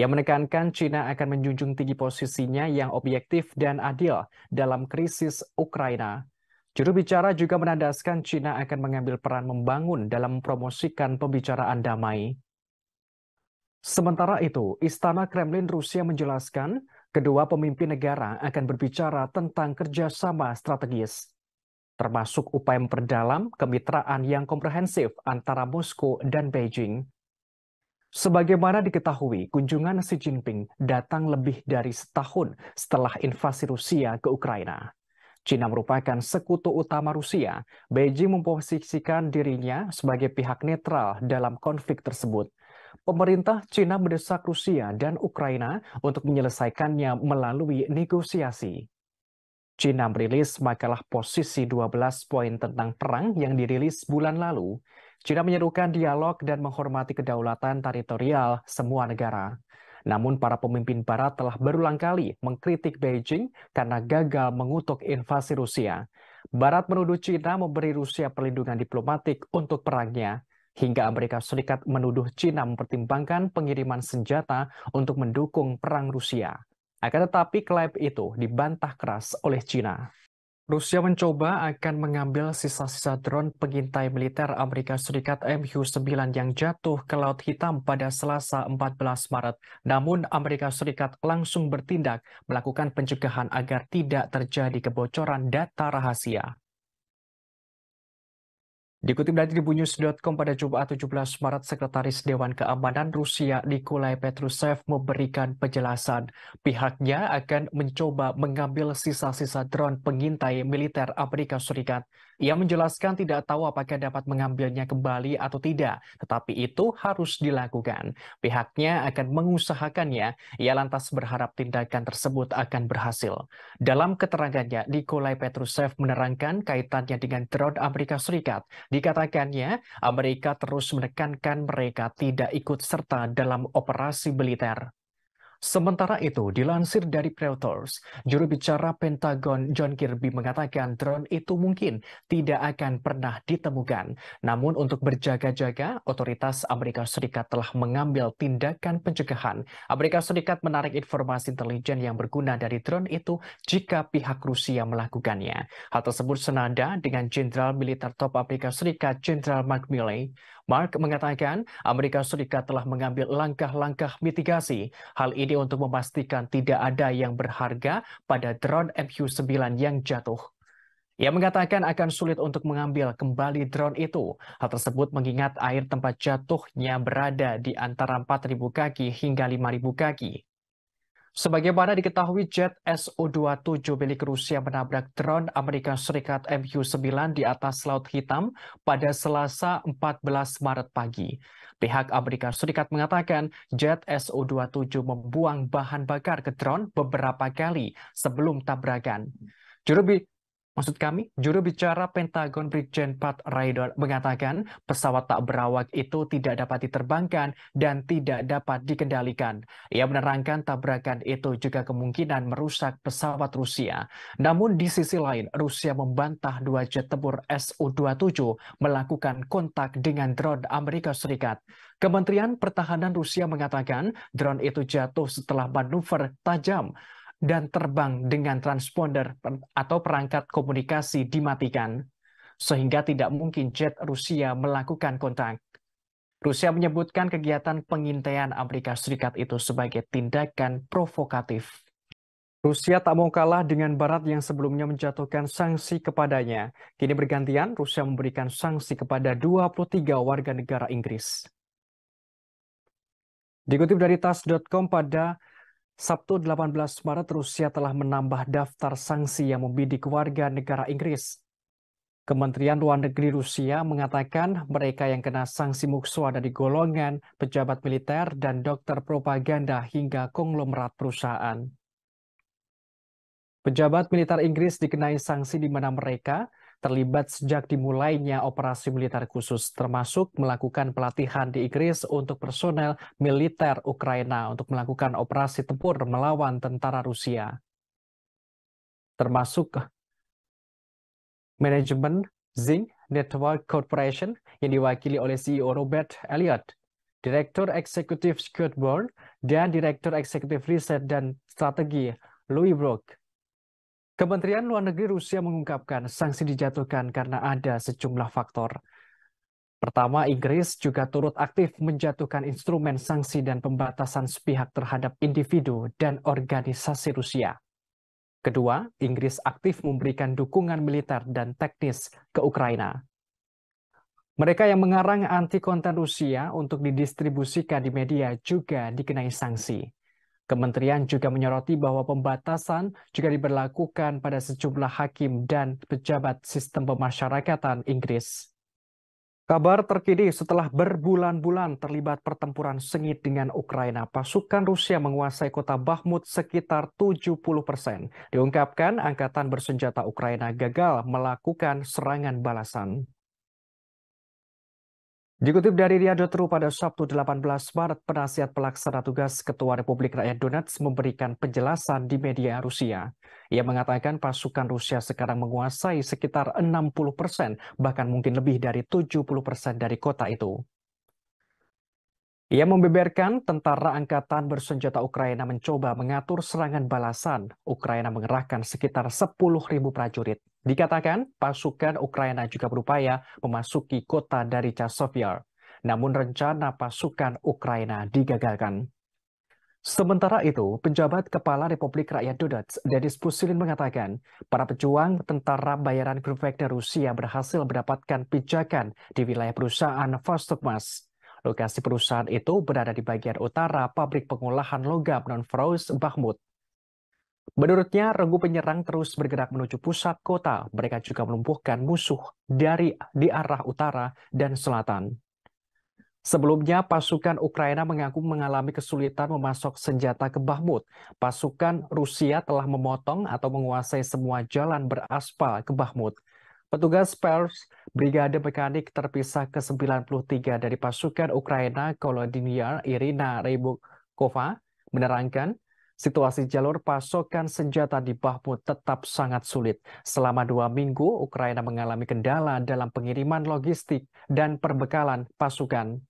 Ia menekankan China akan menjunjung tinggi posisinya yang objektif dan adil dalam krisis Ukraina. Juru bicara juga menandaskan China akan mengambil peran membangun dalam mempromosikan pembicaraan damai. Sementara itu, Istana Kremlin Rusia menjelaskan kedua pemimpin negara akan berbicara tentang kerjasama strategis, termasuk upaya memperdalam kemitraan yang komprehensif antara Moskow dan Beijing. Sebagaimana diketahui, kunjungan Xi Jinping datang lebih dari setahun setelah invasi Rusia ke Ukraina. China merupakan sekutu utama Rusia. Beijing memposisikan dirinya sebagai pihak netral dalam konflik tersebut – pemerintah Cina mendesak Rusia dan Ukraina untuk menyelesaikannya melalui negosiasi. Cina merilis makalah posisi 12 poin tentang perang yang dirilis bulan lalu. Cina menyerukan dialog dan menghormati kedaulatan teritorial semua negara. Namun para pemimpin barat telah berulang kali mengkritik Beijing karena gagal mengutuk invasi Rusia. Barat menuduh Cina memberi Rusia perlindungan diplomatik untuk perangnya hingga Amerika Serikat menuduh Cina mempertimbangkan pengiriman senjata untuk mendukung perang Rusia. Akan tetapi klaim itu dibantah keras oleh Cina. Rusia mencoba akan mengambil sisa-sisa drone pengintai militer Amerika Serikat MQ-9 yang jatuh ke Laut Hitam pada Selasa 14 Maret. Namun Amerika Serikat langsung bertindak melakukan pencegahan agar tidak terjadi kebocoran data rahasia. Dikutip dari tribunnews.com pada Jumat 17 Maret, Sekretaris Dewan Keamanan Rusia Nikolai Petrushev memberikan penjelasan. Pihaknya akan mencoba mengambil sisa-sisa drone pengintai militer Amerika Serikat ia menjelaskan tidak tahu apakah dapat mengambilnya kembali atau tidak, tetapi itu harus dilakukan. Pihaknya akan mengusahakannya, ia lantas berharap tindakan tersebut akan berhasil. Dalam keterangannya, Nikolai Petrusev menerangkan kaitannya dengan drone Amerika Serikat. Dikatakannya, Amerika terus menekankan mereka tidak ikut serta dalam operasi militer. Sementara itu, dilansir dari Reuters, juru bicara Pentagon John Kirby mengatakan drone itu mungkin tidak akan pernah ditemukan. Namun untuk berjaga-jaga, otoritas Amerika Serikat telah mengambil tindakan pencegahan. Amerika Serikat menarik informasi intelijen yang berguna dari drone itu jika pihak Rusia melakukannya. Hal tersebut senada dengan Jenderal Militer Top Amerika Serikat Jenderal Mark Milley Mark mengatakan Amerika Serikat telah mengambil langkah-langkah mitigasi. Hal ini untuk memastikan tidak ada yang berharga pada drone MQ-9 yang jatuh. Ia mengatakan akan sulit untuk mengambil kembali drone itu. Hal tersebut mengingat air tempat jatuhnya berada di antara 4.000 kaki hingga 5.000 kaki. Sebagaimana diketahui, jet SU-27 milik Rusia menabrak drone Amerika Serikat MQ-9 di atas Laut Hitam pada Selasa 14 Maret pagi. Pihak Amerika Serikat mengatakan jet SU-27 membuang bahan bakar ke drone beberapa kali sebelum tabrakan. Juru, Maksud kami, juru bicara Pentagon Brigjen Pat Raidor mengatakan pesawat tak berawak itu tidak dapat diterbangkan dan tidak dapat dikendalikan. Ia menerangkan tabrakan itu juga kemungkinan merusak pesawat Rusia. Namun di sisi lain, Rusia membantah dua jet tempur Su-27 melakukan kontak dengan drone Amerika Serikat. Kementerian Pertahanan Rusia mengatakan drone itu jatuh setelah manuver tajam dan terbang dengan transponder atau perangkat komunikasi dimatikan, sehingga tidak mungkin jet Rusia melakukan kontak. Rusia menyebutkan kegiatan pengintaian Amerika Serikat itu sebagai tindakan provokatif. Rusia tak mau kalah dengan Barat yang sebelumnya menjatuhkan sanksi kepadanya. Kini bergantian, Rusia memberikan sanksi kepada 23 warga negara Inggris. Dikutip dari tas.com pada Sabtu 18 Maret, Rusia telah menambah daftar sanksi yang membidik warga negara Inggris. Kementerian Luar Negeri Rusia mengatakan mereka yang kena sanksi mukswa dari golongan, pejabat militer, dan dokter propaganda hingga konglomerat perusahaan. Pejabat militer Inggris dikenai sanksi di mana mereka terlibat sejak dimulainya operasi militer khusus, termasuk melakukan pelatihan di Inggris untuk personel militer Ukraina untuk melakukan operasi tempur melawan tentara Rusia. Termasuk manajemen Zing Network Corporation yang diwakili oleh CEO Robert Elliott, Direktur Eksekutif Scott dan Direktur Eksekutif Riset dan Strategi Louis Brook. Kementerian Luar Negeri Rusia mengungkapkan sanksi dijatuhkan karena ada sejumlah faktor. Pertama, Inggris juga turut aktif menjatuhkan instrumen sanksi dan pembatasan sepihak terhadap individu dan organisasi Rusia. Kedua, Inggris aktif memberikan dukungan militer dan teknis ke Ukraina. Mereka yang mengarang anti konten Rusia untuk didistribusikan di media juga dikenai sanksi. Kementerian juga menyoroti bahwa pembatasan juga diberlakukan pada sejumlah hakim dan pejabat sistem pemasyarakatan Inggris. Kabar terkini setelah berbulan-bulan terlibat pertempuran sengit dengan Ukraina, pasukan Rusia menguasai kota Bakhmut sekitar 70 persen. Diungkapkan angkatan bersenjata Ukraina gagal melakukan serangan balasan. Dikutip dari Ria.ru pada Sabtu 18 Maret, penasihat pelaksana tugas Ketua Republik Rakyat Donetsk memberikan penjelasan di media Rusia. Ia mengatakan pasukan Rusia sekarang menguasai sekitar 60 persen, bahkan mungkin lebih dari 70 persen dari kota itu. Ia membeberkan tentara angkatan bersenjata Ukraina mencoba mengatur serangan balasan. Ukraina mengerahkan sekitar 10.000 prajurit. Dikatakan pasukan Ukraina juga berupaya memasuki kota dari Chasovyar. Namun rencana pasukan Ukraina digagalkan. Sementara itu, penjabat Kepala Republik Rakyat Donetsk, Denis Pusilin mengatakan, para pejuang tentara bayaran Grup Rusia berhasil mendapatkan pijakan di wilayah perusahaan Vostokmas. Lokasi perusahaan itu berada di bagian utara pabrik pengolahan logam non-froze Bakhmut. Menurutnya, regu penyerang terus bergerak menuju pusat kota. Mereka juga melumpuhkan musuh dari di arah utara dan selatan. Sebelumnya, pasukan Ukraina mengaku mengalami kesulitan memasok senjata ke Bahmut. Pasukan Rusia telah memotong atau menguasai semua jalan beraspal ke Bahmut. Petugas pers Brigade Mekanik terpisah ke-93 dari pasukan Ukraina Kolodinia Irina Rebukova menerangkan situasi jalur pasokan senjata di Bahmut tetap sangat sulit. Selama dua minggu, Ukraina mengalami kendala dalam pengiriman logistik dan perbekalan pasukan.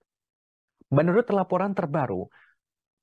Menurut laporan terbaru,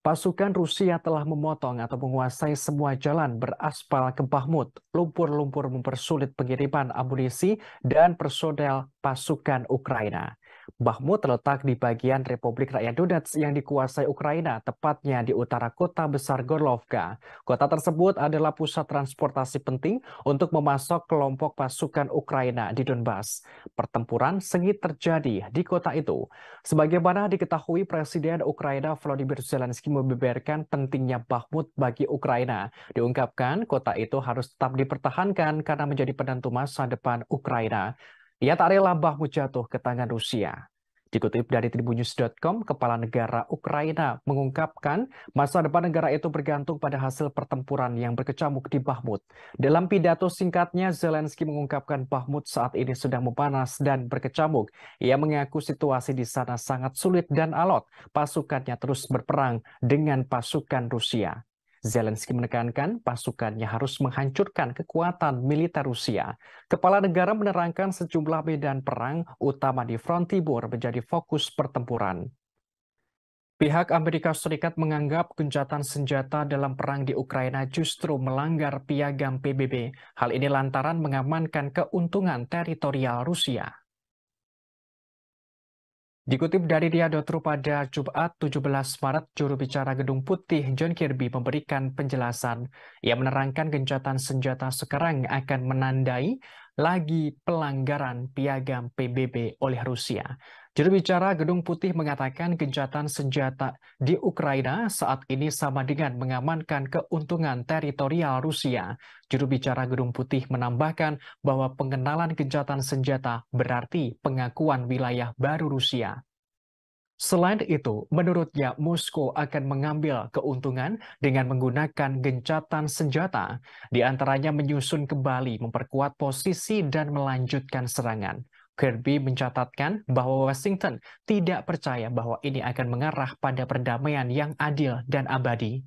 Pasukan Rusia telah memotong atau menguasai semua jalan beraspal ke Bahmut. Lumpur-lumpur mempersulit pengiriman amunisi dan personel pasukan Ukraina. Bakhmut terletak di bagian Republik Rakyat Donetsk yang dikuasai Ukraina, tepatnya di utara kota besar Gorlovka. Kota tersebut adalah pusat transportasi penting untuk memasok kelompok pasukan Ukraina di Donbas. Pertempuran sengit terjadi di kota itu. Sebagaimana diketahui Presiden Ukraina Volodymyr Zelensky membeberkan pentingnya Bakhmut bagi Ukraina. Diungkapkan kota itu harus tetap dipertahankan karena menjadi penentu masa depan Ukraina. Ia tak rela Bakhmut jatuh ke tangan Rusia. Dikutip dari tribunews.com, Kepala Negara Ukraina mengungkapkan masa depan negara itu bergantung pada hasil pertempuran yang berkecamuk di Bahmut. Dalam pidato singkatnya, Zelensky mengungkapkan Bahmut saat ini sedang memanas dan berkecamuk. Ia mengaku situasi di sana sangat sulit dan alot. Pasukannya terus berperang dengan pasukan Rusia. Zelensky menekankan pasukannya harus menghancurkan kekuatan militer Rusia. Kepala negara menerangkan sejumlah medan perang utama di front timur menjadi fokus pertempuran. Pihak Amerika Serikat menganggap gencatan senjata dalam perang di Ukraina justru melanggar piagam PBB. Hal ini lantaran mengamankan keuntungan teritorial Rusia. Dikutip dari Ria.ru pada Jumat 17 Maret, juru bicara Gedung Putih John Kirby memberikan penjelasan. Ia menerangkan gencatan senjata sekarang akan menandai lagi pelanggaran piagam PBB oleh Rusia. Juru bicara Gedung Putih mengatakan gencatan senjata di Ukraina saat ini sama dengan mengamankan keuntungan teritorial Rusia. Juru bicara Gedung Putih menambahkan bahwa pengenalan gencatan senjata berarti pengakuan wilayah baru Rusia. Selain itu, menurutnya Moskow akan mengambil keuntungan dengan menggunakan gencatan senjata, di antaranya menyusun kembali memperkuat posisi dan melanjutkan serangan. Kirby mencatatkan bahwa Washington tidak percaya bahwa ini akan mengarah pada perdamaian yang adil dan abadi.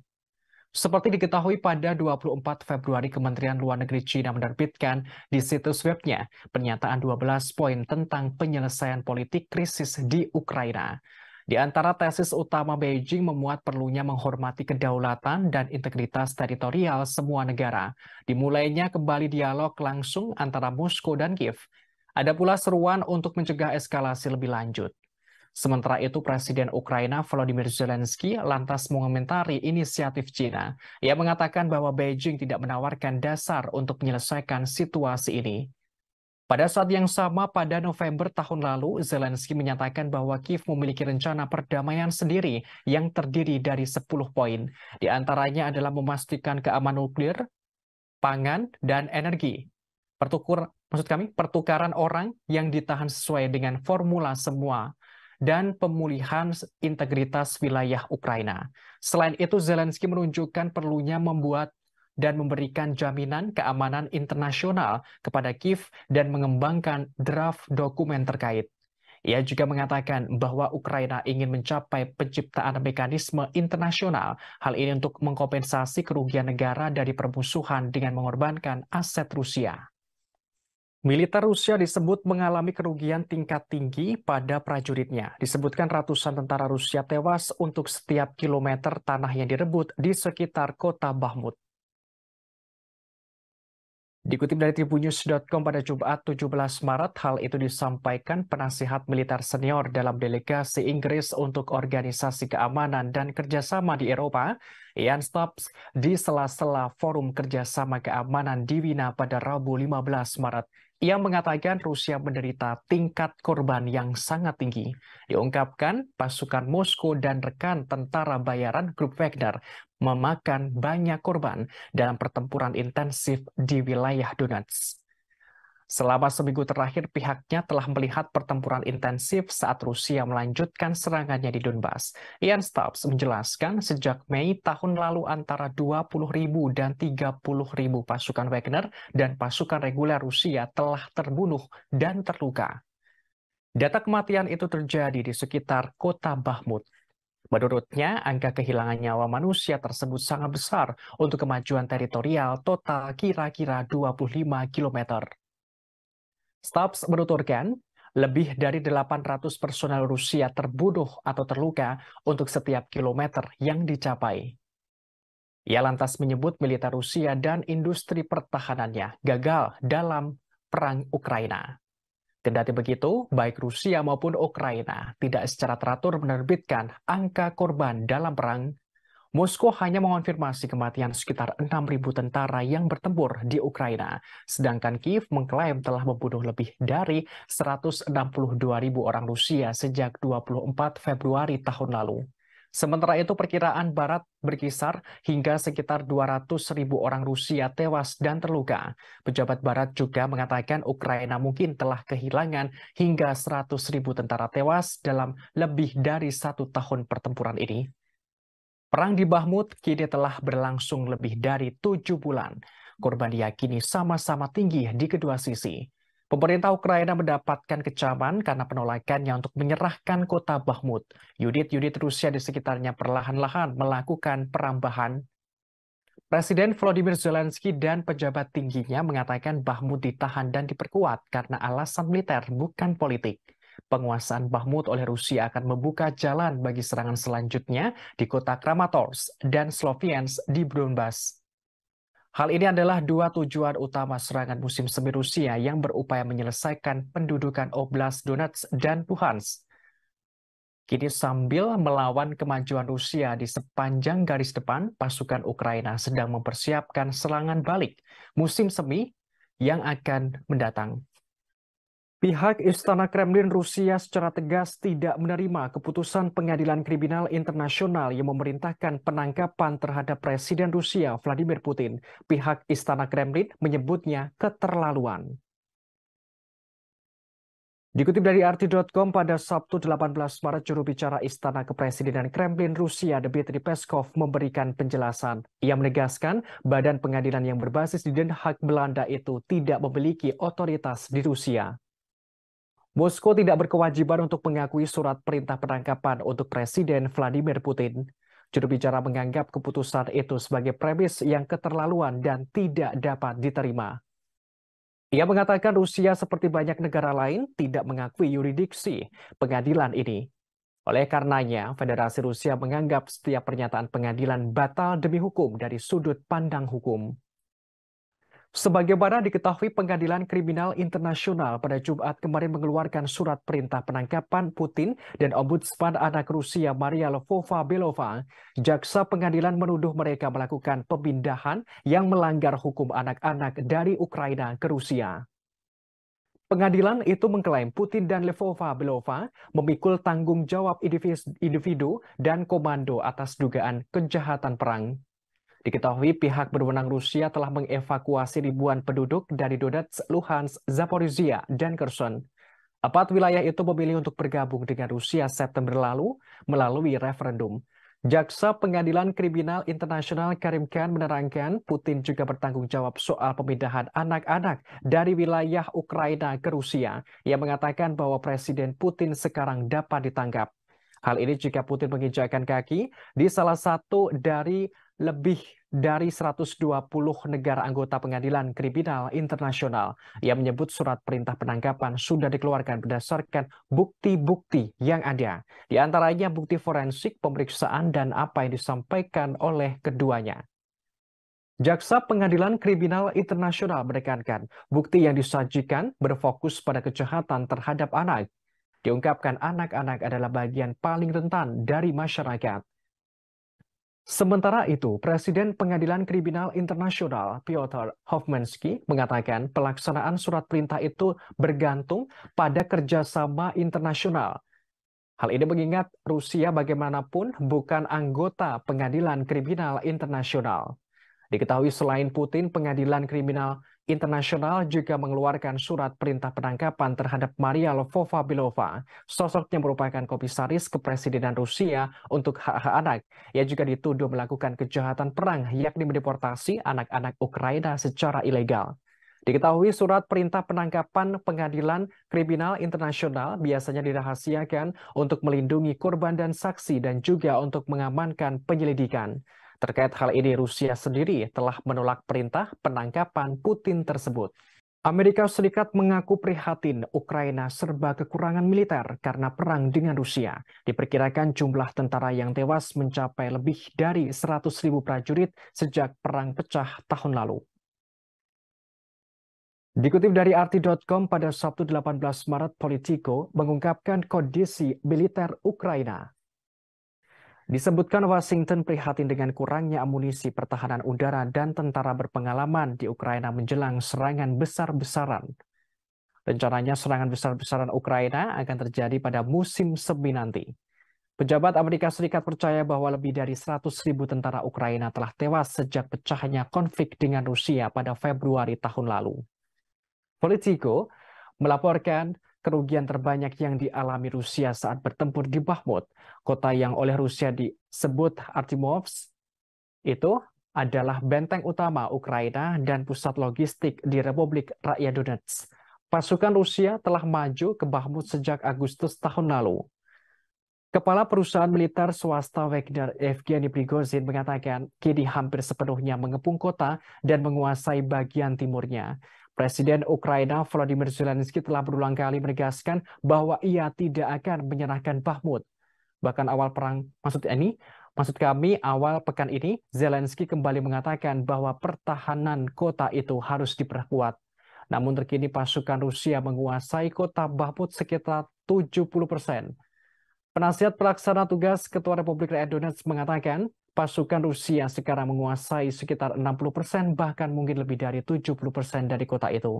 Seperti diketahui pada 24 Februari Kementerian Luar Negeri China menerbitkan di situs webnya pernyataan 12 poin tentang penyelesaian politik krisis di Ukraina. Di antara tesis utama Beijing memuat perlunya menghormati kedaulatan dan integritas teritorial semua negara. Dimulainya kembali dialog langsung antara Moskow dan Kiev ada pula seruan untuk mencegah eskalasi lebih lanjut. Sementara itu, Presiden Ukraina Volodymyr Zelensky lantas mengomentari inisiatif Cina. Ia mengatakan bahwa Beijing tidak menawarkan dasar untuk menyelesaikan situasi ini. Pada saat yang sama, pada November tahun lalu, Zelensky menyatakan bahwa Kiev memiliki rencana perdamaian sendiri yang terdiri dari 10 poin. Di antaranya adalah memastikan keamanan nuklir, pangan, dan energi pertukur maksud kami pertukaran orang yang ditahan sesuai dengan formula semua dan pemulihan integritas wilayah Ukraina. Selain itu Zelensky menunjukkan perlunya membuat dan memberikan jaminan keamanan internasional kepada Kiev dan mengembangkan draft dokumen terkait. Ia juga mengatakan bahwa Ukraina ingin mencapai penciptaan mekanisme internasional. Hal ini untuk mengkompensasi kerugian negara dari permusuhan dengan mengorbankan aset Rusia. Militer Rusia disebut mengalami kerugian tingkat tinggi pada prajuritnya. Disebutkan ratusan tentara Rusia tewas untuk setiap kilometer tanah yang direbut di sekitar kota Bahmut. Dikutip dari tribunnews.com pada Jumat 17 Maret, hal itu disampaikan penasihat militer senior dalam delegasi Inggris untuk Organisasi Keamanan dan Kerjasama di Eropa, Ian Stubbs, di sela-sela Forum Kerjasama Keamanan di Wina pada Rabu 15 Maret yang mengatakan Rusia menderita tingkat korban yang sangat tinggi. Diungkapkan pasukan Moskow dan rekan tentara bayaran grup Wagner memakan banyak korban dalam pertempuran intensif di wilayah Donetsk. Selama seminggu terakhir, pihaknya telah melihat pertempuran intensif saat Rusia melanjutkan serangannya di Donbas. Ian Stubbs menjelaskan sejak Mei tahun lalu antara 20.000 dan 30.000 pasukan Wagner dan pasukan reguler Rusia telah terbunuh dan terluka. Data kematian itu terjadi di sekitar kota Bahmut. Menurutnya, angka kehilangan nyawa manusia tersebut sangat besar untuk kemajuan teritorial total kira-kira 25 kilometer. Stops menuturkan, lebih dari 800 personel Rusia terbunuh atau terluka untuk setiap kilometer yang dicapai. Ia lantas menyebut militer Rusia dan industri pertahanannya gagal dalam perang Ukraina. Kendati begitu, baik Rusia maupun Ukraina tidak secara teratur menerbitkan angka korban dalam perang Moskow hanya mengonfirmasi kematian sekitar 6.000 tentara yang bertempur di Ukraina, sedangkan Kiev mengklaim telah membunuh lebih dari 162.000 orang Rusia sejak 24 Februari tahun lalu. Sementara itu perkiraan Barat berkisar hingga sekitar ribu orang Rusia tewas dan terluka. Pejabat Barat juga mengatakan Ukraina mungkin telah kehilangan hingga ribu tentara tewas dalam lebih dari satu tahun pertempuran ini. Perang di Bahmut kini telah berlangsung lebih dari tujuh bulan. Korban diyakini sama-sama tinggi di kedua sisi. Pemerintah Ukraina mendapatkan kecaman karena penolakannya untuk menyerahkan kota Bahmut. Unit-unit Rusia di sekitarnya perlahan-lahan melakukan perambahan Presiden Volodymyr Zelensky dan pejabat tingginya mengatakan Bahmut ditahan dan diperkuat karena alasan militer, bukan politik. Penguasaan Bahmut oleh Rusia akan membuka jalan bagi serangan selanjutnya di kota Kramatorsk dan Sloviansk di Donbas. Hal ini adalah dua tujuan utama serangan musim semi Rusia yang berupaya menyelesaikan pendudukan Oblast Donetsk dan Luhansk. Kini sambil melawan kemajuan Rusia di sepanjang garis depan, pasukan Ukraina sedang mempersiapkan serangan balik musim semi yang akan mendatang. Pihak Istana Kremlin Rusia secara tegas tidak menerima keputusan Pengadilan Kriminal Internasional yang memerintahkan penangkapan terhadap Presiden Rusia Vladimir Putin. Pihak Istana Kremlin menyebutnya keterlaluan. Dikutip dari arti.com pada Sabtu 18 Maret juru bicara Istana Kepresidenan Kremlin Rusia Dmitry Peskov memberikan penjelasan. Ia menegaskan badan pengadilan yang berbasis di Den Haag Belanda itu tidak memiliki otoritas di Rusia. Moskow tidak berkewajiban untuk mengakui surat perintah penangkapan untuk Presiden Vladimir Putin. Juru bicara menganggap keputusan itu sebagai premis yang keterlaluan dan tidak dapat diterima. Ia mengatakan Rusia seperti banyak negara lain tidak mengakui yuridiksi pengadilan ini. Oleh karenanya, Federasi Rusia menganggap setiap pernyataan pengadilan batal demi hukum dari sudut pandang hukum. Sebagaimana diketahui Pengadilan Kriminal Internasional pada Jumat kemarin mengeluarkan surat perintah penangkapan Putin dan Ombudsman anak Rusia Maria Lvova Belova, jaksa pengadilan menuduh mereka melakukan pemindahan yang melanggar hukum anak-anak dari Ukraina ke Rusia. Pengadilan itu mengklaim Putin dan Lvova Belova memikul tanggung jawab individu dan komando atas dugaan kejahatan perang. Diketahui pihak berwenang Rusia telah mengevakuasi ribuan penduduk dari Donetsk, Luhansk, Zaporizhia, dan Kherson. Empat wilayah itu memilih untuk bergabung dengan Rusia September lalu melalui referendum. Jaksa Pengadilan Kriminal Internasional Karim Khan menerangkan Putin juga bertanggung jawab soal pemindahan anak-anak dari wilayah Ukraina ke Rusia. Ia mengatakan bahwa Presiden Putin sekarang dapat ditangkap. Hal ini jika Putin menginjakkan kaki di salah satu dari lebih dari 120 negara anggota pengadilan kriminal internasional. yang menyebut surat perintah penangkapan sudah dikeluarkan berdasarkan bukti-bukti yang ada. Di antaranya bukti forensik, pemeriksaan, dan apa yang disampaikan oleh keduanya. Jaksa Pengadilan Kriminal Internasional menekankan bukti yang disajikan berfokus pada kejahatan terhadap anak. Diungkapkan anak-anak adalah bagian paling rentan dari masyarakat. Sementara itu, Presiden Pengadilan Kriminal Internasional Piotr Hofmanski mengatakan pelaksanaan surat perintah itu bergantung pada kerjasama internasional. Hal ini mengingat Rusia bagaimanapun bukan anggota Pengadilan Kriminal Internasional. Diketahui selain Putin, Pengadilan Kriminal Internasional juga mengeluarkan surat perintah penangkapan terhadap Maria Lvova-Bilova, sosok yang merupakan komisaris kepresidenan Rusia untuk hak-hak anak. Ia juga dituduh melakukan kejahatan perang, yakni mendeportasi anak-anak Ukraina secara ilegal. Diketahui surat perintah penangkapan pengadilan kriminal internasional biasanya dirahasiakan untuk melindungi korban dan saksi dan juga untuk mengamankan penyelidikan. Terkait hal ini, Rusia sendiri telah menolak perintah penangkapan Putin tersebut. Amerika Serikat mengaku prihatin Ukraina serba kekurangan militer karena perang dengan Rusia. Diperkirakan jumlah tentara yang tewas mencapai lebih dari ribu prajurit sejak perang pecah tahun lalu. Dikutip dari arti.com pada Sabtu 18 Maret, Politico mengungkapkan kondisi militer Ukraina. Disebutkan Washington prihatin dengan kurangnya amunisi pertahanan udara dan tentara berpengalaman di Ukraina menjelang serangan besar-besaran. Rencananya serangan besar-besaran Ukraina akan terjadi pada musim semi nanti. Pejabat Amerika Serikat percaya bahwa lebih dari 100 ribu tentara Ukraina telah tewas sejak pecahnya konflik dengan Rusia pada Februari tahun lalu. Politico melaporkan kerugian terbanyak yang dialami Rusia saat bertempur di Bakhmut, kota yang oleh Rusia disebut Artimovsk, itu adalah benteng utama Ukraina dan pusat logistik di Republik Rakyat Donetsk. Pasukan Rusia telah maju ke Bakhmut sejak Agustus tahun lalu. Kepala perusahaan militer swasta Wagner Evgeny Prigozhin mengatakan kini hampir sepenuhnya mengepung kota dan menguasai bagian timurnya. Presiden Ukraina Volodymyr Zelensky telah berulang kali menegaskan bahwa ia tidak akan menyerahkan Bakhmut. Bahkan awal perang, maksud ini, maksud kami awal pekan ini, Zelensky kembali mengatakan bahwa pertahanan kota itu harus diperkuat. Namun terkini pasukan Rusia menguasai kota Bakhmut sekitar 70 persen. Penasihat pelaksana tugas Ketua Republik Rakyat Donetsk mengatakan pasukan Rusia sekarang menguasai sekitar 60% bahkan mungkin lebih dari 70% dari kota itu.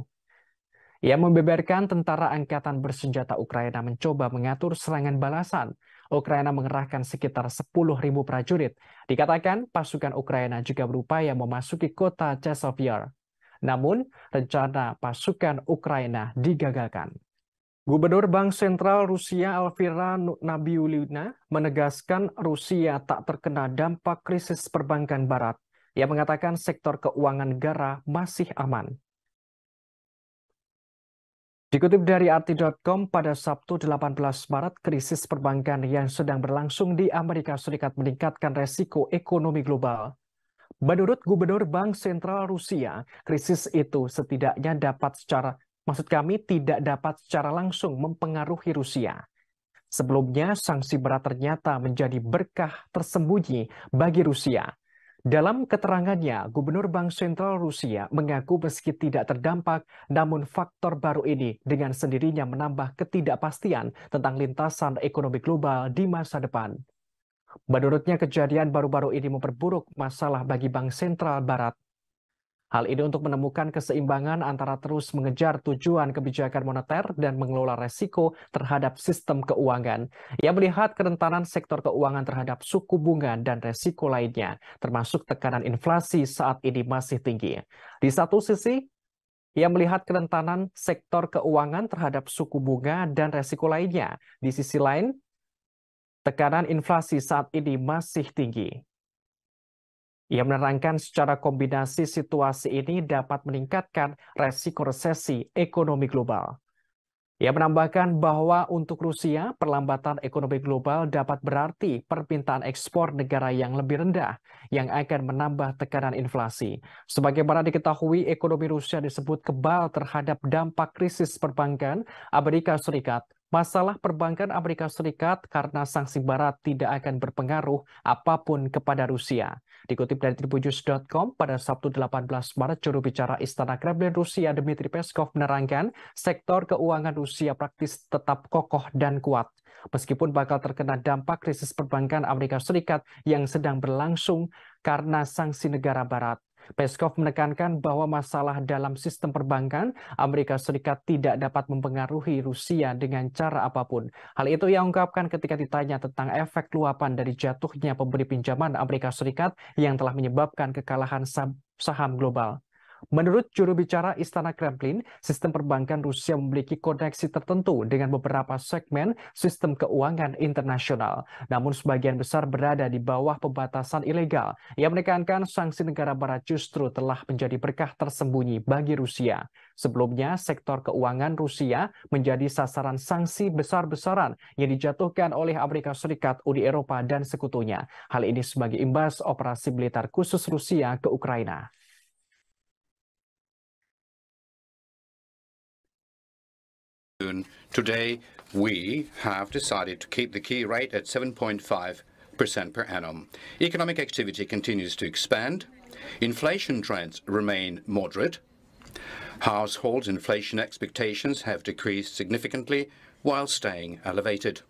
Ia membeberkan tentara angkatan bersenjata Ukraina mencoba mengatur serangan balasan. Ukraina mengerahkan sekitar 10.000 prajurit. Dikatakan pasukan Ukraina juga berupaya memasuki kota Chesovier. Namun, rencana pasukan Ukraina digagalkan. Gubernur Bank Sentral Rusia Alvira Nabiulina menegaskan Rusia tak terkena dampak krisis perbankan barat. Ia mengatakan sektor keuangan negara masih aman. Dikutip dari arti.com, pada Sabtu 18 Maret, krisis perbankan yang sedang berlangsung di Amerika Serikat meningkatkan resiko ekonomi global. Menurut Gubernur Bank Sentral Rusia, krisis itu setidaknya dapat secara Maksud kami tidak dapat secara langsung mempengaruhi Rusia. Sebelumnya, sanksi berat ternyata menjadi berkah tersembunyi bagi Rusia. Dalam keterangannya, Gubernur Bank Sentral Rusia mengaku meski tidak terdampak, namun faktor baru ini dengan sendirinya menambah ketidakpastian tentang lintasan ekonomi global di masa depan. Menurutnya, kejadian baru-baru ini memperburuk masalah bagi Bank Sentral Barat Hal ini untuk menemukan keseimbangan antara terus mengejar tujuan kebijakan moneter dan mengelola resiko terhadap sistem keuangan. Ia melihat kerentanan sektor keuangan terhadap suku bunga dan resiko lainnya, termasuk tekanan inflasi saat ini masih tinggi. Di satu sisi, ia melihat kerentanan sektor keuangan terhadap suku bunga dan resiko lainnya. Di sisi lain, tekanan inflasi saat ini masih tinggi. Ia menerangkan secara kombinasi situasi ini dapat meningkatkan resiko resesi ekonomi global. Ia menambahkan bahwa untuk Rusia, perlambatan ekonomi global dapat berarti permintaan ekspor negara yang lebih rendah yang akan menambah tekanan inflasi. Sebagaimana diketahui, ekonomi Rusia disebut kebal terhadap dampak krisis perbankan Amerika Serikat masalah perbankan Amerika Serikat karena sanksi barat tidak akan berpengaruh apapun kepada Rusia. Dikutip dari tribunnews.com, pada Sabtu 18 Maret, juru bicara Istana Kremlin Rusia Dmitry Peskov menerangkan sektor keuangan Rusia praktis tetap kokoh dan kuat. Meskipun bakal terkena dampak krisis perbankan Amerika Serikat yang sedang berlangsung karena sanksi negara barat. Peskov menekankan bahwa masalah dalam sistem perbankan Amerika Serikat tidak dapat mempengaruhi Rusia dengan cara apapun. Hal itu ia ungkapkan ketika ditanya tentang efek luapan dari jatuhnya pemberi pinjaman Amerika Serikat yang telah menyebabkan kekalahan saham global. Menurut juru bicara Istana Kremlin, sistem perbankan Rusia memiliki koneksi tertentu dengan beberapa segmen sistem keuangan internasional. Namun sebagian besar berada di bawah pembatasan ilegal. Ia menekankan sanksi negara barat justru telah menjadi berkah tersembunyi bagi Rusia. Sebelumnya, sektor keuangan Rusia menjadi sasaran sanksi besar-besaran yang dijatuhkan oleh Amerika Serikat, Uni Eropa, dan sekutunya. Hal ini sebagai imbas operasi militer khusus Rusia ke Ukraina. Today, we have decided to keep the key rate at 7.5% per annum. Economic activity continues to expand. Inflation trends remain moderate. households' inflation expectations have decreased significantly while staying elevated.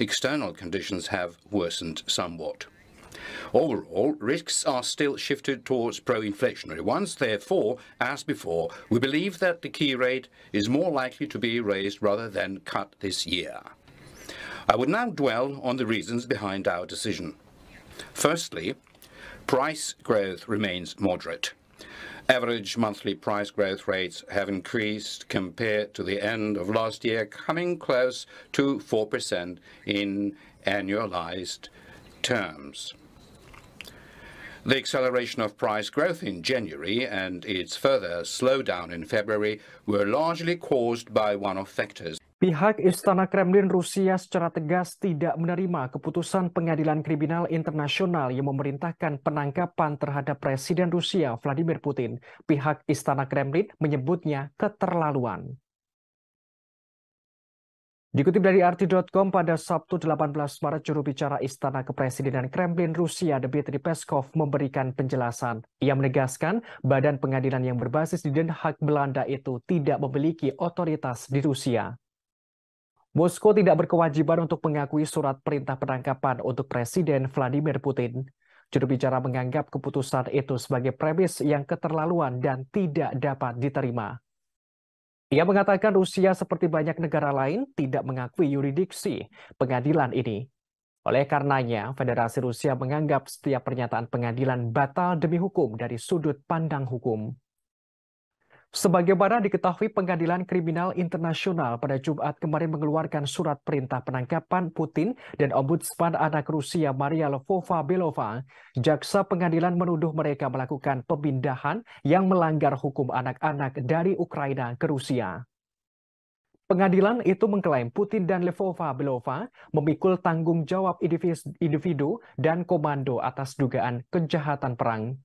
External conditions have worsened somewhat. Overall, risks are still shifted towards pro-inflationary ones. Therefore, as before, we believe that the key rate is more likely to be raised rather than cut this year. I would now dwell on the reasons behind our decision. Firstly, price growth remains moderate. Average monthly price growth rates have increased compared to the end of last year, coming close to 4% in annualized terms. The acceleration of price growth in January and its further slowdown in February were largely caused by one of factors. Pihak Istana Kremlin Rusia secara tegas tidak menerima keputusan pengadilan kriminal internasional yang memerintahkan penangkapan terhadap Presiden Rusia Vladimir Putin. Pihak Istana Kremlin menyebutnya keterlaluan. Dikutip dari RT.com pada Sabtu 18 Maret, juru bicara Istana Kepresidenan Kremlin Rusia, Dmitry Peskov, memberikan penjelasan. Ia menegaskan badan pengadilan yang berbasis di Den Haag Belanda itu tidak memiliki otoritas di Rusia. Moskow tidak berkewajiban untuk mengakui surat perintah penangkapan untuk Presiden Vladimir Putin. Juru bicara menganggap keputusan itu sebagai premis yang keterlaluan dan tidak dapat diterima. Ia mengatakan Rusia seperti banyak negara lain tidak mengakui yuridiksi pengadilan ini. Oleh karenanya, Federasi Rusia menganggap setiap pernyataan pengadilan batal demi hukum dari sudut pandang hukum. Sebagaimana diketahui Pengadilan Kriminal Internasional pada Jumat kemarin mengeluarkan surat perintah penangkapan Putin dan Ombudsman anak Rusia Maria Lvova Belova, jaksa pengadilan menuduh mereka melakukan pemindahan yang melanggar hukum anak-anak dari Ukraina ke Rusia. Pengadilan itu mengklaim Putin dan Levova Belova memikul tanggung jawab individu dan komando atas dugaan kejahatan perang.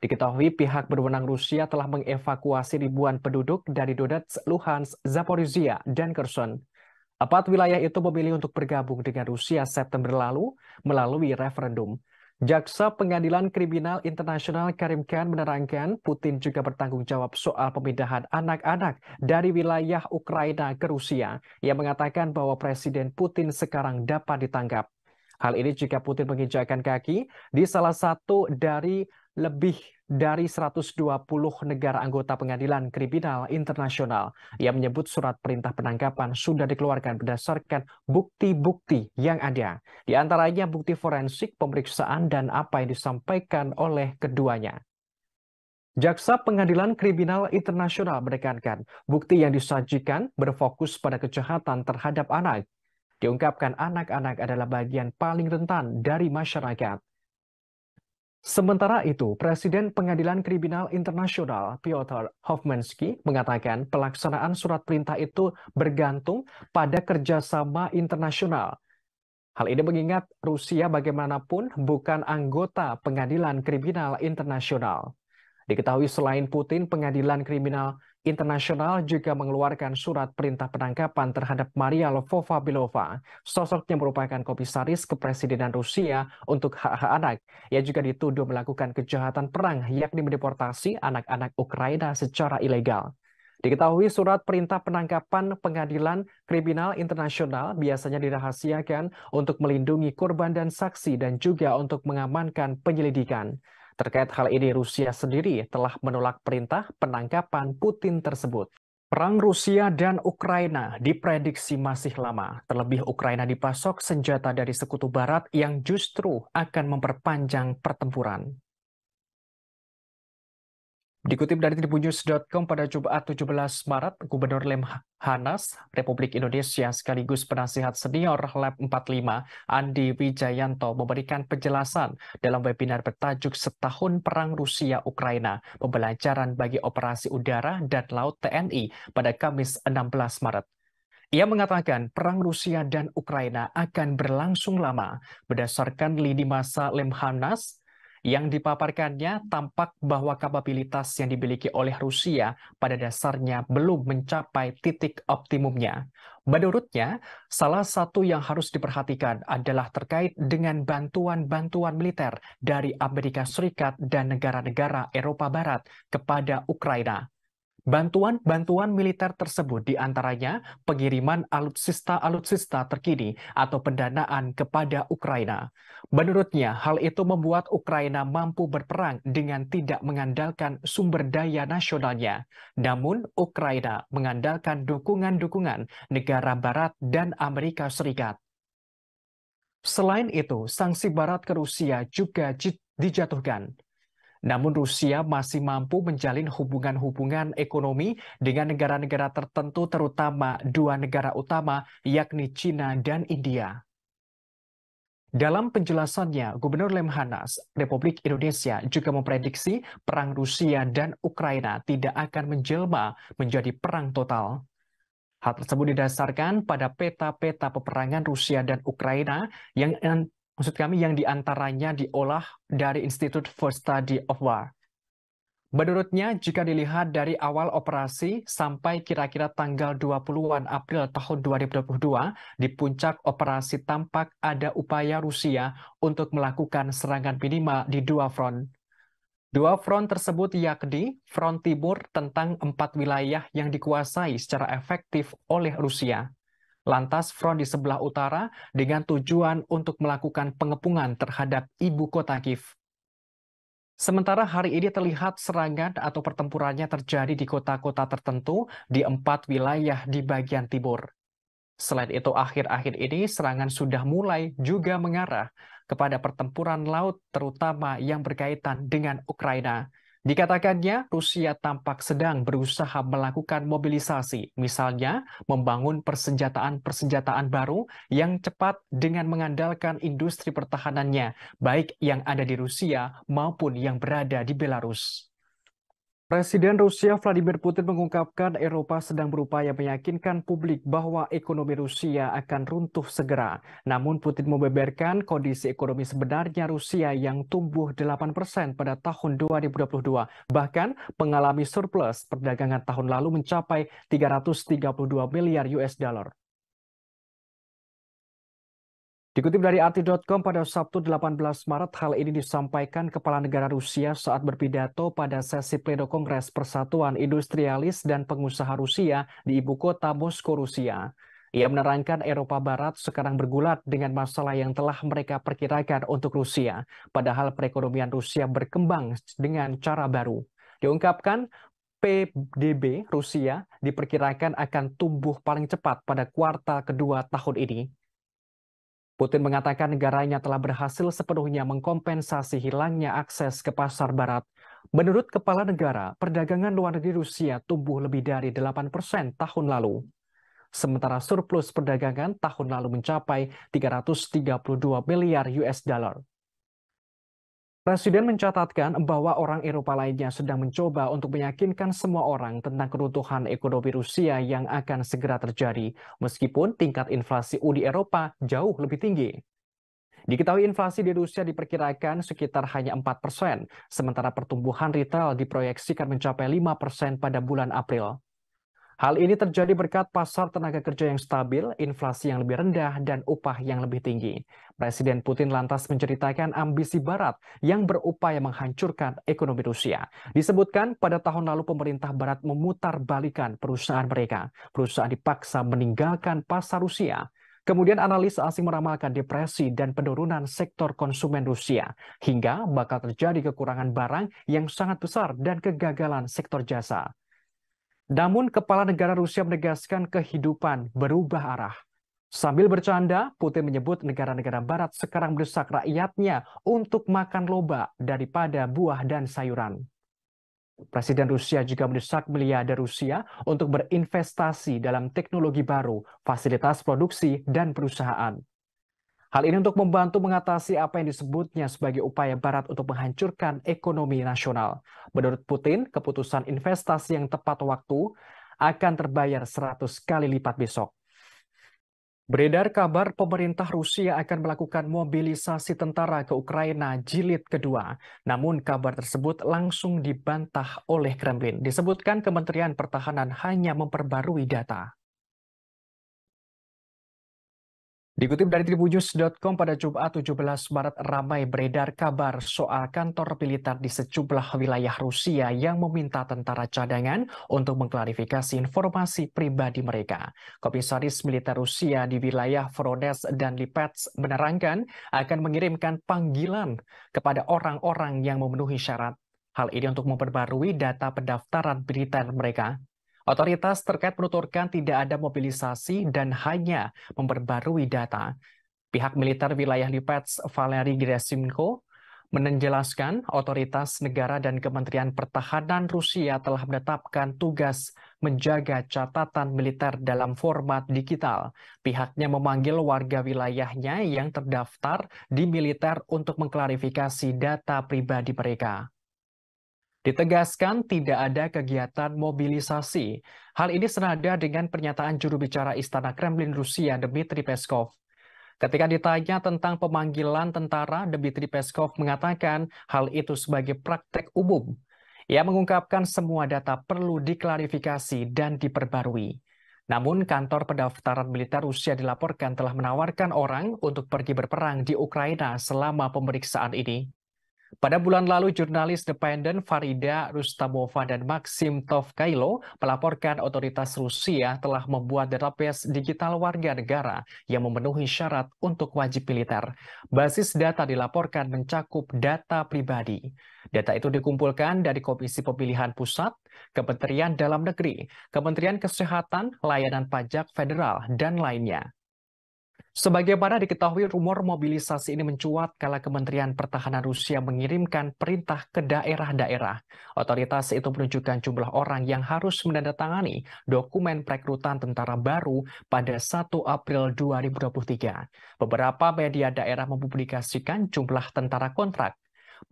Diketahui pihak berwenang Rusia telah mengevakuasi ribuan penduduk dari Donetsk, Luhansk, Zaporizhia, dan Kherson. Empat wilayah itu memilih untuk bergabung dengan Rusia September lalu melalui referendum. Jaksa Pengadilan Kriminal Internasional Karim Khan menerangkan Putin juga bertanggung jawab soal pemindahan anak-anak dari wilayah Ukraina ke Rusia. Ia mengatakan bahwa Presiden Putin sekarang dapat ditangkap. Hal ini jika Putin menginjakkan kaki di salah satu dari lebih dari 120 negara anggota pengadilan kriminal internasional. Ia menyebut surat perintah penangkapan sudah dikeluarkan berdasarkan bukti-bukti yang ada. Di antaranya bukti forensik, pemeriksaan, dan apa yang disampaikan oleh keduanya. Jaksa Pengadilan Kriminal Internasional menekankan bukti yang disajikan berfokus pada kejahatan terhadap anak. Diungkapkan anak-anak adalah bagian paling rentan dari masyarakat. Sementara itu, Presiden Pengadilan Kriminal Internasional Piotr Hofmanski mengatakan pelaksanaan surat perintah itu bergantung pada kerjasama internasional. Hal ini mengingat Rusia bagaimanapun bukan anggota Pengadilan Kriminal Internasional. Diketahui selain Putin, Pengadilan Kriminal Internasional juga mengeluarkan surat perintah penangkapan terhadap Maria Lvova-Bilova, sosok yang merupakan komisaris kepresidenan Rusia untuk hak-hak anak. Ia juga dituduh melakukan kejahatan perang, yakni mendeportasi anak-anak Ukraina secara ilegal. Diketahui surat perintah penangkapan pengadilan kriminal internasional biasanya dirahasiakan untuk melindungi korban dan saksi dan juga untuk mengamankan penyelidikan. Terkait hal ini, Rusia sendiri telah menolak perintah penangkapan Putin tersebut. Perang Rusia dan Ukraina diprediksi masih lama. Terlebih Ukraina dipasok senjata dari sekutu barat yang justru akan memperpanjang pertempuran. Dikutip dari tribunnews.com pada Jumat 17 Maret, Gubernur Lemhanas Republik Indonesia sekaligus penasihat senior Lab 45 Andi Wijayanto memberikan penjelasan dalam webinar bertajuk Setahun Perang Rusia-Ukraina, Pembelajaran bagi Operasi Udara dan Laut TNI pada Kamis 16 Maret. Ia mengatakan perang Rusia dan Ukraina akan berlangsung lama. Berdasarkan lini masa Lemhanas, yang dipaparkannya tampak bahwa kapabilitas yang dimiliki oleh Rusia pada dasarnya belum mencapai titik optimumnya. Menurutnya, salah satu yang harus diperhatikan adalah terkait dengan bantuan-bantuan militer dari Amerika Serikat dan negara-negara Eropa Barat kepada Ukraina. Bantuan-bantuan militer tersebut diantaranya pengiriman alutsista-alutsista terkini atau pendanaan kepada Ukraina. Menurutnya, hal itu membuat Ukraina mampu berperang dengan tidak mengandalkan sumber daya nasionalnya. Namun, Ukraina mengandalkan dukungan-dukungan negara Barat dan Amerika Serikat. Selain itu, sanksi Barat ke Rusia juga dijatuhkan. Namun Rusia masih mampu menjalin hubungan-hubungan ekonomi dengan negara-negara tertentu terutama dua negara utama yakni China dan India. Dalam penjelasannya, Gubernur Lemhanas Republik Indonesia juga memprediksi perang Rusia dan Ukraina tidak akan menjelma menjadi perang total. Hal tersebut didasarkan pada peta-peta peperangan Rusia dan Ukraina yang maksud kami yang diantaranya diolah dari Institute for Study of War. Menurutnya, jika dilihat dari awal operasi sampai kira-kira tanggal 20-an April tahun 2022, di puncak operasi tampak ada upaya Rusia untuk melakukan serangan minimal di dua front. Dua front tersebut yakni front timur tentang empat wilayah yang dikuasai secara efektif oleh Rusia, Lantas front di sebelah utara dengan tujuan untuk melakukan pengepungan terhadap ibu kota Kiev. Sementara hari ini terlihat serangan atau pertempurannya terjadi di kota-kota tertentu di empat wilayah di bagian timur. Selain itu, akhir-akhir ini serangan sudah mulai juga mengarah kepada pertempuran laut terutama yang berkaitan dengan Ukraina. Dikatakannya, Rusia tampak sedang berusaha melakukan mobilisasi, misalnya membangun persenjataan-persenjataan baru yang cepat dengan mengandalkan industri pertahanannya, baik yang ada di Rusia maupun yang berada di Belarus. Presiden Rusia Vladimir Putin mengungkapkan Eropa sedang berupaya meyakinkan publik bahwa ekonomi Rusia akan runtuh segera. Namun Putin membeberkan kondisi ekonomi sebenarnya Rusia yang tumbuh 8% pada tahun 2022. Bahkan mengalami surplus perdagangan tahun lalu mencapai 332 miliar US dollar. Dikutip dari arti.com pada Sabtu 18 Maret, hal ini disampaikan Kepala Negara Rusia saat berpidato pada sesi pledo Kongres Persatuan Industrialis dan Pengusaha Rusia di ibu kota Moskow, Rusia. Ia menerangkan Eropa Barat sekarang bergulat dengan masalah yang telah mereka perkirakan untuk Rusia, padahal perekonomian Rusia berkembang dengan cara baru. Diungkapkan, PDB Rusia diperkirakan akan tumbuh paling cepat pada kuartal kedua tahun ini Putin mengatakan negaranya telah berhasil sepenuhnya mengkompensasi hilangnya akses ke pasar barat. Menurut kepala negara, perdagangan luar negeri Rusia tumbuh lebih dari 8 persen tahun lalu. Sementara surplus perdagangan tahun lalu mencapai 332 miliar US dollar. Presiden mencatatkan bahwa orang Eropa lainnya sedang mencoba untuk meyakinkan semua orang tentang keruntuhan ekonomi Rusia yang akan segera terjadi, meskipun tingkat inflasi Uni Eropa jauh lebih tinggi. Diketahui inflasi di Rusia diperkirakan sekitar hanya 4 persen, sementara pertumbuhan retail diproyeksikan mencapai 5 persen pada bulan April. Hal ini terjadi berkat pasar tenaga kerja yang stabil, inflasi yang lebih rendah, dan upah yang lebih tinggi. Presiden Putin lantas menceritakan ambisi Barat yang berupaya menghancurkan ekonomi Rusia. Disebutkan pada tahun lalu pemerintah Barat memutar balikan perusahaan mereka. Perusahaan dipaksa meninggalkan pasar Rusia. Kemudian analis asing meramalkan depresi dan penurunan sektor konsumen Rusia, hingga bakal terjadi kekurangan barang yang sangat besar dan kegagalan sektor jasa. Namun kepala negara Rusia menegaskan kehidupan berubah arah. Sambil bercanda, Putin menyebut negara-negara barat sekarang mendesak rakyatnya untuk makan loba daripada buah dan sayuran. Presiden Rusia juga mendesak miliarder Rusia untuk berinvestasi dalam teknologi baru, fasilitas produksi, dan perusahaan. Hal ini untuk membantu mengatasi apa yang disebutnya sebagai upaya Barat untuk menghancurkan ekonomi nasional. Menurut Putin, keputusan investasi yang tepat waktu akan terbayar 100 kali lipat besok. Beredar kabar pemerintah Rusia akan melakukan mobilisasi tentara ke Ukraina jilid kedua. Namun kabar tersebut langsung dibantah oleh Kremlin. Disebutkan Kementerian Pertahanan hanya memperbarui data. Dikutip dari tribunnews.com pada Jumat 17 Maret ramai beredar kabar soal kantor militer di sejumlah wilayah Rusia yang meminta tentara cadangan untuk mengklarifikasi informasi pribadi mereka. Komisaris Militer Rusia di wilayah Voronezh dan Lipetsk menerangkan akan mengirimkan panggilan kepada orang-orang yang memenuhi syarat. Hal ini untuk memperbarui data pendaftaran militer mereka Otoritas terkait menuturkan tidak ada mobilisasi dan hanya memperbarui data. Pihak militer wilayah Lipets Valery Gerasimko menjelaskan otoritas negara dan Kementerian Pertahanan Rusia telah menetapkan tugas menjaga catatan militer dalam format digital. Pihaknya memanggil warga wilayahnya yang terdaftar di militer untuk mengklarifikasi data pribadi mereka. Ditegaskan tidak ada kegiatan mobilisasi. Hal ini senada dengan pernyataan juru bicara Istana Kremlin Rusia Dmitry Peskov. Ketika ditanya tentang pemanggilan tentara, Dmitry Peskov mengatakan hal itu sebagai praktek umum. Ia mengungkapkan semua data perlu diklarifikasi dan diperbarui. Namun, kantor pendaftaran militer Rusia dilaporkan telah menawarkan orang untuk pergi berperang di Ukraina selama pemeriksaan ini. Pada bulan lalu, jurnalis independen Farida Rustamova dan Maxim Tovkailo melaporkan otoritas Rusia telah membuat database digital warga negara yang memenuhi syarat untuk wajib militer. Basis data dilaporkan mencakup data pribadi. Data itu dikumpulkan dari Komisi Pemilihan Pusat, Kementerian Dalam Negeri, Kementerian Kesehatan, Layanan Pajak Federal, dan lainnya. Sebagaimana diketahui, rumor mobilisasi ini mencuat kala Kementerian Pertahanan Rusia mengirimkan perintah ke daerah-daerah. Otoritas itu menunjukkan jumlah orang yang harus menandatangani dokumen perekrutan tentara baru pada 1 April 2023. Beberapa media daerah mempublikasikan jumlah tentara kontrak.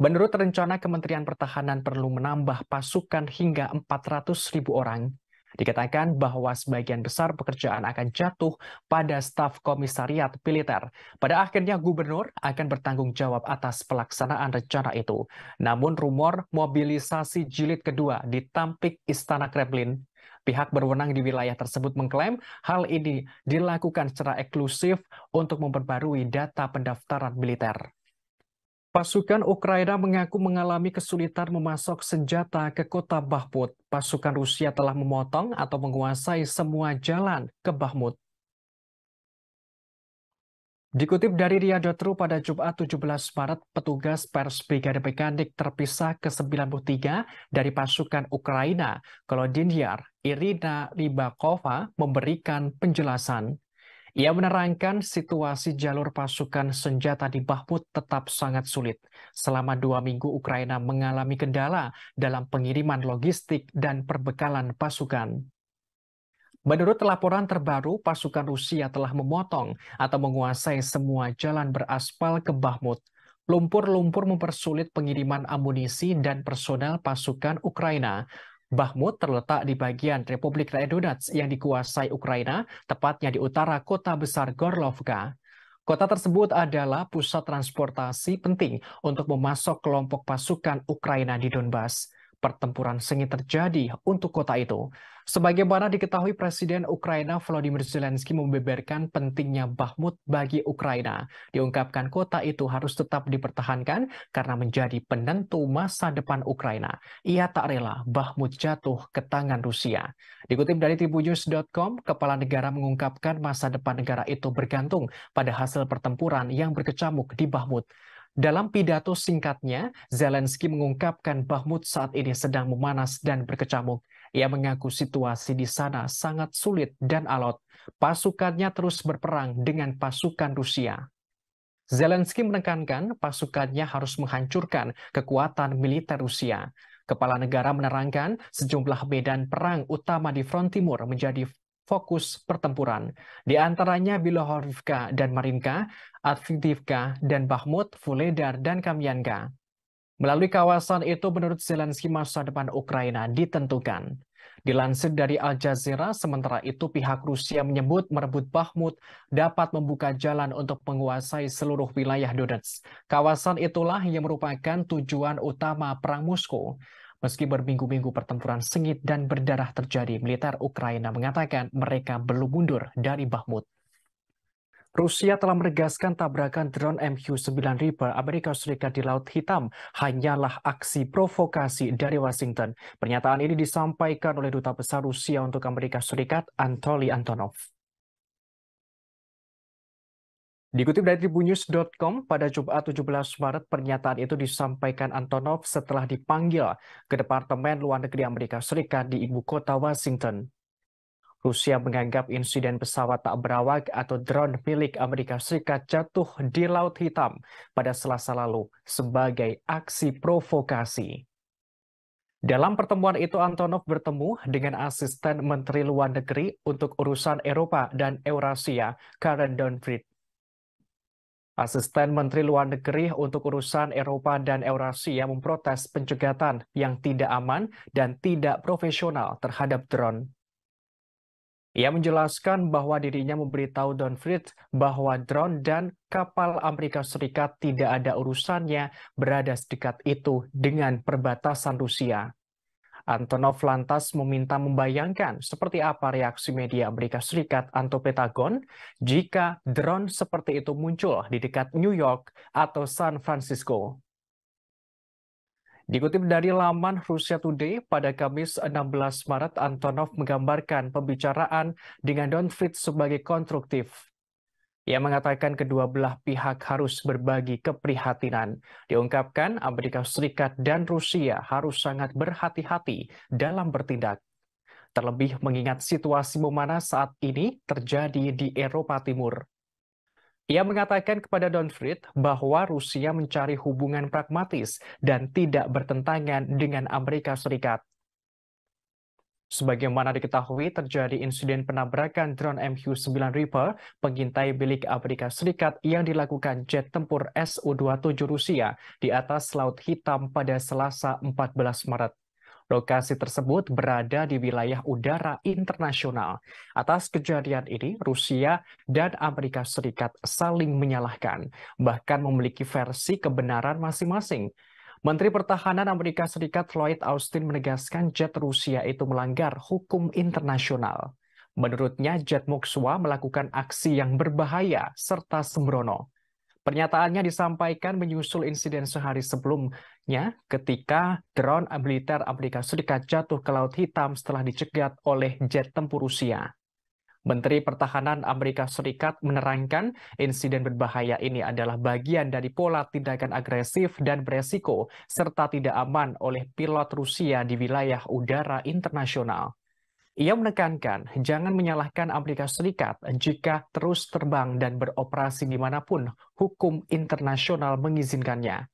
Menurut rencana Kementerian Pertahanan perlu menambah pasukan hingga 400 ribu orang Dikatakan bahwa sebagian besar pekerjaan akan jatuh pada staf komisariat militer. Pada akhirnya gubernur akan bertanggung jawab atas pelaksanaan rencana itu. Namun rumor mobilisasi jilid kedua di Tampik Istana Kremlin Pihak berwenang di wilayah tersebut mengklaim hal ini dilakukan secara eksklusif untuk memperbarui data pendaftaran militer. Pasukan Ukraina mengaku mengalami kesulitan memasok senjata ke kota Bahmut. Pasukan Rusia telah memotong atau menguasai semua jalan ke Bahmut. Dikutip dari Ria.ru pada Jumat 17 Maret, petugas pers Brigade Mekanik terpisah ke-93 dari pasukan Ukraina. Kalau Dindyar, Irina Ribakova memberikan penjelasan. Ia menerangkan situasi jalur pasukan senjata di Bahmut tetap sangat sulit. Selama dua minggu Ukraina mengalami kendala dalam pengiriman logistik dan perbekalan pasukan. Menurut laporan terbaru, pasukan Rusia telah memotong atau menguasai semua jalan beraspal ke Bahmut. Lumpur-lumpur mempersulit pengiriman amunisi dan personel pasukan Ukraina. Bahmut terletak di bagian Republik Rakyat Donetsk yang dikuasai Ukraina, tepatnya di utara kota besar Gorlovka. Kota tersebut adalah pusat transportasi penting untuk memasok kelompok pasukan Ukraina di Donbas. Pertempuran sengit terjadi untuk kota itu. Sebagaimana diketahui Presiden Ukraina Volodymyr Zelensky membeberkan pentingnya Bahmut bagi Ukraina. Diungkapkan kota itu harus tetap dipertahankan karena menjadi penentu masa depan Ukraina. Ia tak rela Bahmut jatuh ke tangan Rusia. Dikutip dari tribunnews.com, kepala negara mengungkapkan masa depan negara itu bergantung pada hasil pertempuran yang berkecamuk di Bahmut. Dalam pidato singkatnya, Zelensky mengungkapkan Bahmut saat ini sedang memanas dan berkecamuk. Ia mengaku situasi di sana sangat sulit dan alot. Pasukannya terus berperang dengan pasukan Rusia. Zelensky menekankan pasukannya harus menghancurkan kekuatan militer Rusia. Kepala negara menerangkan sejumlah medan perang utama di front timur menjadi fokus pertempuran. Di antaranya Bilohorivka dan Marinka, Avdiivka dan Bahmut, Vuhledar dan Kamyanka. Melalui kawasan itu, menurut Zelensky, masa depan Ukraina ditentukan. Dilansir dari Al Jazeera, sementara itu pihak Rusia menyebut merebut Bakhmut dapat membuka jalan untuk menguasai seluruh wilayah Donetsk. Kawasan itulah yang merupakan tujuan utama Perang Moskow. Meski berminggu-minggu pertempuran sengit dan berdarah terjadi, militer Ukraina mengatakan mereka belum mundur dari Bakhmut. Rusia telah menegaskan tabrakan drone MQ-9 Reaper Amerika Serikat di Laut Hitam hanyalah aksi provokasi dari Washington. Pernyataan ini disampaikan oleh Duta Besar Rusia untuk Amerika Serikat, Anatoly Antonov. Dikutip dari tribunews.com, pada Jumat 17 Maret, pernyataan itu disampaikan Antonov setelah dipanggil ke Departemen Luar Negeri Amerika Serikat di ibu kota Washington. Rusia menganggap insiden pesawat tak berawak atau drone milik Amerika Serikat jatuh di Laut Hitam pada Selasa lalu sebagai aksi provokasi. Dalam pertemuan itu Antonov bertemu dengan asisten Menteri Luar Negeri untuk urusan Eropa dan Eurasia, Karen Donfried. Asisten Menteri Luar Negeri untuk urusan Eropa dan Eurasia memprotes pencegatan yang tidak aman dan tidak profesional terhadap drone. Ia menjelaskan bahwa dirinya memberitahu Don Fritz bahwa drone dan kapal Amerika Serikat tidak ada urusannya berada sedekat itu dengan perbatasan Rusia. Antonov lantas meminta membayangkan seperti apa reaksi media Amerika Serikat atau Pentagon jika drone seperti itu muncul di dekat New York atau San Francisco. Dikutip dari laman Rusia Today, pada Kamis 16 Maret, Antonov menggambarkan pembicaraan dengan Don Fritz sebagai konstruktif. Ia mengatakan kedua belah pihak harus berbagi keprihatinan. Diungkapkan Amerika Serikat dan Rusia harus sangat berhati-hati dalam bertindak. Terlebih mengingat situasi memanas saat ini terjadi di Eropa Timur. Ia mengatakan kepada Don Fried bahwa Rusia mencari hubungan pragmatis dan tidak bertentangan dengan Amerika Serikat. Sebagaimana diketahui, terjadi insiden penabrakan drone MQ-9 Reaper pengintai milik Amerika Serikat yang dilakukan jet tempur Su-27 Rusia di atas Laut Hitam pada Selasa 14 Maret. Lokasi tersebut berada di wilayah udara internasional. Atas kejadian ini, Rusia dan Amerika Serikat saling menyalahkan, bahkan memiliki versi kebenaran masing-masing. Menteri Pertahanan Amerika Serikat Lloyd Austin menegaskan jet Rusia itu melanggar hukum internasional. Menurutnya, jet Mokswa melakukan aksi yang berbahaya serta sembrono. Pernyataannya disampaikan menyusul insiden sehari sebelum ketika drone militer Amerika Serikat jatuh ke Laut Hitam setelah dicegat oleh jet tempur Rusia. Menteri Pertahanan Amerika Serikat menerangkan insiden berbahaya ini adalah bagian dari pola tindakan agresif dan beresiko serta tidak aman oleh pilot Rusia di wilayah udara internasional. Ia menekankan jangan menyalahkan Amerika Serikat jika terus terbang dan beroperasi dimanapun hukum internasional mengizinkannya.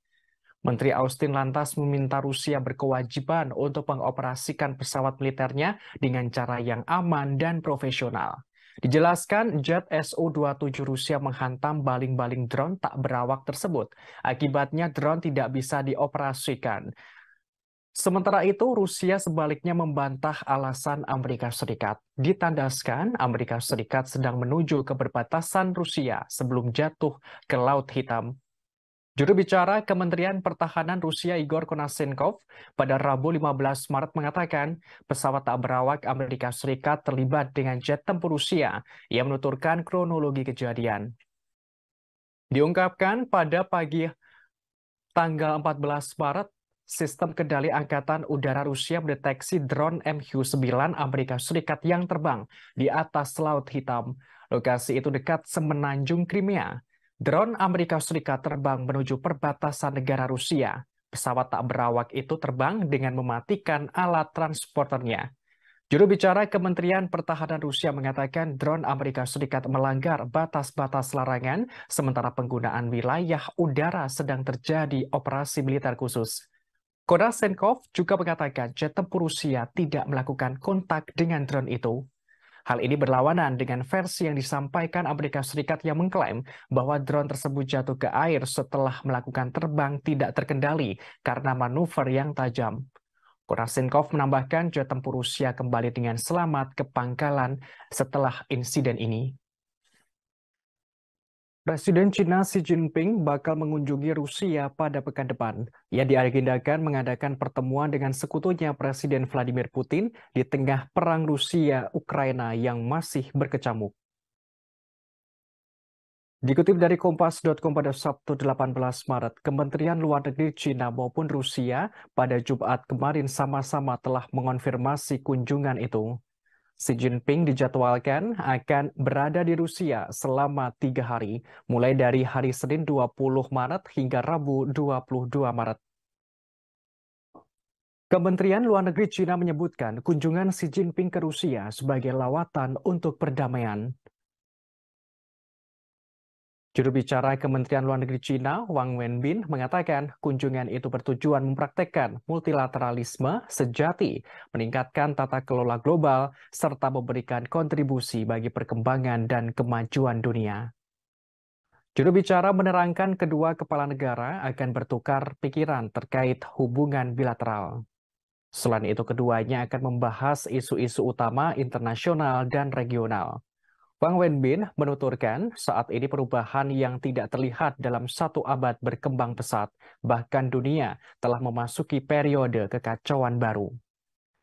Menteri Austin lantas meminta Rusia berkewajiban untuk mengoperasikan pesawat militernya dengan cara yang aman dan profesional. Dijelaskan, jet Su-27 Rusia menghantam baling-baling drone tak berawak tersebut. Akibatnya drone tidak bisa dioperasikan. Sementara itu, Rusia sebaliknya membantah alasan Amerika Serikat. Ditandaskan, Amerika Serikat sedang menuju ke perbatasan Rusia sebelum jatuh ke Laut Hitam Juru bicara Kementerian Pertahanan Rusia Igor Konasenkov pada Rabu 15 Maret mengatakan pesawat tak berawak Amerika Serikat terlibat dengan jet tempur Rusia. Ia menuturkan kronologi kejadian. Diungkapkan pada pagi tanggal 14 Maret, sistem kendali Angkatan Udara Rusia mendeteksi drone MQ-9 Amerika Serikat yang terbang di atas Laut Hitam. Lokasi itu dekat semenanjung Crimea. Drone Amerika Serikat terbang menuju perbatasan negara Rusia. Pesawat tak berawak itu terbang dengan mematikan alat transporternya. Juru bicara Kementerian Pertahanan Rusia mengatakan drone Amerika Serikat melanggar batas-batas larangan, sementara penggunaan wilayah udara sedang terjadi operasi militer khusus. Kodasenkov juga mengatakan jet tempur Rusia tidak melakukan kontak dengan drone itu. Hal ini berlawanan dengan versi yang disampaikan Amerika Serikat yang mengklaim bahwa drone tersebut jatuh ke air setelah melakukan terbang tidak terkendali karena manuver yang tajam. Kurasinkov menambahkan jet tempur Rusia kembali dengan selamat ke pangkalan setelah insiden ini. Presiden China Xi Jinping bakal mengunjungi Rusia pada pekan depan. Ia diagendakan mengadakan pertemuan dengan sekutunya Presiden Vladimir Putin di tengah perang Rusia-Ukraina yang masih berkecamuk. Dikutip dari Kompas.com pada Sabtu 18 Maret, Kementerian Luar Negeri China maupun Rusia pada Jumat kemarin sama-sama telah mengonfirmasi kunjungan itu. Xi Jinping dijadwalkan akan berada di Rusia selama tiga hari, mulai dari hari Senin 20 Maret hingga Rabu 22 Maret. Kementerian Luar Negeri Cina menyebutkan kunjungan Xi Jinping ke Rusia sebagai lawatan untuk perdamaian. Juru bicara Kementerian Luar Negeri Cina, Wang Wenbin, mengatakan kunjungan itu bertujuan mempraktekkan multilateralisme sejati, meningkatkan tata kelola global, serta memberikan kontribusi bagi perkembangan dan kemajuan dunia. Juru bicara menerangkan kedua kepala negara akan bertukar pikiran terkait hubungan bilateral. Selain itu, keduanya akan membahas isu-isu utama internasional dan regional. Wang Wenbin menuturkan, saat ini perubahan yang tidak terlihat dalam satu abad berkembang pesat, bahkan dunia telah memasuki periode kekacauan baru.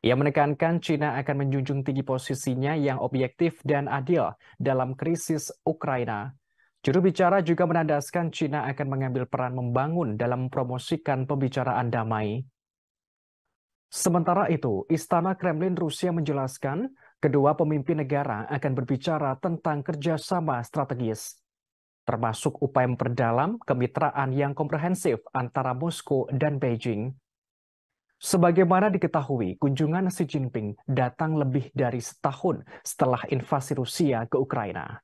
Ia menekankan China akan menjunjung tinggi posisinya yang objektif dan adil dalam krisis Ukraina. Juru bicara juga menandaskan China akan mengambil peran membangun dalam mempromosikan pembicaraan damai. Sementara itu, Istana Kremlin Rusia menjelaskan kedua pemimpin negara akan berbicara tentang kerjasama strategis, termasuk upaya memperdalam kemitraan yang komprehensif antara Moskow dan Beijing. Sebagaimana diketahui, kunjungan Xi Jinping datang lebih dari setahun setelah invasi Rusia ke Ukraina.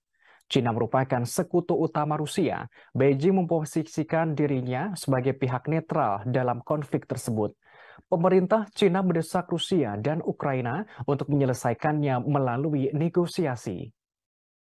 Cina merupakan sekutu utama Rusia. Beijing memposisikan dirinya sebagai pihak netral dalam konflik tersebut – pemerintah Cina mendesak Rusia dan Ukraina untuk menyelesaikannya melalui negosiasi.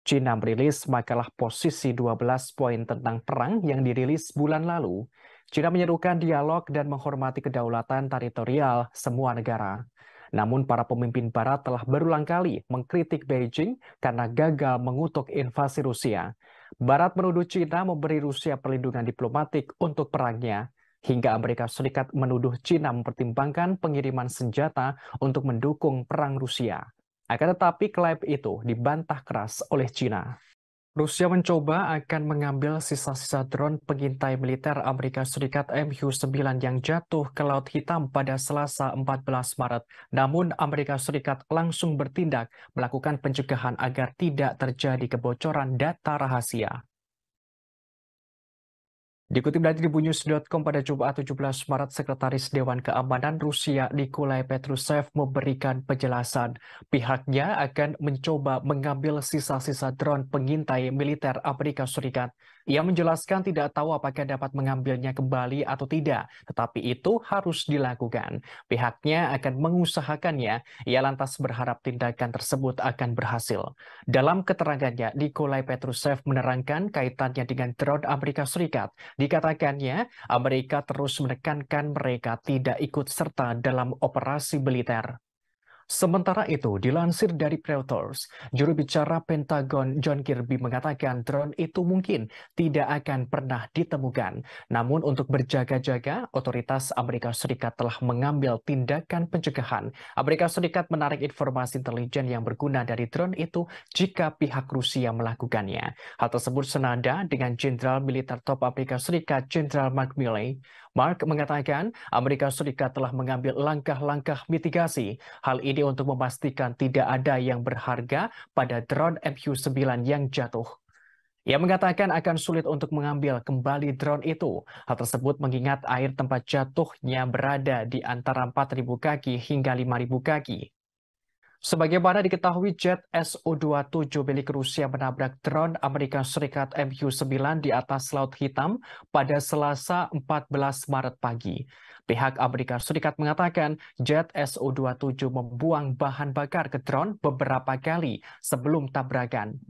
Cina merilis makalah posisi 12 poin tentang perang yang dirilis bulan lalu. Cina menyerukan dialog dan menghormati kedaulatan teritorial semua negara. Namun para pemimpin barat telah berulang kali mengkritik Beijing karena gagal mengutuk invasi Rusia. Barat menuduh Cina memberi Rusia perlindungan diplomatik untuk perangnya hingga Amerika Serikat menuduh Cina mempertimbangkan pengiriman senjata untuk mendukung perang Rusia. Akan tetapi klaim itu dibantah keras oleh Cina. Rusia mencoba akan mengambil sisa-sisa drone pengintai militer Amerika Serikat MQ-9 yang jatuh ke Laut Hitam pada Selasa 14 Maret. Namun Amerika Serikat langsung bertindak melakukan pencegahan agar tidak terjadi kebocoran data rahasia. Dikutip dari tribunnews.com pada Jumat 17 Maret, Sekretaris Dewan Keamanan Rusia Nikolai Petrushev memberikan penjelasan pihaknya akan mencoba mengambil sisa-sisa drone pengintai militer Amerika Serikat ia menjelaskan tidak tahu apakah dapat mengambilnya kembali atau tidak, tetapi itu harus dilakukan. Pihaknya akan mengusahakannya, ia lantas berharap tindakan tersebut akan berhasil. Dalam keterangannya, Nikolai Petrusev menerangkan kaitannya dengan drone Amerika Serikat. Dikatakannya, Amerika terus menekankan mereka tidak ikut serta dalam operasi militer. Sementara itu, dilansir dari Reuters, juru bicara Pentagon John Kirby mengatakan drone itu mungkin tidak akan pernah ditemukan. Namun untuk berjaga-jaga, otoritas Amerika Serikat telah mengambil tindakan pencegahan. Amerika Serikat menarik informasi intelijen yang berguna dari drone itu jika pihak Rusia melakukannya. Hal tersebut senada dengan Jenderal Militer Top Amerika Serikat Jenderal Mark Milley Mark mengatakan Amerika Serikat telah mengambil langkah-langkah mitigasi. Hal ini untuk memastikan tidak ada yang berharga pada drone MQ-9 yang jatuh. Ia mengatakan akan sulit untuk mengambil kembali drone itu. Hal tersebut mengingat air tempat jatuhnya berada di antara 4.000 kaki hingga 5.000 kaki. Sebagaimana diketahui, jet SU-27 milik Rusia menabrak drone Amerika Serikat MQ-9 di atas Laut Hitam pada Selasa 14 Maret pagi. Pihak Amerika Serikat mengatakan jet SU-27 membuang bahan bakar ke drone beberapa kali sebelum tabrakan.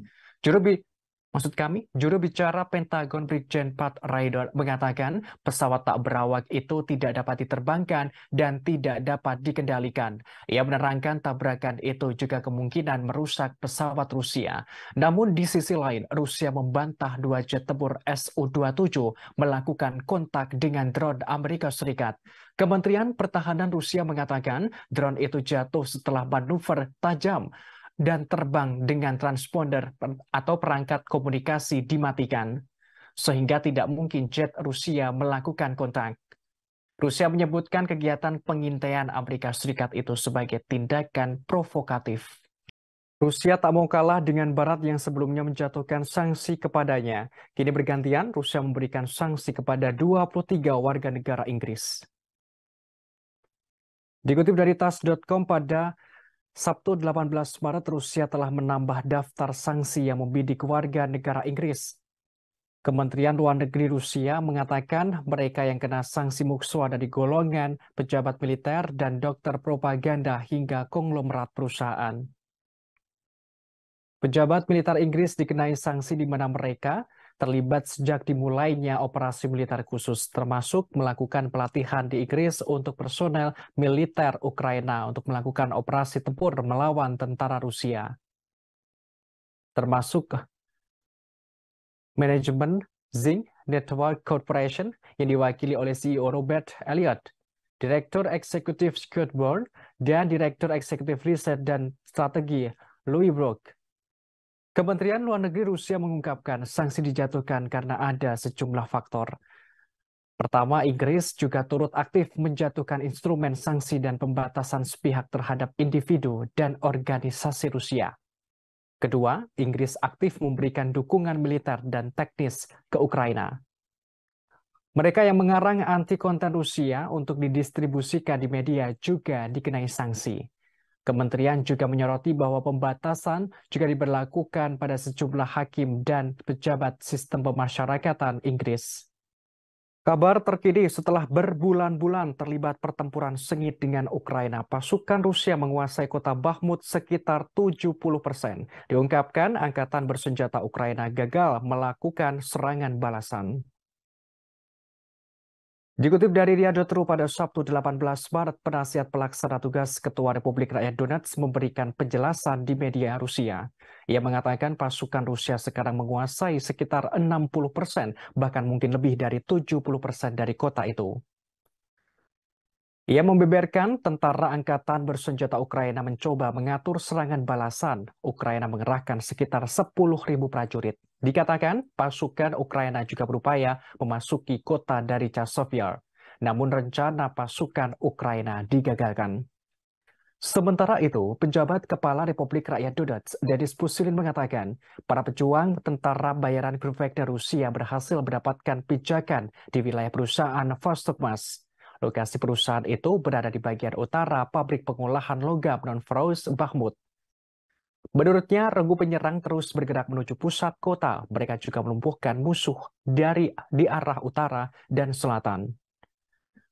Juru, Maksud kami, juru bicara Pentagon Brigjen Pat Raidor mengatakan pesawat tak berawak itu tidak dapat diterbangkan dan tidak dapat dikendalikan. Ia menerangkan tabrakan itu juga kemungkinan merusak pesawat Rusia. Namun di sisi lain, Rusia membantah dua jet tempur Su-27 melakukan kontak dengan drone Amerika Serikat. Kementerian Pertahanan Rusia mengatakan drone itu jatuh setelah manuver tajam dan terbang dengan transponder atau perangkat komunikasi dimatikan, sehingga tidak mungkin jet Rusia melakukan kontak. Rusia menyebutkan kegiatan pengintaian Amerika Serikat itu sebagai tindakan provokatif. Rusia tak mau kalah dengan Barat yang sebelumnya menjatuhkan sanksi kepadanya. Kini bergantian, Rusia memberikan sanksi kepada 23 warga negara Inggris. Dikutip dari tas.com pada Sabtu 18 Maret, Rusia telah menambah daftar sanksi yang membidik warga negara Inggris. Kementerian Luar Negeri Rusia mengatakan mereka yang kena sanksi ada dari golongan, pejabat militer, dan dokter propaganda hingga konglomerat perusahaan. Pejabat militer Inggris dikenai sanksi di mana mereka terlibat sejak dimulainya operasi militer khusus, termasuk melakukan pelatihan di Inggris untuk personel militer Ukraina untuk melakukan operasi tempur melawan tentara Rusia. Termasuk manajemen Zing Network Corporation yang diwakili oleh CEO Robert Elliott, Direktur Eksekutif Scott dan Direktur Eksekutif Riset dan Strategi Louis Brook. Kementerian Luar Negeri Rusia mengungkapkan sanksi dijatuhkan karena ada sejumlah faktor. Pertama, Inggris juga turut aktif menjatuhkan instrumen sanksi dan pembatasan sepihak terhadap individu dan organisasi Rusia. Kedua, Inggris aktif memberikan dukungan militer dan teknis ke Ukraina. Mereka yang mengarang anti konten Rusia untuk didistribusikan di media juga dikenai sanksi. Kementerian juga menyoroti bahwa pembatasan juga diberlakukan pada sejumlah hakim dan pejabat sistem pemasyarakatan Inggris. Kabar terkini setelah berbulan-bulan terlibat pertempuran sengit dengan Ukraina, pasukan Rusia menguasai kota Bakhmut sekitar 70 persen. Diungkapkan, Angkatan Bersenjata Ukraina gagal melakukan serangan balasan. Dikutip dari Ria.ru pada Sabtu 18 Maret, penasihat pelaksana tugas Ketua Republik Rakyat Donetsk memberikan penjelasan di media Rusia. Ia mengatakan pasukan Rusia sekarang menguasai sekitar 60 persen, bahkan mungkin lebih dari 70 persen dari kota itu. Ia membeberkan tentara angkatan bersenjata Ukraina mencoba mengatur serangan balasan. Ukraina mengerahkan sekitar 10.000 prajurit. Dikatakan pasukan Ukraina juga berupaya memasuki kota dari Chasovyar. Namun rencana pasukan Ukraina digagalkan. Sementara itu, penjabat Kepala Republik Rakyat Donetsk, Denis Pusilin mengatakan, para pejuang tentara bayaran Grup Rusia berhasil mendapatkan pijakan di wilayah perusahaan Vostokmas. Lokasi perusahaan itu berada di bagian utara pabrik pengolahan logam non-froze Bahmut. Menurutnya, regu penyerang terus bergerak menuju pusat kota. Mereka juga melumpuhkan musuh dari di arah utara dan selatan.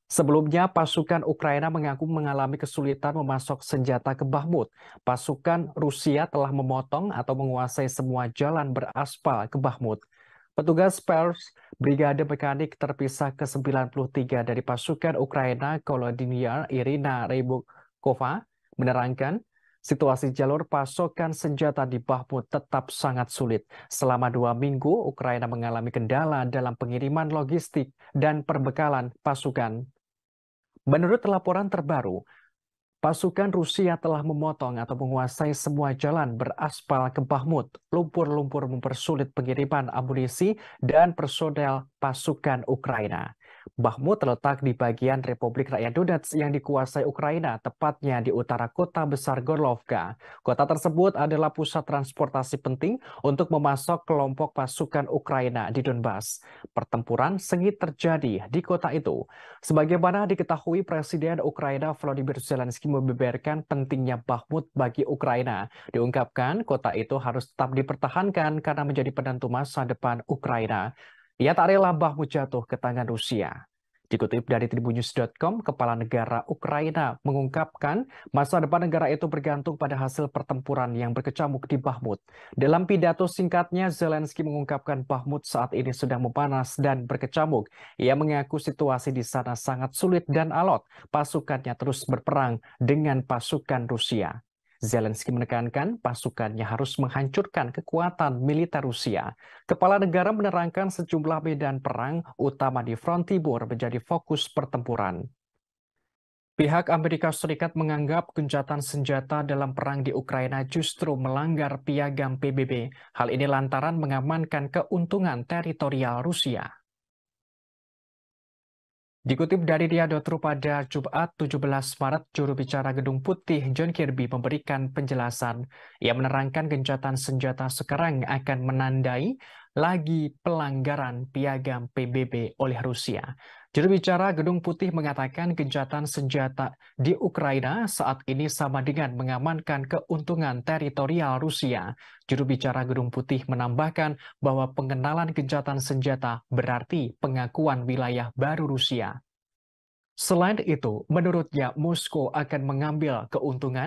Sebelumnya, pasukan Ukraina mengaku mengalami kesulitan memasok senjata ke Bahmut. Pasukan Rusia telah memotong atau menguasai semua jalan beraspal ke Bahmut. Petugas pers Brigade Mekanik terpisah ke-93 dari pasukan Ukraina Kolodinia Irina Rebukova menerangkan situasi jalur pasokan senjata di Bahmut tetap sangat sulit. Selama dua minggu, Ukraina mengalami kendala dalam pengiriman logistik dan perbekalan pasukan. Menurut laporan terbaru, Pasukan Rusia telah memotong atau menguasai semua jalan beraspal ke Bahmut. Lumpur-lumpur mempersulit pengiriman amunisi dan personel pasukan Ukraina. Bakhmut terletak di bagian Republik Rakyat Donetsk yang dikuasai Ukraina, tepatnya di utara kota besar Gorlovka. Kota tersebut adalah pusat transportasi penting untuk memasok kelompok pasukan Ukraina di Donbas. Pertempuran sengit terjadi di kota itu. Sebagaimana diketahui Presiden Ukraina Volodymyr Zelensky membeberkan pentingnya Bakhmut bagi Ukraina. Diungkapkan kota itu harus tetap dipertahankan karena menjadi penentu masa depan Ukraina. Ia tak rela bahu jatuh ke tangan Rusia. Dikutip dari tribunews.com, Kepala Negara Ukraina mengungkapkan masa depan negara itu bergantung pada hasil pertempuran yang berkecamuk di Bahmut. Dalam pidato singkatnya, Zelensky mengungkapkan Bahmut saat ini sedang memanas dan berkecamuk. Ia mengaku situasi di sana sangat sulit dan alot. Pasukannya terus berperang dengan pasukan Rusia. Zelensky menekankan pasukannya harus menghancurkan kekuatan militer Rusia. Kepala negara menerangkan sejumlah medan perang utama di front timur menjadi fokus pertempuran. Pihak Amerika Serikat menganggap gencatan senjata dalam perang di Ukraina justru melanggar piagam PBB. Hal ini lantaran mengamankan keuntungan teritorial Rusia. Dikutip dari ria.ru pada Jumat 17 Maret, juru bicara Gedung Putih John Kirby memberikan penjelasan. Ia menerangkan gencatan senjata sekarang akan menandai lagi pelanggaran piagam PBB oleh Rusia. Juru bicara Gedung Putih mengatakan gencatan senjata di Ukraina saat ini sama dengan mengamankan keuntungan teritorial Rusia. Juru bicara Gedung Putih menambahkan bahwa pengenalan gencatan senjata berarti pengakuan wilayah baru Rusia. Selain itu, menurutnya Moskow akan mengambil keuntungan